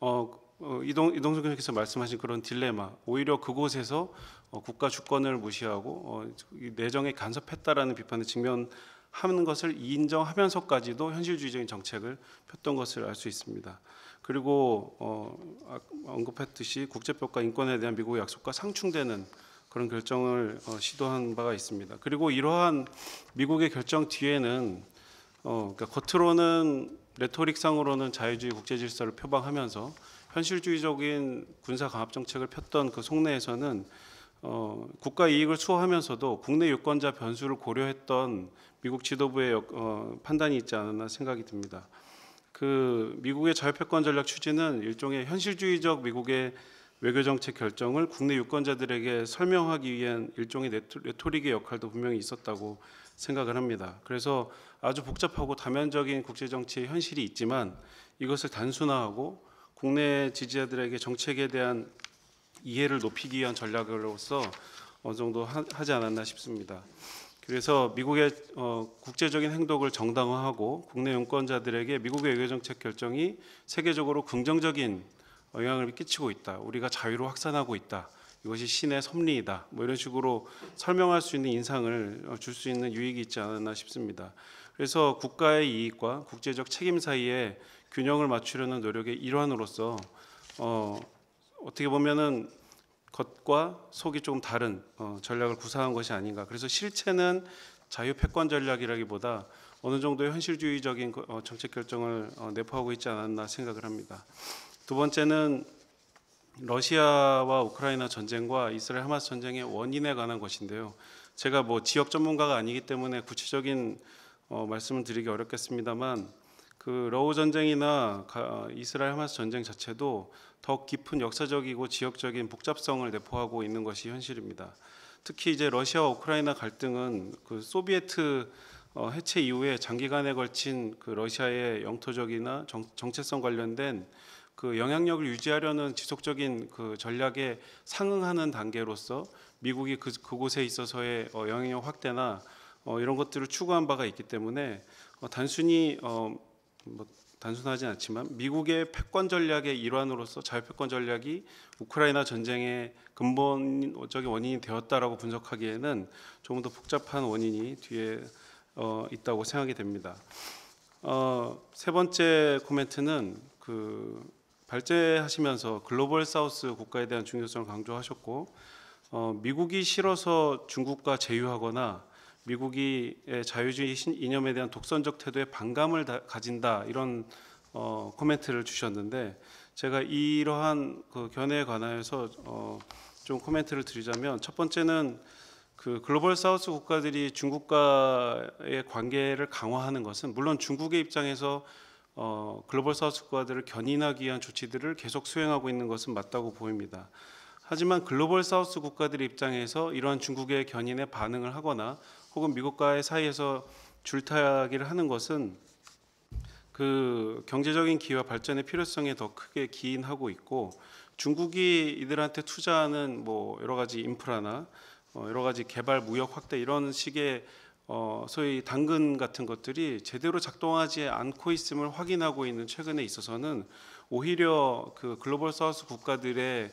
어, 어, 이동 이동석 교수께서 말씀하신 그런 딜레마 오히려 그곳에서 어, 국가 주권을 무시하고 어, 내정에 간섭했다라는 비판에 직면하는 것을 인정하면서까지도 현실주의적인 정책을 폈던 것을 알 수 있습니다. 그리고 어, 아, 언급했듯이 국제법과 인권에 대한 미국의 약속과 상충되는 그런 결정을 어, 시도한 바가 있습니다. 그리고 이러한 미국의 결정 뒤에는 어, 그러니까 겉으로는 레토릭상으로는 자유주의 국제 질서를 표방하면서 현실주의적인 군사 강압 정책을 폈던 그 속내에서는 어, 국가 이익을 수호하면서도 국내 유권자 변수를 고려했던 미국 지도부의 어, 판단이 있지 않았나 생각이 듭니다. 그 미국의 자유패권 전략 추진은 일종의 현실주의적 미국의 외교 정책 결정을 국내 유권자들에게 설명하기 위한 일종의 레토릭의 역할도 분명히 있었다고 생각을 합니다. 그래서 아주 복잡하고 다면적인 국제 정치의 현실이 있지만 이것을 단순화하고 국내 지지자들에게 정책에 대한 이해를 높이기 위한 전략으로서 어느 정도 하지 않았나 싶습니다. 그래서 미국의 어, 국제적인 행동을 정당화하고 국내 유권자들에게 미국의 외교 정책 결정이 세계적으로 긍정적인 영향을 끼치고 있다. 우리가 자유로 확산하고 있다. 이것이 신의 섭리이다. 뭐 이런 식으로 설명할 수 있는 인상을 어, 줄수 있는 유익이 있지 않았나 싶습니다. 그래서 국가의 이익과 국제적 책임 사이에 균형을 맞추려는 노력의 일환으로서 어, 어떻게 보면은 것과 속이 조금 다른 어, 전략을 구사한 것이 아닌가. 그래서 실체는 자유 패권 전략이라기보다 어느 정도 현실주의적인 어, 정책 결정을 어, 내포하고 있지 않았나 생각을 합니다. 두 번째는 러시아와 우크라이나 전쟁과 이스라엘 하마스 전쟁의 원인에 관한 것인데요. 제가 뭐 지역 전문가가 아니기 때문에 구체적인 어, 말씀을 드리기 어렵겠습니다만 그 러우 전쟁이나 이스라엘 하마스 전쟁 자체도 더 깊은 역사적이고 지역적인 복잡성을 내포하고 있는 것이 현실입니다. 특히 이제 러시아 우크라이나 갈등은 그 소비에트 어, 해체 이후에 장기간에 걸친 그 러시아의 영토적이나 정, 체성 관련된 그 영향력을 유지하려는 지속적인 그 전략에 상응하는 단계로서 미국이 그, 그곳에 있어서의 어, 영향력 확대나 어, 이런 것들을 추구한 바가 있기 때문에 단순히 뭐 단순하진 않지만 미국의 패권 전략의 일환으로서 자유패권 전략이 우크라이나 전쟁의 근본적인 원인이 되었다라고 분석하기에는 조금 더 복잡한 원인이 뒤에 어, 있다고 생각이 됩니다. 어, 세 번째 코멘트는 그 발제하시면서 글로벌 사우스 국가에 대한 중요성을 강조하셨고 어, 미국이 싫어서 중국과 제휴하거나 미국이 자유주의 이념에 대한 독선적 태도에 반감을 가진다 이런 어, 코멘트를 주셨는데 제가 이러한 그 견해에 관하여서 어, 좀 코멘트를 드리자면 첫 번째는 그 글로벌 사우스 국가들이 중국과의 관계를 강화하는 것은 물론 중국의 입장에서 어, 글로벌 사우스 국가들을 견인하기 위한 조치들을 계속 수행하고 있는 것은 맞다고 보입니다. 하지만 글로벌 사우스 국가들 입장에서 이러한 중국의 견인에 반응을 하거나 혹은 미국과의 사이에서 줄타기를 하는 것은 그 경제적인 기회와 발전의 필요성에 더 크게 기인하고 있고 중국이 이들한테 투자하는 뭐 여러 가지 인프라나 어 여러 가지 개발 무역 확대 이런 식의 어 소위 당근 같은 것들이 제대로 작동하지 않고 있음을 확인하고 있는 최근에 있어서는 오히려 그 글로벌 사우스 국가들의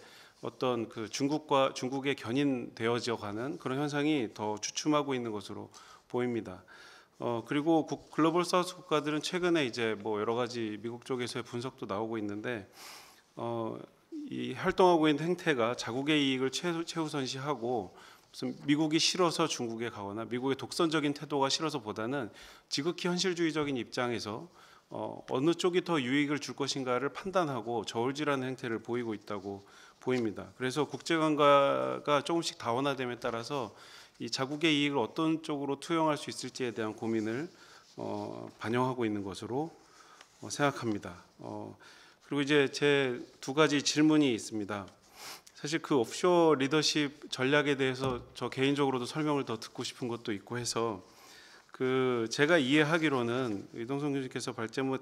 어떤 그 중국과 중국에 견인되어져 가는 그런 현상이 더 주춤하고 있는 것으로 보입니다. 어 그리고 글로벌 사우스 국가들은 최근에 이제 뭐 여러 가지 미국 쪽에서의 분석도 나오고 있는데 어이 활동하고 있는 행태가 자국의 이익을 최, 최우선시하고 무슨 미국이 싫어서 중국에 가거나 미국의 독선적인 태도가 싫어서보다는 지극히 현실주의적인 입장에서 어, 어느 쪽이 더 유익을 줄 것인가를 판단하고 저울질하는 행태를 보이고 있다고 보입니다. 그래서 국제관과가 조금씩 다원화됨에 따라서 이 자국의 이익을 어떤 쪽으로 투영할 수 있을지에 대한 고민을 어, 반영하고 있는 것으로 어, 생각합니다. 어, 그리고 이제 제 두 가지 질문이 있습니다. 사실 그 옵쇼 리더십 전략에 대해서 저 개인적으로도 설명을 더 듣고 싶은 것도 있고 해서 그 제가 이해하기로는 이동성 교수님께서 발제문에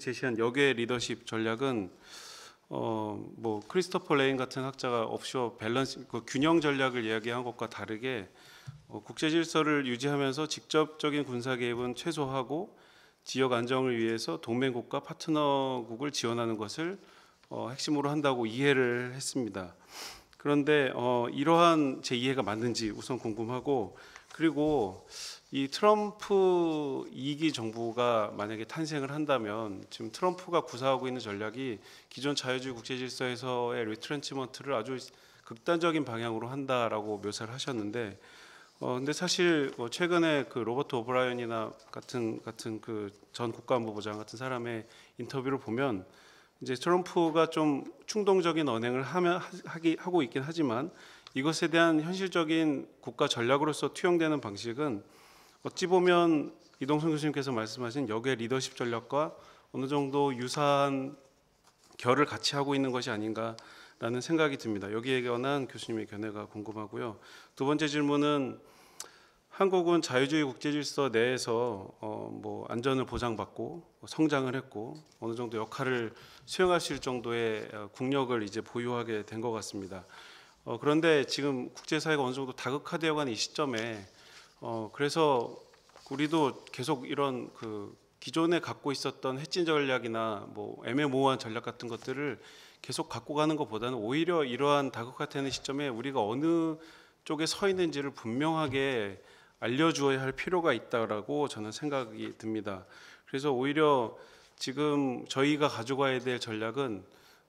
제시한 역외 리더십 전략은 어뭐 크리스토퍼 레인 같은 학자가 업쇼 밸런스 그 균형 전략을 이야기한 것과 다르게 어, 국제 질서를 유지하면서 직접적인 군사 개입은 최소화하고 지역 안정을 위해서 동맹국과 파트너국을 지원하는 것을 어, 핵심으로 한다고 이해를 했습니다. 그런데 어, 이러한 제 이해가 맞는지 우선 궁금하고 그리고 이 트럼프 2기 정부가 만약에 탄생을 한다면 지금 트럼프가 구사하고 있는 전략이 기존 자유주의 국제 질서에서의 리트렌치먼트를 아주 극단적인 방향으로 한다라고 묘사를 하셨는데 어 근데 사실 뭐 최근에 그 로버트 오브라이언이나 같은 같은 그 전 국가안보보장 같은 사람의 인터뷰를 보면 이제 트럼프가 좀 충동적인 언행을 하면 하기 하고 있긴 하지만 이것에 대한 현실적인 국가 전략으로서 투영되는 방식은 어찌 보면 이동성 교수님께서 말씀하신 역의 리더십 전략과 어느 정도 유사한 결을 같이 하고 있는 것이 아닌가라는 생각이 듭니다. 여기에 관한 교수님의 견해가 궁금하고요. 두 번째 질문은 한국은 자유주의 국제 질서 내에서 어뭐 안전을 보장받고 성장을 했고 어느 정도 역할을 수행하실 정도의 어, 국력을 이제 보유하게 된 것 같습니다. 어 그런데 지금 국제사회가 어느 정도 다극화되어가는 이 시점에 어, 그래서 우리도 계속 이런 그 기존에 갖고 있었던 해친 전략이나 뭐 애매모호한 전략 같은 것들을 계속 갖고 가는 것보다는 오히려 이러한 다극화되는 시점에 우리가 어느 쪽에 서 있는지를 분명하게 알려주어야 할 필요가 있다라고 저는 생각이 듭니다. 그래서 오히려 지금 저희가 가져가야 될 전략은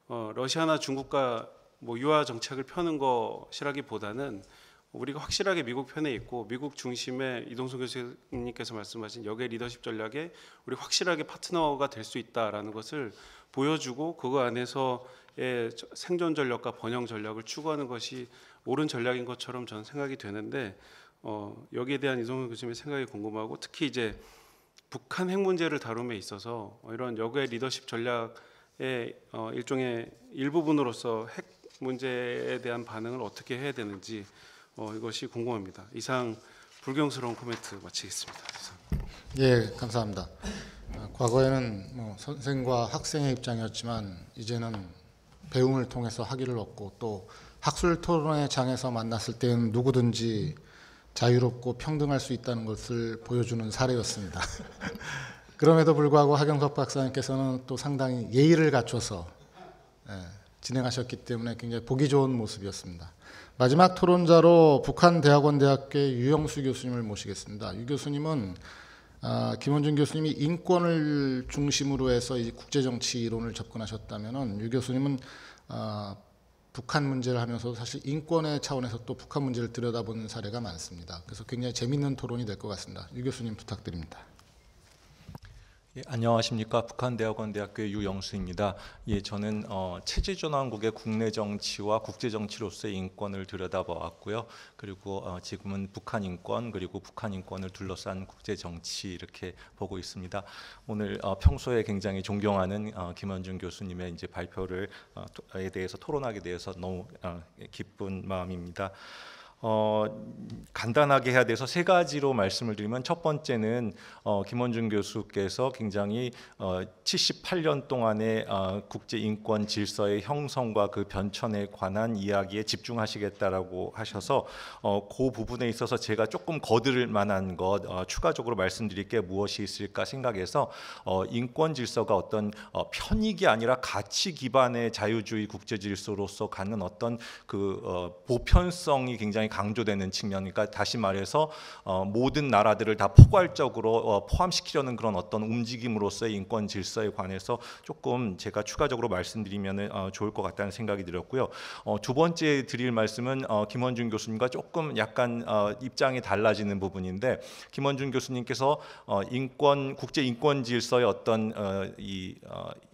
어, 러시아나 중국과 뭐 유화 정책을 펴는 것이라기보다는 우리가 확실하게 미국 편에 있고 미국 중심의 이동성 교수님께서 말씀하신 역의 리더십 전략에 우리 확실하게 파트너가 될 수 있다라는 것을 보여주고 그거 안에서의 생존 전략과 번영 전략을 추구하는 것이 옳은 전략인 것처럼 저는 생각이 되는데 어, 여기에 대한 이동성 교수님의 생각이 궁금하고 특히 이제 북한 핵 문제를 다룸에 있어서 이런 역의 리더십 전략의 어, 일종의 일부분으로서 핵 문제에 대한 반응을 어떻게 해야 되는지 어, 이것이 궁금합니다. 이상 불경스러운 코멘트 마치겠습니다. 예, 감사합니다. 아, 과거에는 뭐 선생과 학생의 입장이었지만 이제는 배움을 통해서 학위를 얻고 또 학술 토론의 장에서 만났을 때는 누구든지 자유롭고 평등할 수 있다는 것을 보여주는 사례였습니다. [laughs] 그럼에도 불구하고 하경석 박사님께서는 또 상당히 예의를 갖춰서 예, 진행하셨기 때문에 굉장히 보기 좋은 모습이었습니다. 마지막 토론자로 북한 대학원 대학교의 유영수 교수님을 모시겠습니다. 유 교수님은 아, 김원준 교수님이 인권을 중심으로 해서 국제 정치 이론을 접근하셨다면은 유 교수님은 아, 북한 문제를 하면서 사실 인권의 차원에서 또 북한 문제를 들여다보는 사례가 많습니다. 그래서 굉장히 재미는 토론이 될 것 같습니다. 유 교수님 부탁드립니다. 예, 안녕하십니까 북한대학원대학교의 유영수입니다. 예, 저는 어, 체제전환국의 국내 정치와 국제 정치로서의 인권을 들여다보았고요. 그리고 어, 지금은 북한 인권 그리고 북한 인권을 둘러싼 국제 정치 이렇게 보고 있습니다. 오늘 어, 평소에 굉장히 존경하는 어, 김원준 교수님의 이제 발표를 어, 대해서 토론하게 돼서 너무 어, 기쁜 마음입니다. 어, 간단하게 해야 돼서 세 가지로 말씀을 드리면 첫 번째는 어, 김원준 교수께서 굉장히 어, 78년 동안의 어, 국제 인권 질서의 형성과 그 변천에 관한 이야기에 집중하시겠다라고 하셔서 어, 그 부분에 있어서 제가 조금 거들 만한 것 어, 추가적으로 말씀드릴 게 무엇이 있을까 생각해서 어, 인권 질서가 어떤 어, 편익이 아니라 가치 기반의 자유주의 국제 질서로서 갖는 어떤 그 어, 보편성이 굉장히 강조되는 측면이니까 다시 말해서 어, 모든 나라들을 다 포괄적으로 어, 포함시키려는 그런 어떤 움직임으로서의 인권 질서에 관해서 조금 제가 추가적으로 말씀드리면 어, 좋을 것 같다는 생각이 들었고요. 어, 두 번째 드릴 말씀은 어, 김원준 교수님과 조금 약간 어, 입장이 달라지는 부분인데 김원준 교수님께서 인권 국제 인권 질서의 어떤 이,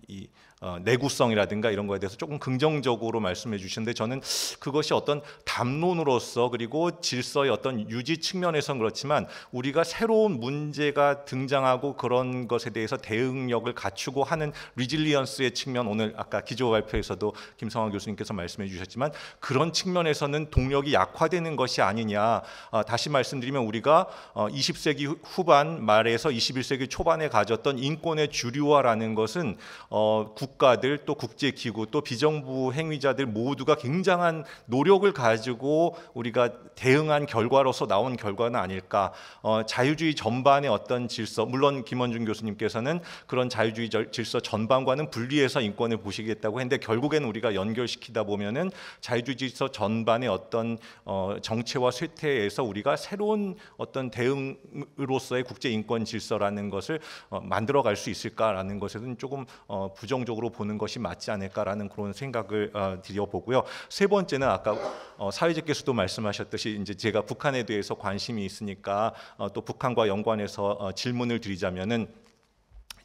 이 어, 내구성이라든가 이런 거에 대해서 조금 긍정적으로 말씀해 주시는데 저는 그것이 어떤 담론으로서 그리고 질서의 어떤 유지 측면에서는 그렇지만 우리가 새로운 문제가 등장하고 그런 것에 대해서 대응력을 갖추고 하는 리질리언스의 측면 오늘 아까 기조 발표에서도 김성환 교수님께서 말씀해 주셨지만 그런 측면에서는 동력이 약화되는 것이 아니냐 어, 다시 말씀드리면 우리가 어, 20세기 후반 말에서 21세기 초반에 가졌던 인권의 주류화라는 것은 어, 국가들 또 국제기구 또 비정부 행위자들 모두가 굉장한 노력을 가지고 우리가 대응한 결과로서 나온 결과는 아닐까. 어, 자유주의 전반의 어떤 질서, 물론 김원준 교수님께서는 그런 자유주의 질서 전반과는 분리해서 인권을 보시겠다고 했는데 결국에는 우리가 연결시키다 보면은 자유주의 질서 전반의 어떤 어, 정체와 쇠퇴에서 우리가 새로운 어떤 대응으로서의 국제 인권 질서라는 것을 어, 만들어갈 수 있을까라는 것에는 조금 어, 부정적으로. 전반적으로 보는 것이 맞지 않을까라는 그런 생각을 어, 드려보고요. 세 번째는 아까 어, 사회자께서도 말씀하셨듯이 이제 제가 북한에 대해서 관심이 있으니까 어, 또 북한과 연관해서 어, 질문을 드리자면은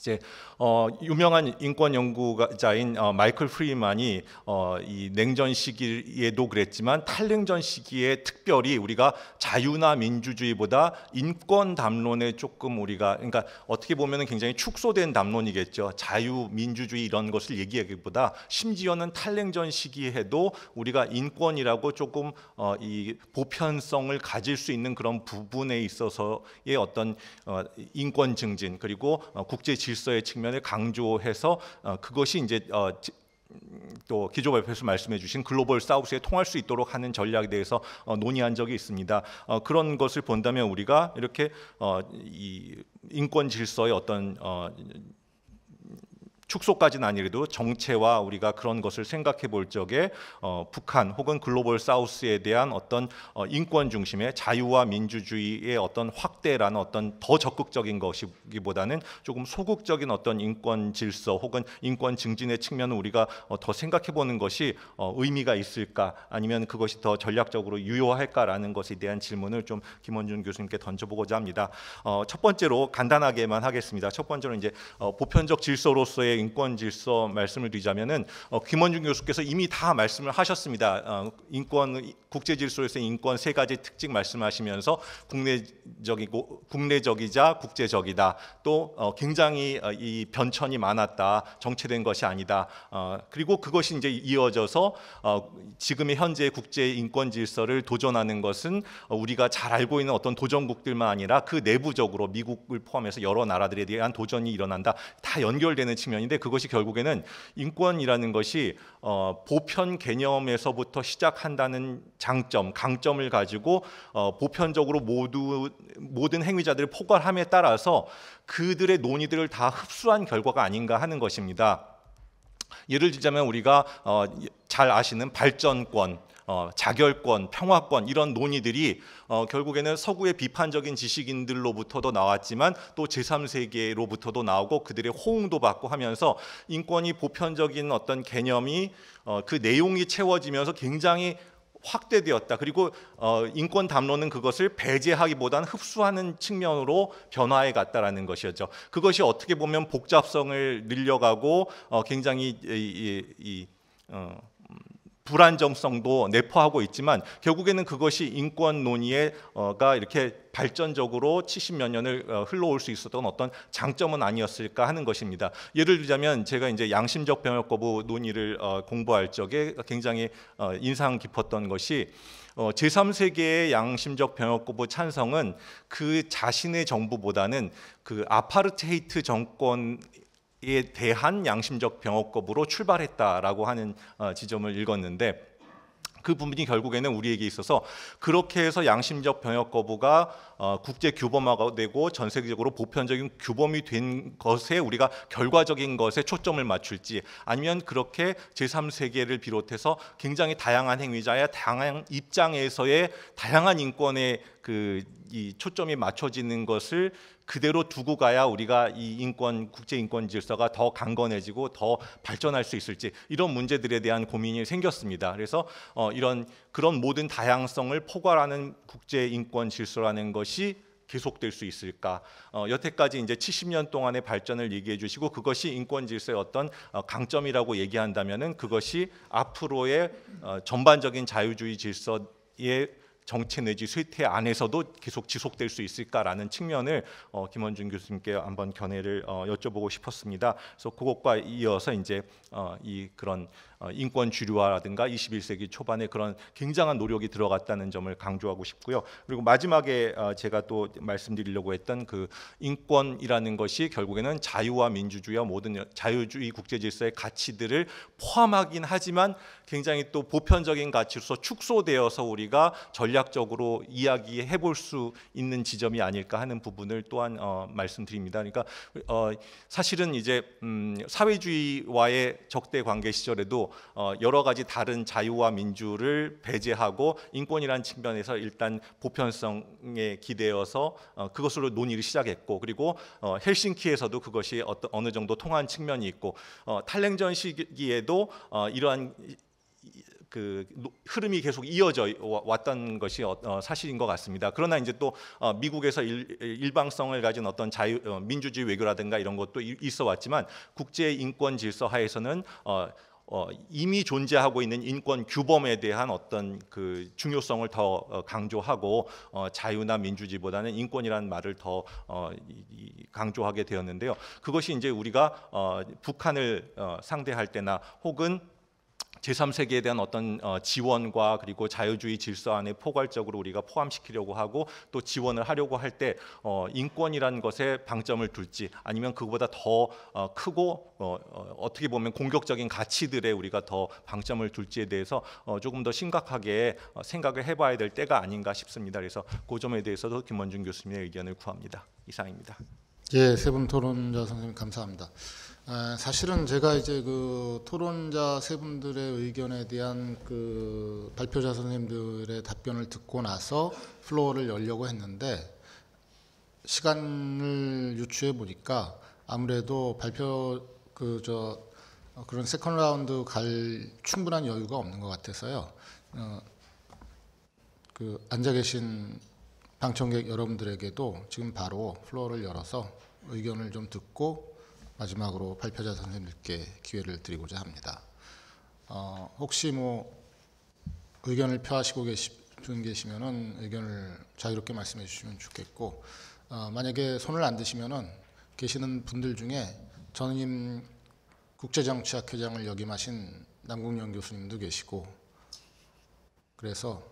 이제 어, 유명한 인권 연구자인 가 어, 마이클 프리만이 어, 이 냉전 시기에도 그랬지만 탈냉전 시기에 특별히 우리가 자유나 민주주의보다 인권 담론에 조금 우리가 그러니까 어떻게 보면은 굉장히 축소된 담론이겠죠. 자유 민주주의 이런 것을 얘기하기보다 심지어는 탈냉전 시기에도 우리가 인권이라고 조금 어, 이 보편성을 가질 수 있는 그런 부분에 있어서의 어떤 어, 인권 증진 그리고 어, 국제 질 질서의 측면을 강조해서 어, 그것이 이제 어, 음, 또 기조 발표에서 말씀해 주신 글로벌 사우스에 통할 수 있도록 하는 전략에 대해서 어, 논의한 적이 있습니다. 어, 그런 것을 본다면 우리가 이렇게 어, 이 인권 질서의 어떤 어, 축소까지는 아니래도 정체와 우리가 그런 것을 생각해 볼 적에 어, 북한 혹은 글로벌 사우스에 대한 어떤 어, 인권 중심의 자유와 민주주의의 어떤 확대라는 어떤 더 적극적인 것이기보다는 조금 소극적인 어떤 인권 질서 혹은 인권 증진의 측면을 우리가 어, 더 생각해 보는 것이 어, 의미가 있을까 아니면 그것이 더 전략적으로 유효할까라는 것에 대한 질문을 좀 김원준 교수님께 던져보고자 합니다. 어, 첫 번째로 간단하게만 하겠습니다. 첫 번째로 이제 어, 보편적 질서로서의 인권 질서 말씀을 드리자면은 어, 김원준 교수께서 이미 다 말씀을 하셨습니다. 어, 인권 국제 질서에서 인권 세 가지 특징 말씀하시면서 국내적이고 국내적이자 국제적이다. 또 어, 굉장히 어, 이 변천이 많았다. 정체된 것이 아니다. 어, 그리고 그것이 이제 이어져서 어, 지금의 현재 국제 인권 질서를 도전하는 것은 우리가 잘 알고 있는 어떤 도전국들만 아니라 그 내부적으로 미국을 포함해서 여러 나라들에 대한 도전이 일어난다. 다 연결되는 측면인데 있는데 그것이 결국에는 인권이라는 것이 어, 보편 개념에서부터 시작한다는 장점, 강점을 가지고 어, 보편적으로 모두 모든 행위자들을 포괄함에 따라서 그들의 논의들을 다 흡수한 결과가 아닌가 하는 것입니다. 예를 들자면 우리가 어, 잘 아시는 발전권 어, 자결권, 평화권 이런 논의들이 어, 결국에는 서구의 비판적인 지식인들로부터도 나왔지만 또 제3세계로부터도 나오고 그들의 호응도 받고 하면서 인권이 보편적인 어떤 개념이 어, 그 내용이 채워지면서 굉장히 확대되었다. 그리고 어, 인권 담론은 그것을 배제하기보다는 흡수하는 측면으로 변화해 갔다라는 것이었죠. 그것이 어떻게 보면 복잡성을 늘려가고 어, 굉장히 이, 이, 이 어, 불안정성도 내포하고 있지만 결국에는 그것이 인권 논의가 이렇게 발전적으로 70몇 년을 어, 흘러올 수 있었던 어떤 장점은 아니었을까 하는 것입니다. 예를 들자면 제가 이제 양심적 병역 거부 논의를 어, 공부할 적에 굉장히 어, 인상 깊었던 것이 제3세계의 양심적 병역거부 찬성은 그 자신의 정부보다는 그 아파르테이트 정권 에 대한 양심적 병역법으로 출발했다라고 하는 어, 지점을 읽었는데 그 부분이 결국에는 우리에게 있어서 그렇게 해서 양심적 병역 거부가 어, 국제 규범화가 되고 전 세계적으로 보편적인 규범이 된 것에 우리가 결과적인 것에 초점을 맞출지 아니면 그렇게 제3세계를 비롯해서 굉장히 다양한 행위자의 다양한 입장에서의 다양한 인권의 그 이 초점이 맞춰지는 것을 그대로 두고 가야 우리가 이 인권 국제 인권 질서가 더 강건해지고 더 발전할 수 있을지 이런 문제들에 대한 고민이 생겼습니다. 그래서 어, 이런 그런 모든 다양성을 포괄하는 국제 인권 질서라는 것이 계속될 수 있을까? 어, 여태까지 이제 70년 동안의 발전을 얘기해 주시고 그것이 인권 질서의 어떤 어, 강점이라고 얘기한다면은 그것이 앞으로의 어, 전반적인 자유주의 질서의 정치 내지 쇠퇴 안에서도 계속 지속될 수 있을까라는 측면을 어, 김원준 교수님께 한번 견해를 어, 여쭤보고 싶었습니다. 그래서 그것과 이어서 이제 어, 이 그런 어, 인권 주류화라든가 21세기 초반에 그런 굉장한 노력이 들어갔다는 점을 강조하고 싶고요. 그리고 마지막에 어, 제가 또 말씀드리려고 했던 그 인권이라는 것이 결국에는 자유와 민주주의와 모든 자유주의 국제 질서의 가치들을 포함하긴 하지만 굉장히 또 보편적인 가치로서 축소되어서 우리가 전략적으로 이야기해 볼 수 있는 지점이 아닐까 하는 부분을 또한 어, 말씀드립니다. 그러니까 어, 사실은 이제 음, 사회주의와의 적대 관계 시절에도 어, 여러 가지 다른 자유와 민주를 배제하고 인권이라는 측면에서 일단 보편성에 기대어서 어, 그것으로 논의를 시작했고 그리고 어, 헬싱키에서도 그것이 어떤 어느 정도 통한 측면이 있고 어, 탈냉전 시기에도 어, 이러한 그 흐름이 계속 이어져 왔던 것이 어, 어, 사실인 것 같습니다. 그러나 이제 또 어, 미국에서 일, 방성을 가진 어떤 자유 민주주의 외교라든가 이런 것도 있어 왔지만 국제 인권 질서 하에서는 어, 어, 이미 존재하고 있는 인권 규범에 대한 어떤 그 중요성을 더 어, 강조하고 어, 자유나 민주주의보다는 인권이라는 말을 더 어, 강조하게 되었는데요. 그것이 이제 우리가 어, 북한을 어, 상대할 때나 혹은 제3세계에 대한 어떤 어, 지원과 그리고 자유주의 질서 안에 포괄적으로 우리가 포함시키려고 하고 또 지원을 하려고 할때 어, 인권이라는 것에 방점을 둘지 아니면 그보다 더 어, 크고 어떻게 보면 공격적인 가치들에 우리가 더 방점을 둘지에 대해서 조금 더 심각하게 생각을 해봐야 될 때가 아닌가 싶습니다. 그래서 그 점에 대해서도 김원준 교수님의 의견을 구합니다. 이상입니다. 예, 세분 토론자 선생님 감사합니다. 아, 사실은 제가 이제 그 토론자 세 분들의 의견에 대한 그 발표자 선생님들의 답변을 듣고 나서 플로어를 열려고 했는데 시간을 유추해 보니까 아무래도 발표 그저 어, 그런 세컨 라운드 갈 충분한 여유가 없는 것 같아서요. 어, 그 앉아 계신 방청객 여러분들에게도 지금 바로 플로어를 열어서 의견을 좀 듣고 마지막으로 발표자 선생님께 기회를 드리고자 합니다. 어, 혹시 뭐 의견을 표하시고 계신 계시면은 의견을 자유롭게 말씀해 주시면 좋겠고 어, 만약에 손을 안 드시면은 계시는 분들 중에 전임 국제정치학회장을 역임하신 남궁영 교수님도 계시고 그래서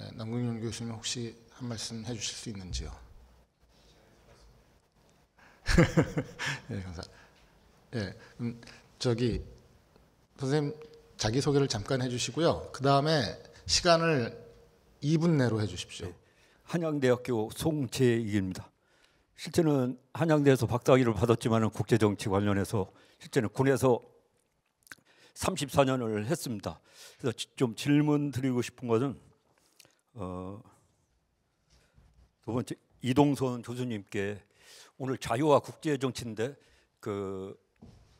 예, 남궁영 교수님 혹시 한 말씀 해주실 수 있는지요? 예, 감사. 예, 음, 저기 선생님 자기 소개를 잠깐 해주시고요. 그 다음에 시간을 2분 내로 해주십시오. 네. 한양대학교 송재익입니다. 실제는 한양대에서 박사학위를 받았지만 국제정치 관련해서 실제는 군에서 34년을 했습니다. 그래서 좀 질문 드리고 싶은 것은 어, 두 번째 이동선 교수님께 오늘 자유와 국제 정치인데 그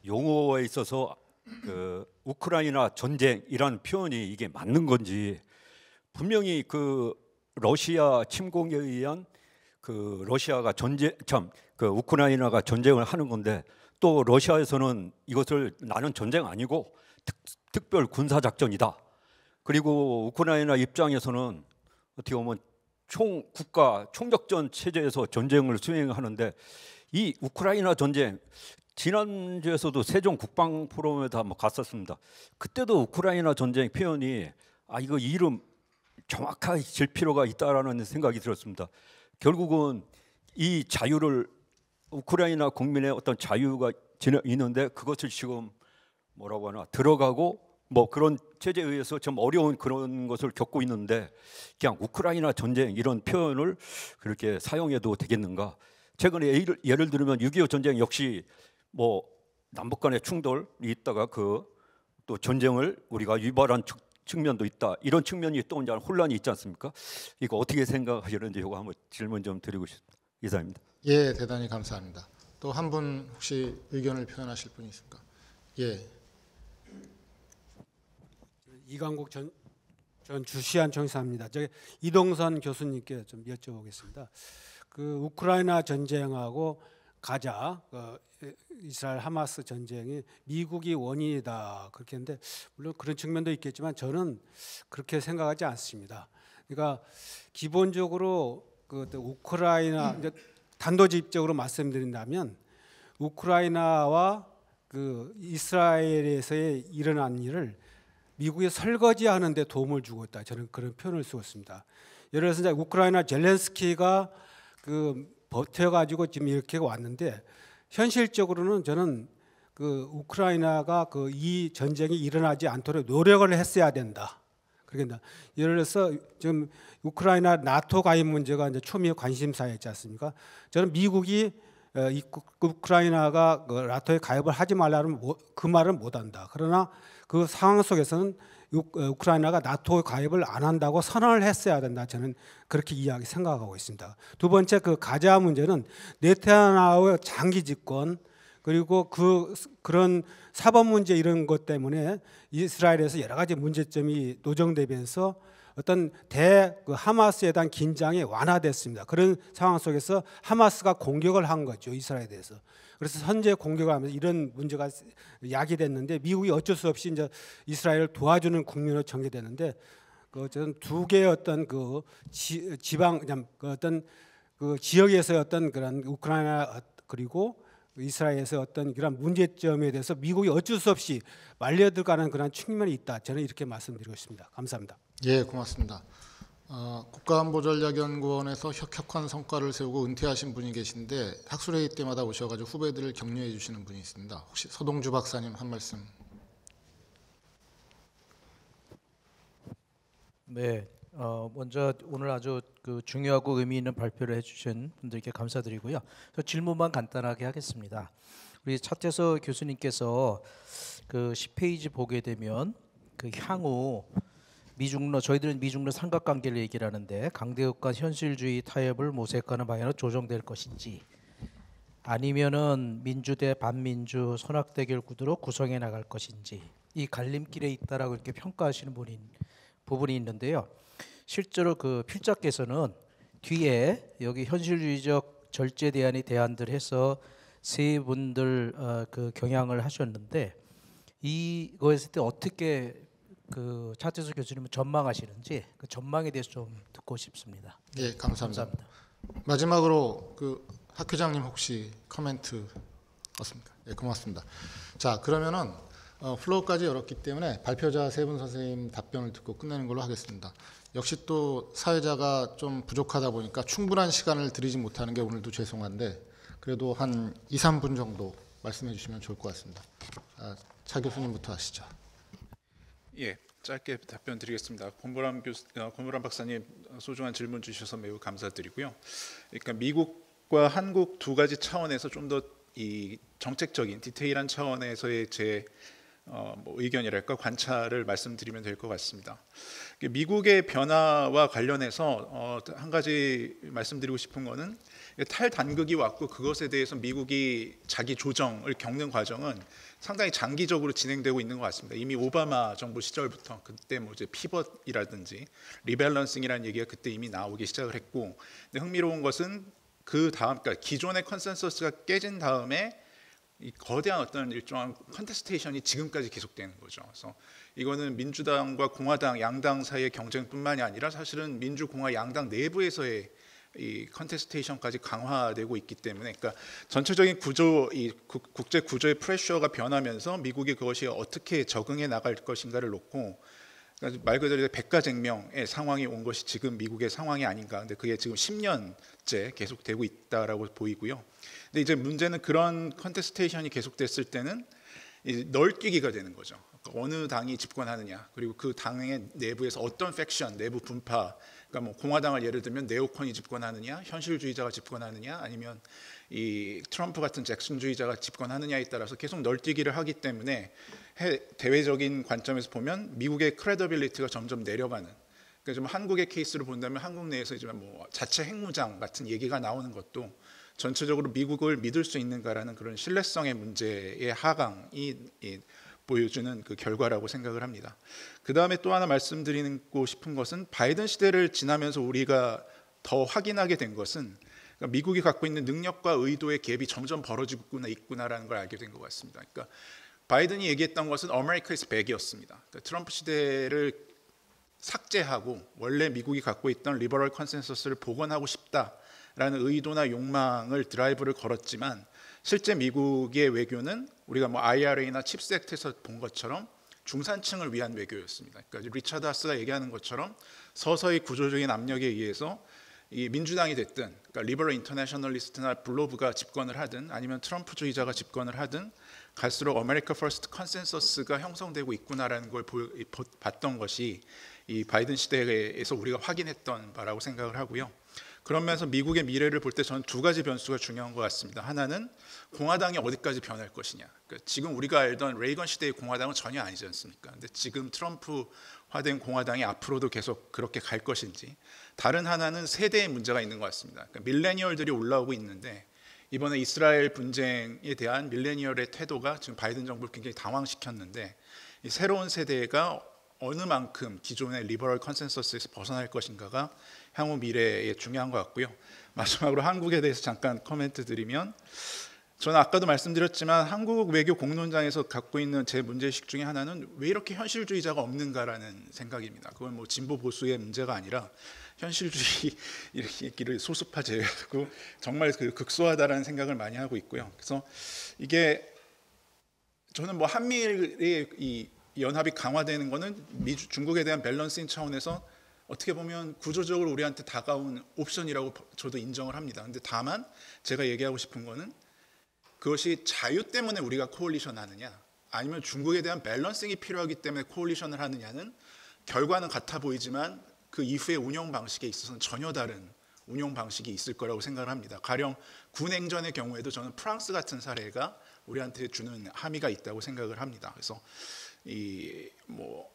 용어에 있어서 그 우크라이나 전쟁이라는 표현이 이게 맞는 건지 분명히 그 러시아 침공에 의한 그 러시아가 전쟁 참그 우크라이나가 전쟁을 하는 건데 또 러시아에서는 이것을 나는 전쟁 아니고 특, 별 군사 작전이다. 그리고 우크라이나 입장에서는 어떻게 보면 총 국가 총격전 체제에서 전쟁을 수행하는데 이 우크라이나 전쟁 지난주에서도 세종 국방 포럼에다 한번 뭐 갔었습니다. 그때도 우크라이나 전쟁 표현이 아 이거 이름 정확하게 질 필요가 있다라는 생각이 들었습니다. 결국은 이 자유를 우크라이나 국민의 어떤 자유가 있는데 그것을 지금 뭐라고 하나 들어가고 뭐 그런 체제에 의해서 좀 어려운 그런 것을 겪고 있는데 그냥 우크라이나 전쟁 이런 표현을 그렇게 사용해도 되겠는가? 최근에 예를, 예를 들면 6.25 전쟁 역시 뭐 남북 간의 충돌이 있다가 그 또 전쟁을 우리가 유발한 측, 측면도 있다. 이런 측면이 또 이제 혼란이 있지 않습니까? 이거 어떻게 생각하시는지 이거 한번 질문 좀 드리고 싶습니다. 이사입니다. 예, 대단히 감사합니다. 또 한 분 혹시 의견을 표현하실 분이 있습니까? 예. 이광국 전, 전 주시안 총사입니다. 저 이동선 교수님께 좀 여쭤보겠습니다. 그 우크라이나 전쟁하고 가자 어, 이스라엘 하마스 전쟁이 미국이 원인이다 그렇게 했는데 물론 그런 측면도 있겠지만 저는 그렇게 생각하지 않습니다. 그러니까 기본적으로 그 우크라이나 이제 단도직입적으로 말씀드린다면 우크라이나와 그 이스라엘에서의 일어난 일을 미국에 설거지하는데 도움을 주고 있다. 저는 그런 표현을 쓰었습니다. 예를 들어서 이제 우크라이나 젤렌스키가 그 버텨가지고 지금 이렇게 왔는데 현실적으로는 저는 그 우크라이나가 그 이 전쟁이 일어나지 않도록 노력을 했어야 된다. 그러니까 예를 들어서 지금 우크라이나 나토 가입 문제가 이제 초미의 관심사였지 않습니까? 저는 미국이 이 그 우크라이나가 그 라토에 가입을 하지 말라면 뭐, 그 말은 못한다. 그러나 그 상황 속에서는 우크라이나가 나토 가입을 안 한다고 선언을 했어야 된다. 저는 그렇게 이야기 생각하고 있습니다. 두 번째 그 가자 문제는 네타나우의 장기 집권 그리고 그 그런 사법 문제 이런 것 때문에 이스라엘에서 여러 가지 문제점이 노정되면서 어떤 대 그 하마스에 대한 긴장이 완화됐습니다. 그런 상황 속에서 하마스가 공격을 한 거죠 이스라엘에 대해서. 그래서 현재 공격을 하면서 이런 문제가 야기됐는데 미국이 어쩔 수 없이 이제 이스라엘을 도와주는 국면으로 전개되는데 그 어쨌든 두 개의 어떤 그 지, 지방 그냥 그 어떤 그 지역에서 어떤 그런 우크라이나 그리고 이스라엘에서 어떤 그런 문제점에 대해서 미국이 어쩔 수 없이 말려들어가는 그런 측면이 있다. 저는 이렇게 말씀드리고 있습니다. 감사합니다. 예, 고맙습니다. 어, 국가안보전략연구원에서 혁혁한 성과를 세우고 은퇴하신 분이 계신데 학술회의 때마다 오셔가지고 후배들을 격려해 주시는 분이 있습니다. 혹시 서동주 박사님 한 말씀. 네, 어, 먼저 오늘 아주 그 중요하고 의미 있는 발표를 해주신 분들께 감사드리고요. 질문만 간단하게 하겠습니다. 우리 차태서 교수님께서 그 10페이지 보게 되면 그 향후 미중로 저희들은 미중로 삼각관계를 얘기를 하는데 강대국 과 현실주의 타협을 모색하는 방향으로 조정될 것인지 아니면은 민주대 반민주 선악대결 구도로 구성해 나갈 것인지 이 갈림길에 있다라고 이렇게 평가하시는 분인 부분이 있는데요. 실제로 그 필자께서는 뒤에 여기 현실주의적 절제 대안이 대안들 해서 세 분들 어, 그 경향을 하셨는데 이거에서 때 어떻게 그 차태수 교수님은 전망하시는지 그 전망에 대해서 좀 듣고 싶습니다. 예, 감사합니다. 감사합니다. 마지막으로 그 학교장님 혹시 커멘트 없습니까? 예, 고맙습니다. 자, 그러면은 어, 플로우까지 열었기 때문에 발표자 세 분 선생님 답변을 듣고 끝내는 걸로 하겠습니다. 역시 또 사회자가 좀 부족하다 보니까 충분한 시간을 드리지 못하는 게 오늘도 죄송한데 그래도 한 2, 3분 정도 말씀해 주시면 좋을 것 같습니다. 아, 차 교수님부터 하시죠. 예, 짧게 답변 드리겠습니다. 권보람 교수, 어, 권보람 박사님 어, 소중한 질문 주셔서 매우 감사드리고요. 그러니까 미국과 한국 두 가지 차원에서 좀 더 이 정책적인 디테일한 차원에서의 제 어, 뭐 의견이랄까 관찰을 말씀드리면 될 것 같습니다. 미국의 변화와 관련해서 어, 한 가지 말씀드리고 싶은 것은 탈 단극이 왔고 그것에 대해서 미국이 자기 조정을 겪는 과정은 상당히 장기적으로 진행되고 있는 것 같습니다. 이미 오바마 정부 시절부터 그때 뭐 이제 피벗이라든지 리밸런싱이라는 얘기가 그때 이미 나오기 시작을 했고 근데 흥미로운 것은 그 다음 그러니까 기존의 컨센서스가 깨진 다음에 이 거대한 어떤 일종한 컨테스테이션이 지금까지 계속되는 거죠. 그래서 이거는 민주당과 공화당 양당 사이의 경쟁뿐만이 아니라 사실은 민주공화 양당 내부에서의 이 컨테스테이션까지 강화되고 있기 때문에 그러니까 전체적인 구조 이 국제 구조의 프레셔가 변하면서 미국이 그것이 어떻게 적응해 나갈 것인가를 놓고 그러니까 말 그대로 백가쟁명의 상황이 온 것이 지금 미국의 상황이 아닌가. 근데 그게 지금 10년째 계속되고 있다라고 보이고요. 근데 이제 문제는 그런 컨테스테이션이 계속됐을 때는 이제 널뛰기가 되는 거죠. 그러니까 어느 당이 집권하느냐 그리고 그 당의 내부에서 어떤 팩션 내부 분파 그러니까 뭐 공화당을 예를 들면 네오콘이 집권하느냐, 현실주의자가 집권하느냐, 아니면 이 트럼프 같은 잭슨주의자가 집권하느냐에 따라서 계속 널뛰기를 하기 때문에 해, 대외적인 관점에서 보면 미국의 크레더빌리티가 점점 내려가는. 그니까좀 한국의 케이스를 본다면 한국 내에서 이제 뭐 자체 핵무장 같은 얘기가 나오는 것도 전체적으로 미국을 믿을 수 있는가라는 그런 신뢰성의 문제의 하강이 보여주는 그 결과라고 생각을 합니다. 그 다음에 또 하나 말씀드리고 싶은 것은 바이든 시대를 지나면서 우리가 더 확인하게 된 것은 그러니까 미국이 갖고 있는 능력과 의도의 갭이 점점 벌어지고 있구나라는 걸 알게 된 것 같습니다. 그러니까 바이든이 얘기했던 것은 a 메리카 i c a is 이었습니다 그러니까 트럼프 시대를 삭제하고 원래 미국이 갖고 있던 리버럴 컨센서스를 복원하고 싶다라는 의도나 욕망을 드라이브를 걸었지만 실제 미국의 외교는 우리가 뭐 IRA나 칩스트에서본 것처럼 중산층을 위한 외교였습니다. 그러니까 리차드 하스가 얘기하는 것처럼 서서히 구조적인 압력에 의해서 이 민주당이 됐든, 그러니까 리버럴 인터내셔널리스트나 블로브가 집권을 하든, 아니면 트럼프주의자가 집권을 하든, 갈수록 아메리카 퍼스트 컨센서스가 형성되고 있구나라는 걸 보, 봤던 것이 이 바이든 시대에서 우리가 확인했던 바라고 생각을 하고요. 그러면서 미국의 미래를 볼 때 저는 두 가지 변수가 중요한 것 같습니다. 하나는 공화당이 어디까지 변할 것이냐. 그러니까 지금 우리가 알던 레이건 시대의 공화당은 전혀 아니지 않습니까? 근데 지금 트럼프화된 공화당이 앞으로도 계속 그렇게 갈 것인지 다른 하나는 세대의 문제가 있는 것 같습니다. 그러니까 밀레니얼들이 올라오고 있는데 이번에 이스라엘 분쟁에 대한 밀레니얼의 태도가 지금 바이든 정부를 굉장히 당황시켰는데 새로운 세대가 어느 만큼 기존의 리버럴 컨센서스에서 벗어날 것인가가 향후 미래에 중요한 것 같고요. 마지막으로 한국에 대해서 잠깐 코멘트 드리면 저는 아까도 말씀드렸지만 한국 외교 공론장에서 갖고 있는 제 문제식 중에 하나는 왜 이렇게 현실주의자가 없는가라는 생각입니다. 그건 뭐 진보 보수의 문제가 아니라 현실주의 [laughs] 이렇게 길 소수파 제고 정말 그 극소하다라는 생각을 많이 하고 있고요. 그래서 이게 저는 뭐 한미일의 이 연합이 강화되는 거는 미주, 중국에 대한 밸런스인 차원에서 어떻게 보면 구조적으로 우리한테 다가온 옵션이라고 저도 인정을 합니다. 근데 다만 제가 얘기하고 싶은 거는 그것이 자유 때문에 우리가 코올리션 하느냐 아니면 중국에 대한 밸런싱이 필요하기 때문에 코올리션을 하느냐는 결과는 같아 보이지만 그 이후의 운영 방식에 있어서는 전혀 다른 운영 방식이 있을 거라고 생각을 합니다. 가령 군행전의 경우에도 저는 프랑스 같은 사례가 우리한테 주는 함의가 있다고 생각을 합니다. 그래서 이 뭐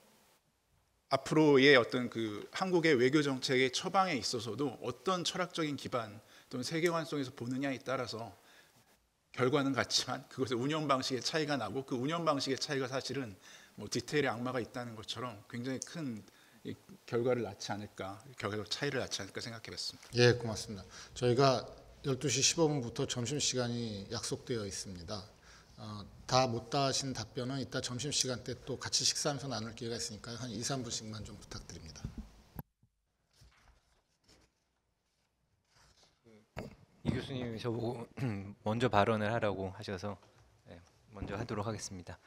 앞으로의 어떤 그 한국의 외교 정책의 처방에 있어서도 어떤 철학적인 기반 또는 세계관 속에서 보느냐에 따라서 결과는 같지만 그것의 운영 방식의 차이가 나고 그 운영 방식의 차이가 사실은 뭐 디테일의 악마가 있다는 것처럼 굉장히 큰 결과를 낳지 않을까 결과적 차이를 낳지 않을까 생각해봤습니다. 예, 고맙습니다. 저희가 12시 15분부터 점심 시간이 약속되어 있습니다. 어, 다못 다하신 답변은 이따 점심 시간 때 또 같이 식사하면서 나눌 기회가 있으니까 한 2, 3분씩만 좀 부탁드립니다. 이 교수님이 저보고 [clears throat] 먼저 발언을 하라고 하셔서 예, 먼저 하도록 하겠습니다.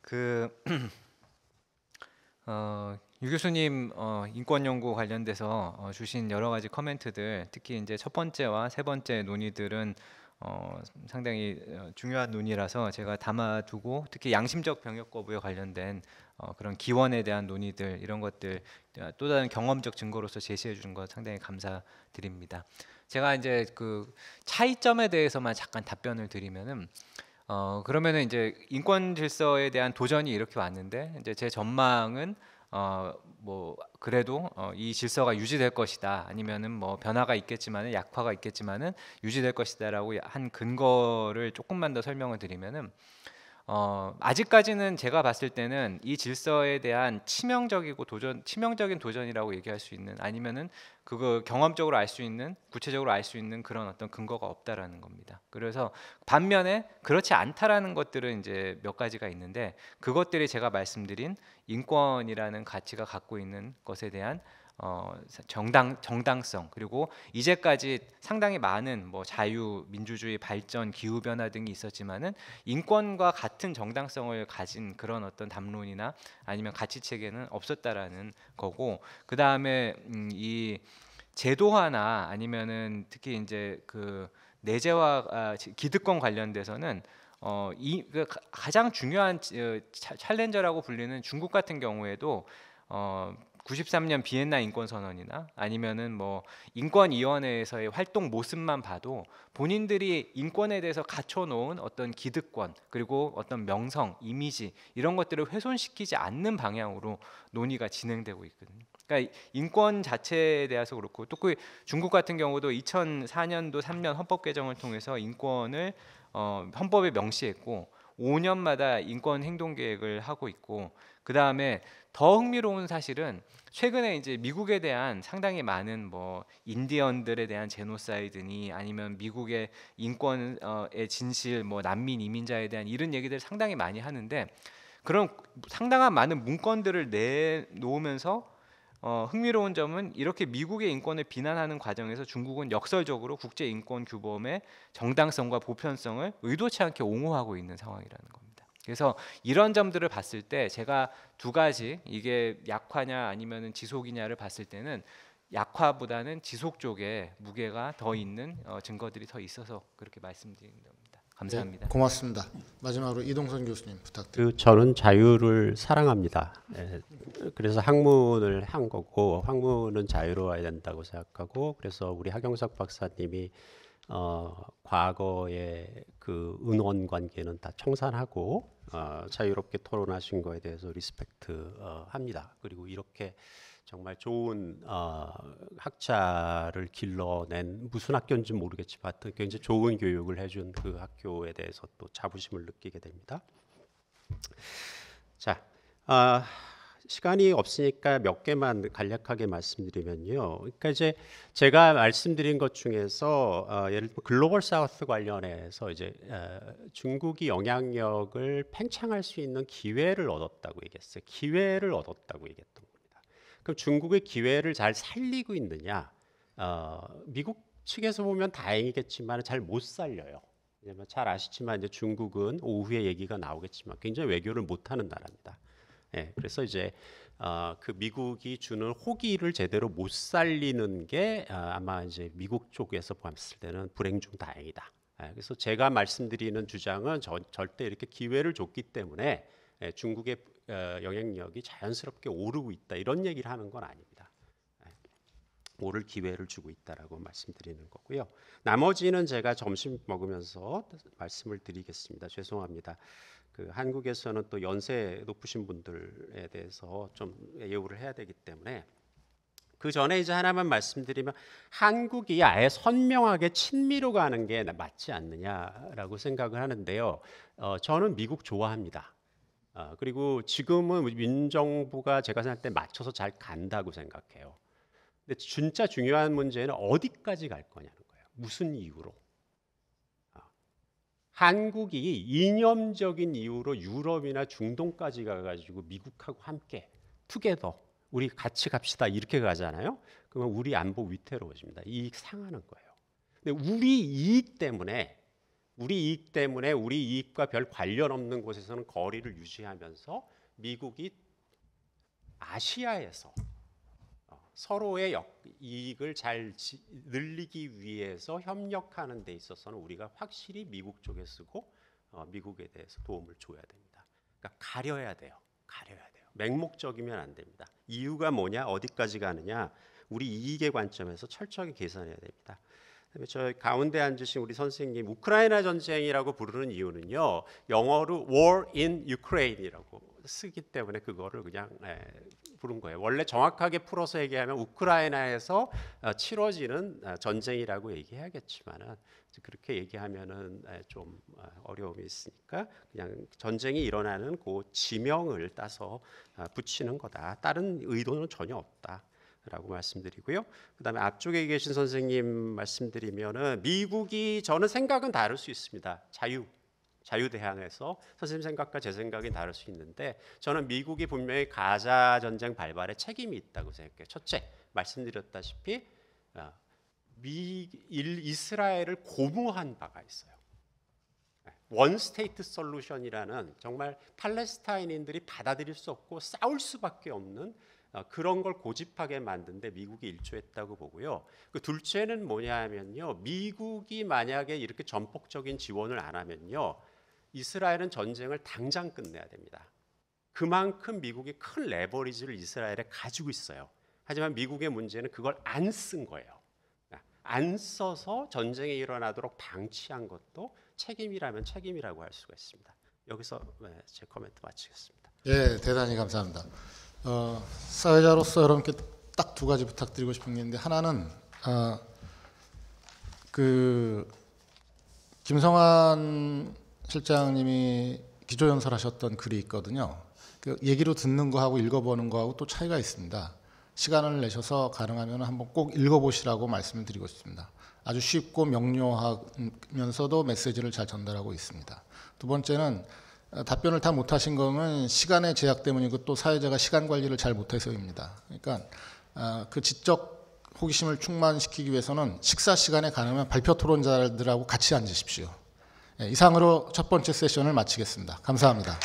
그 [clears throat] 어, 유 교수님 어, 인권 연구 관련돼서 어, 주신 여러 가지 커멘트들 특히 이제 첫 번째와 세 번째 논의들은 어, 상당히 어, 중요한 논의라서 제가 담아두고 특히 양심적 병역 거부에 관련된 어, 그런 기원에 대한 논의들 이런 것들 어, 또 다른 경험적 증거로서 제시해 주신 것 상당히 감사드립니다. 제가 이제 그 차이점에 대해서만 잠깐 답변을 드리면은 어 그러면은 이제 인권 질서에 대한 도전이 이렇게 왔는데 이제 제 전망은 어뭐 그래도 어이 질서가 유지될 것이다 아니면은 뭐 변화가 있겠지만은 약화가 있겠지만은 유지될 것이다라고 한 근거를 조금만 더 설명을 드리면은 어, 아직까지는 제가 봤을 때는 이 질서에 대한 치명적이고 도전 치명적인 도전이라고 얘기할 수 있는 아니면은 그거 경험적으로 알 수 있는 구체적으로 알 수 있는 그런 어떤 근거가 없다라는 겁니다. 그래서 반면에 그렇지 않다라는 것들은 이제 몇 가지가 있는데 그것들이 제가 말씀드린 인권이라는 가치가 갖고 있는 것에 대한 어, 정당 정당성 그리고 이제까지 상당히 많은 뭐 자유 민주주의 발전 기후 변화 등이 있었지만은 인권과 같은 정당성을 가진 그런 어떤 담론이나 아니면 가치 체계는 없었다라는 거고 그 다음에 음, 이 제도화나 아니면은 특히 이제 그 내재화 아, 기득권 관련돼서는 어, 이 그, 가장 중요한 어, 차, 챌린저라고 불리는 중국 같은 경우에도 어, 93년 비엔나 인권 선언이나 아니면은 뭐 인권 위원회에서의 활동 모습만 봐도 본인들이 인권에 대해서 갖춰 놓은 어떤 기득권 그리고 어떤 명성, 이미지 이런 것들을 훼손시키지 않는 방향으로 논의가 진행되고 있거든요. 그러니까 인권 자체에 대해서 그렇고 또 그 중국 같은 경우도 2004년도 3년 헌법 개정을 통해서 인권을 어, 헌법에 명시했고 5년마다 인권 행동 계획을 하고 있고 그 다음에 더 흥미로운 사실은 최근에 이제 미국에 대한 상당히 많은 뭐 인디언들에 대한 제노사이드니 아니면 미국의 인권의 어, 진실 뭐 난민 이민자에 대한 이런 얘기들 상당히 많이 하는데 그런 상당한 많은 문건들을 내놓으면서 어, 흥미로운 점은 이렇게 미국의 인권을 비난하는 과정에서 중국은 역설적으로 국제 인권 규범의 정당성과 보편성을 의도치 않게 옹호하고 있는 상황이라는 겁니다. 그래서 이런 점들을 봤을 때 제가 두 가지 이게 약화냐 아니면 지속이냐를 봤을 때는 약화보다는 지속 쪽에 무게가 더 있는 어, 증거들이 더 있어서 그렇게 말씀드린 겁니다. 네, 감사합니다. 네, 고맙습니다. 마지막으로 이동선 교수님 부탁드립니다. 그 저는 자유를 사랑합니다. 네, 그래서 학문을 한 거고 학문은 자유로워야 된다고 생각하고 그래서 우리 하경석 박사님이 어, 과거의 그 은원 관계는 다 청산하고 어, 자유롭게 토론하신 거에 대해서 리스펙트 어, 합니다. 그리고 이렇게 정말 좋은 어, 학자를 길러낸 무슨 학교인지 모르겠지만 하여튼 굉장히 좋은 교육을 해준 그 학교에 대해서 또 자부심을 느끼게 됩니다. 자, 아, 시간이 없으니까 몇 개만 간략하게 말씀드리면요. 그러니까 이제 제가 말씀드린 것 중에서 어, 예를 들면 글로벌 사우스 관련해서 이제 어, 중국이 영향력을 팽창할 수 있는 기회를 얻었다고 얘기했어요. 기회를 얻었다고 얘기했던 겁니다. 그럼 중국의 기회를 잘 살리고 있느냐? 어, 미국 측에서 보면 다행이겠지만 잘 못 살려요. 왜냐면 잘 아시지만 이제 중국은 오후에 얘기가 나오겠지만 굉장히 외교를 못하는 나라입니다. 예, 그래서 이제 어, 그 미국이 주는 호기를 제대로 못 살리는 게 어, 아마 이제 미국 쪽에서 봤을 때는 불행 중 다행이다. 예, 그래서 제가 말씀드리는 주장은 저, 절대 이렇게 기회를 줬기 때문에 예, 중국의 어, 영향력이 자연스럽게 오르고 있다 이런 얘기를 하는 건 아닙니다. 예, 오를 기회를 주고 있다라고 말씀드리는 거고요. 나머지는 제가 점심 먹으면서 말씀을 드리겠습니다. 죄송합니다. 그 한국에서는 또 연세 높으신 분들에 대해서 좀 예우를 해야 되기 때문에 그 전에 이제 하나만 말씀드리면 한국이 아예 선명하게 친미로 가는 게 맞지 않느냐라고 생각을 하는데요. 어, 저는 미국 좋아합니다. 어, 그리고 지금은 민정부가 제가 생각할 때 맞춰서 잘 간다고 생각해요. 근데 진짜 중요한 문제는 어디까지 갈 거냐는 거예요. 무슨 이유로? 한국이 이념적인 이유로 유럽이나 중동까지 가가지고 미국하고 함께 투게더 우리 같이 갑시다 이렇게 가잖아요. 그러면 우리 안보 위태로워집니다. 이익 상하는 거예요. 근데 우리 이익 때문에 우리 이익 때문에 우리 이익과 별 관련 없는 곳에서는 거리를 유지하면서 미국이 아시아에서 서로의 역, 이익을 잘 지, 늘리기 위해서 협력하는 데 있어서는 우리가 확실히 미국 쪽에 쓰고 어, 미국에 대해서 도움을 줘야 됩니다. 그러니까 가려야 돼요. 가려야 돼요. 맹목적이면 안 됩니다. 이유가 뭐냐, 어디까지 가느냐, 우리 이익의 관점에서 철저하게 계산해야 됩니다. 그다음에 저 가운데 앉으신 우리 선생님 우크라이나 전쟁이라고 부르는 이유는요, 영어로 War in Ukraine이라고 쓰기 때문에 그거를 그냥 에, 예, 부른 거예요. 원래 정확하게 풀어서 얘기하면 우크라이나에서 어, 치러지는 어, 전쟁이라고 얘기해야겠지만은 그렇게 얘기하면은 좀 어, 어려움이 있으니까 그냥 전쟁이 일어나는 그 지명을 따서 붙이는 거다. 다른 의도는 전혀 없다. 라고 말씀드리고요. 그다음에 앞쪽에 계신 선생님 말씀드리면은 미국이 저는 생각은 다를 수 있습니다. 자유 자유대항에서 선생님 생각과 제 생각이 다를 수 있는데 저는 미국이 분명히 가자 전쟁 발발에 책임이 있다고 생각해요. 첫째 말씀드렸다시피 어, 미, 이스라엘을 고무한 바가 있어요. 네, 원 스테이트 솔루션이라는 정말 팔레스타인인들이 받아들일 수 없고 싸울 수밖에 없는 어, 그런 걸 고집하게 만든데 미국이 일조했다고 보고요. 그 둘째는 뭐냐면요. 미국이 만약에 이렇게 전폭적인 지원을 안 하면요. 이스라엘은 전쟁을 당장 끝내야 됩니다. 그만큼 미국이 큰 레버리지를 이스라엘에 가지고 있어요. 하지만 미국의 문제는 그걸 안 쓴 거예요. 안 써서 전쟁이 일어나도록 방치한 것도 책임이라면 책임이라고 할 수가 있습니다. 여기서 네, 제 코멘트 마치겠습니다. 예, 대단히 감사합니다. 어, 사회자로서 여러분께 딱 두 가지 부탁드리고 싶은 게 있는데 하나는 어, 그 김성환 실장님이 기조연설하셨던 글이 있거든요. 그 얘기로 듣는 거하고 읽어보는 거하고 또 차이가 있습니다. 시간을 내셔서 가능하면 한번 꼭 읽어보시라고 말씀을 드리고 싶습니다. 아주 쉽고 명료하면서도 메시지를 잘 전달하고 있습니다. 두 번째는 어, 답변을 다 못하신 거는 시간의 제약 때문이고 또 사회자가 시간 관리를 잘 못해서입니다. 그러니까 아, 그 지적 호기심을 충만시키기 위해서는 식사 시간에 가능하면 발표 토론자들하고 같이 앉으십시오. 예, 이상으로 첫 번째 세션을 마치겠습니다. 감사합니다.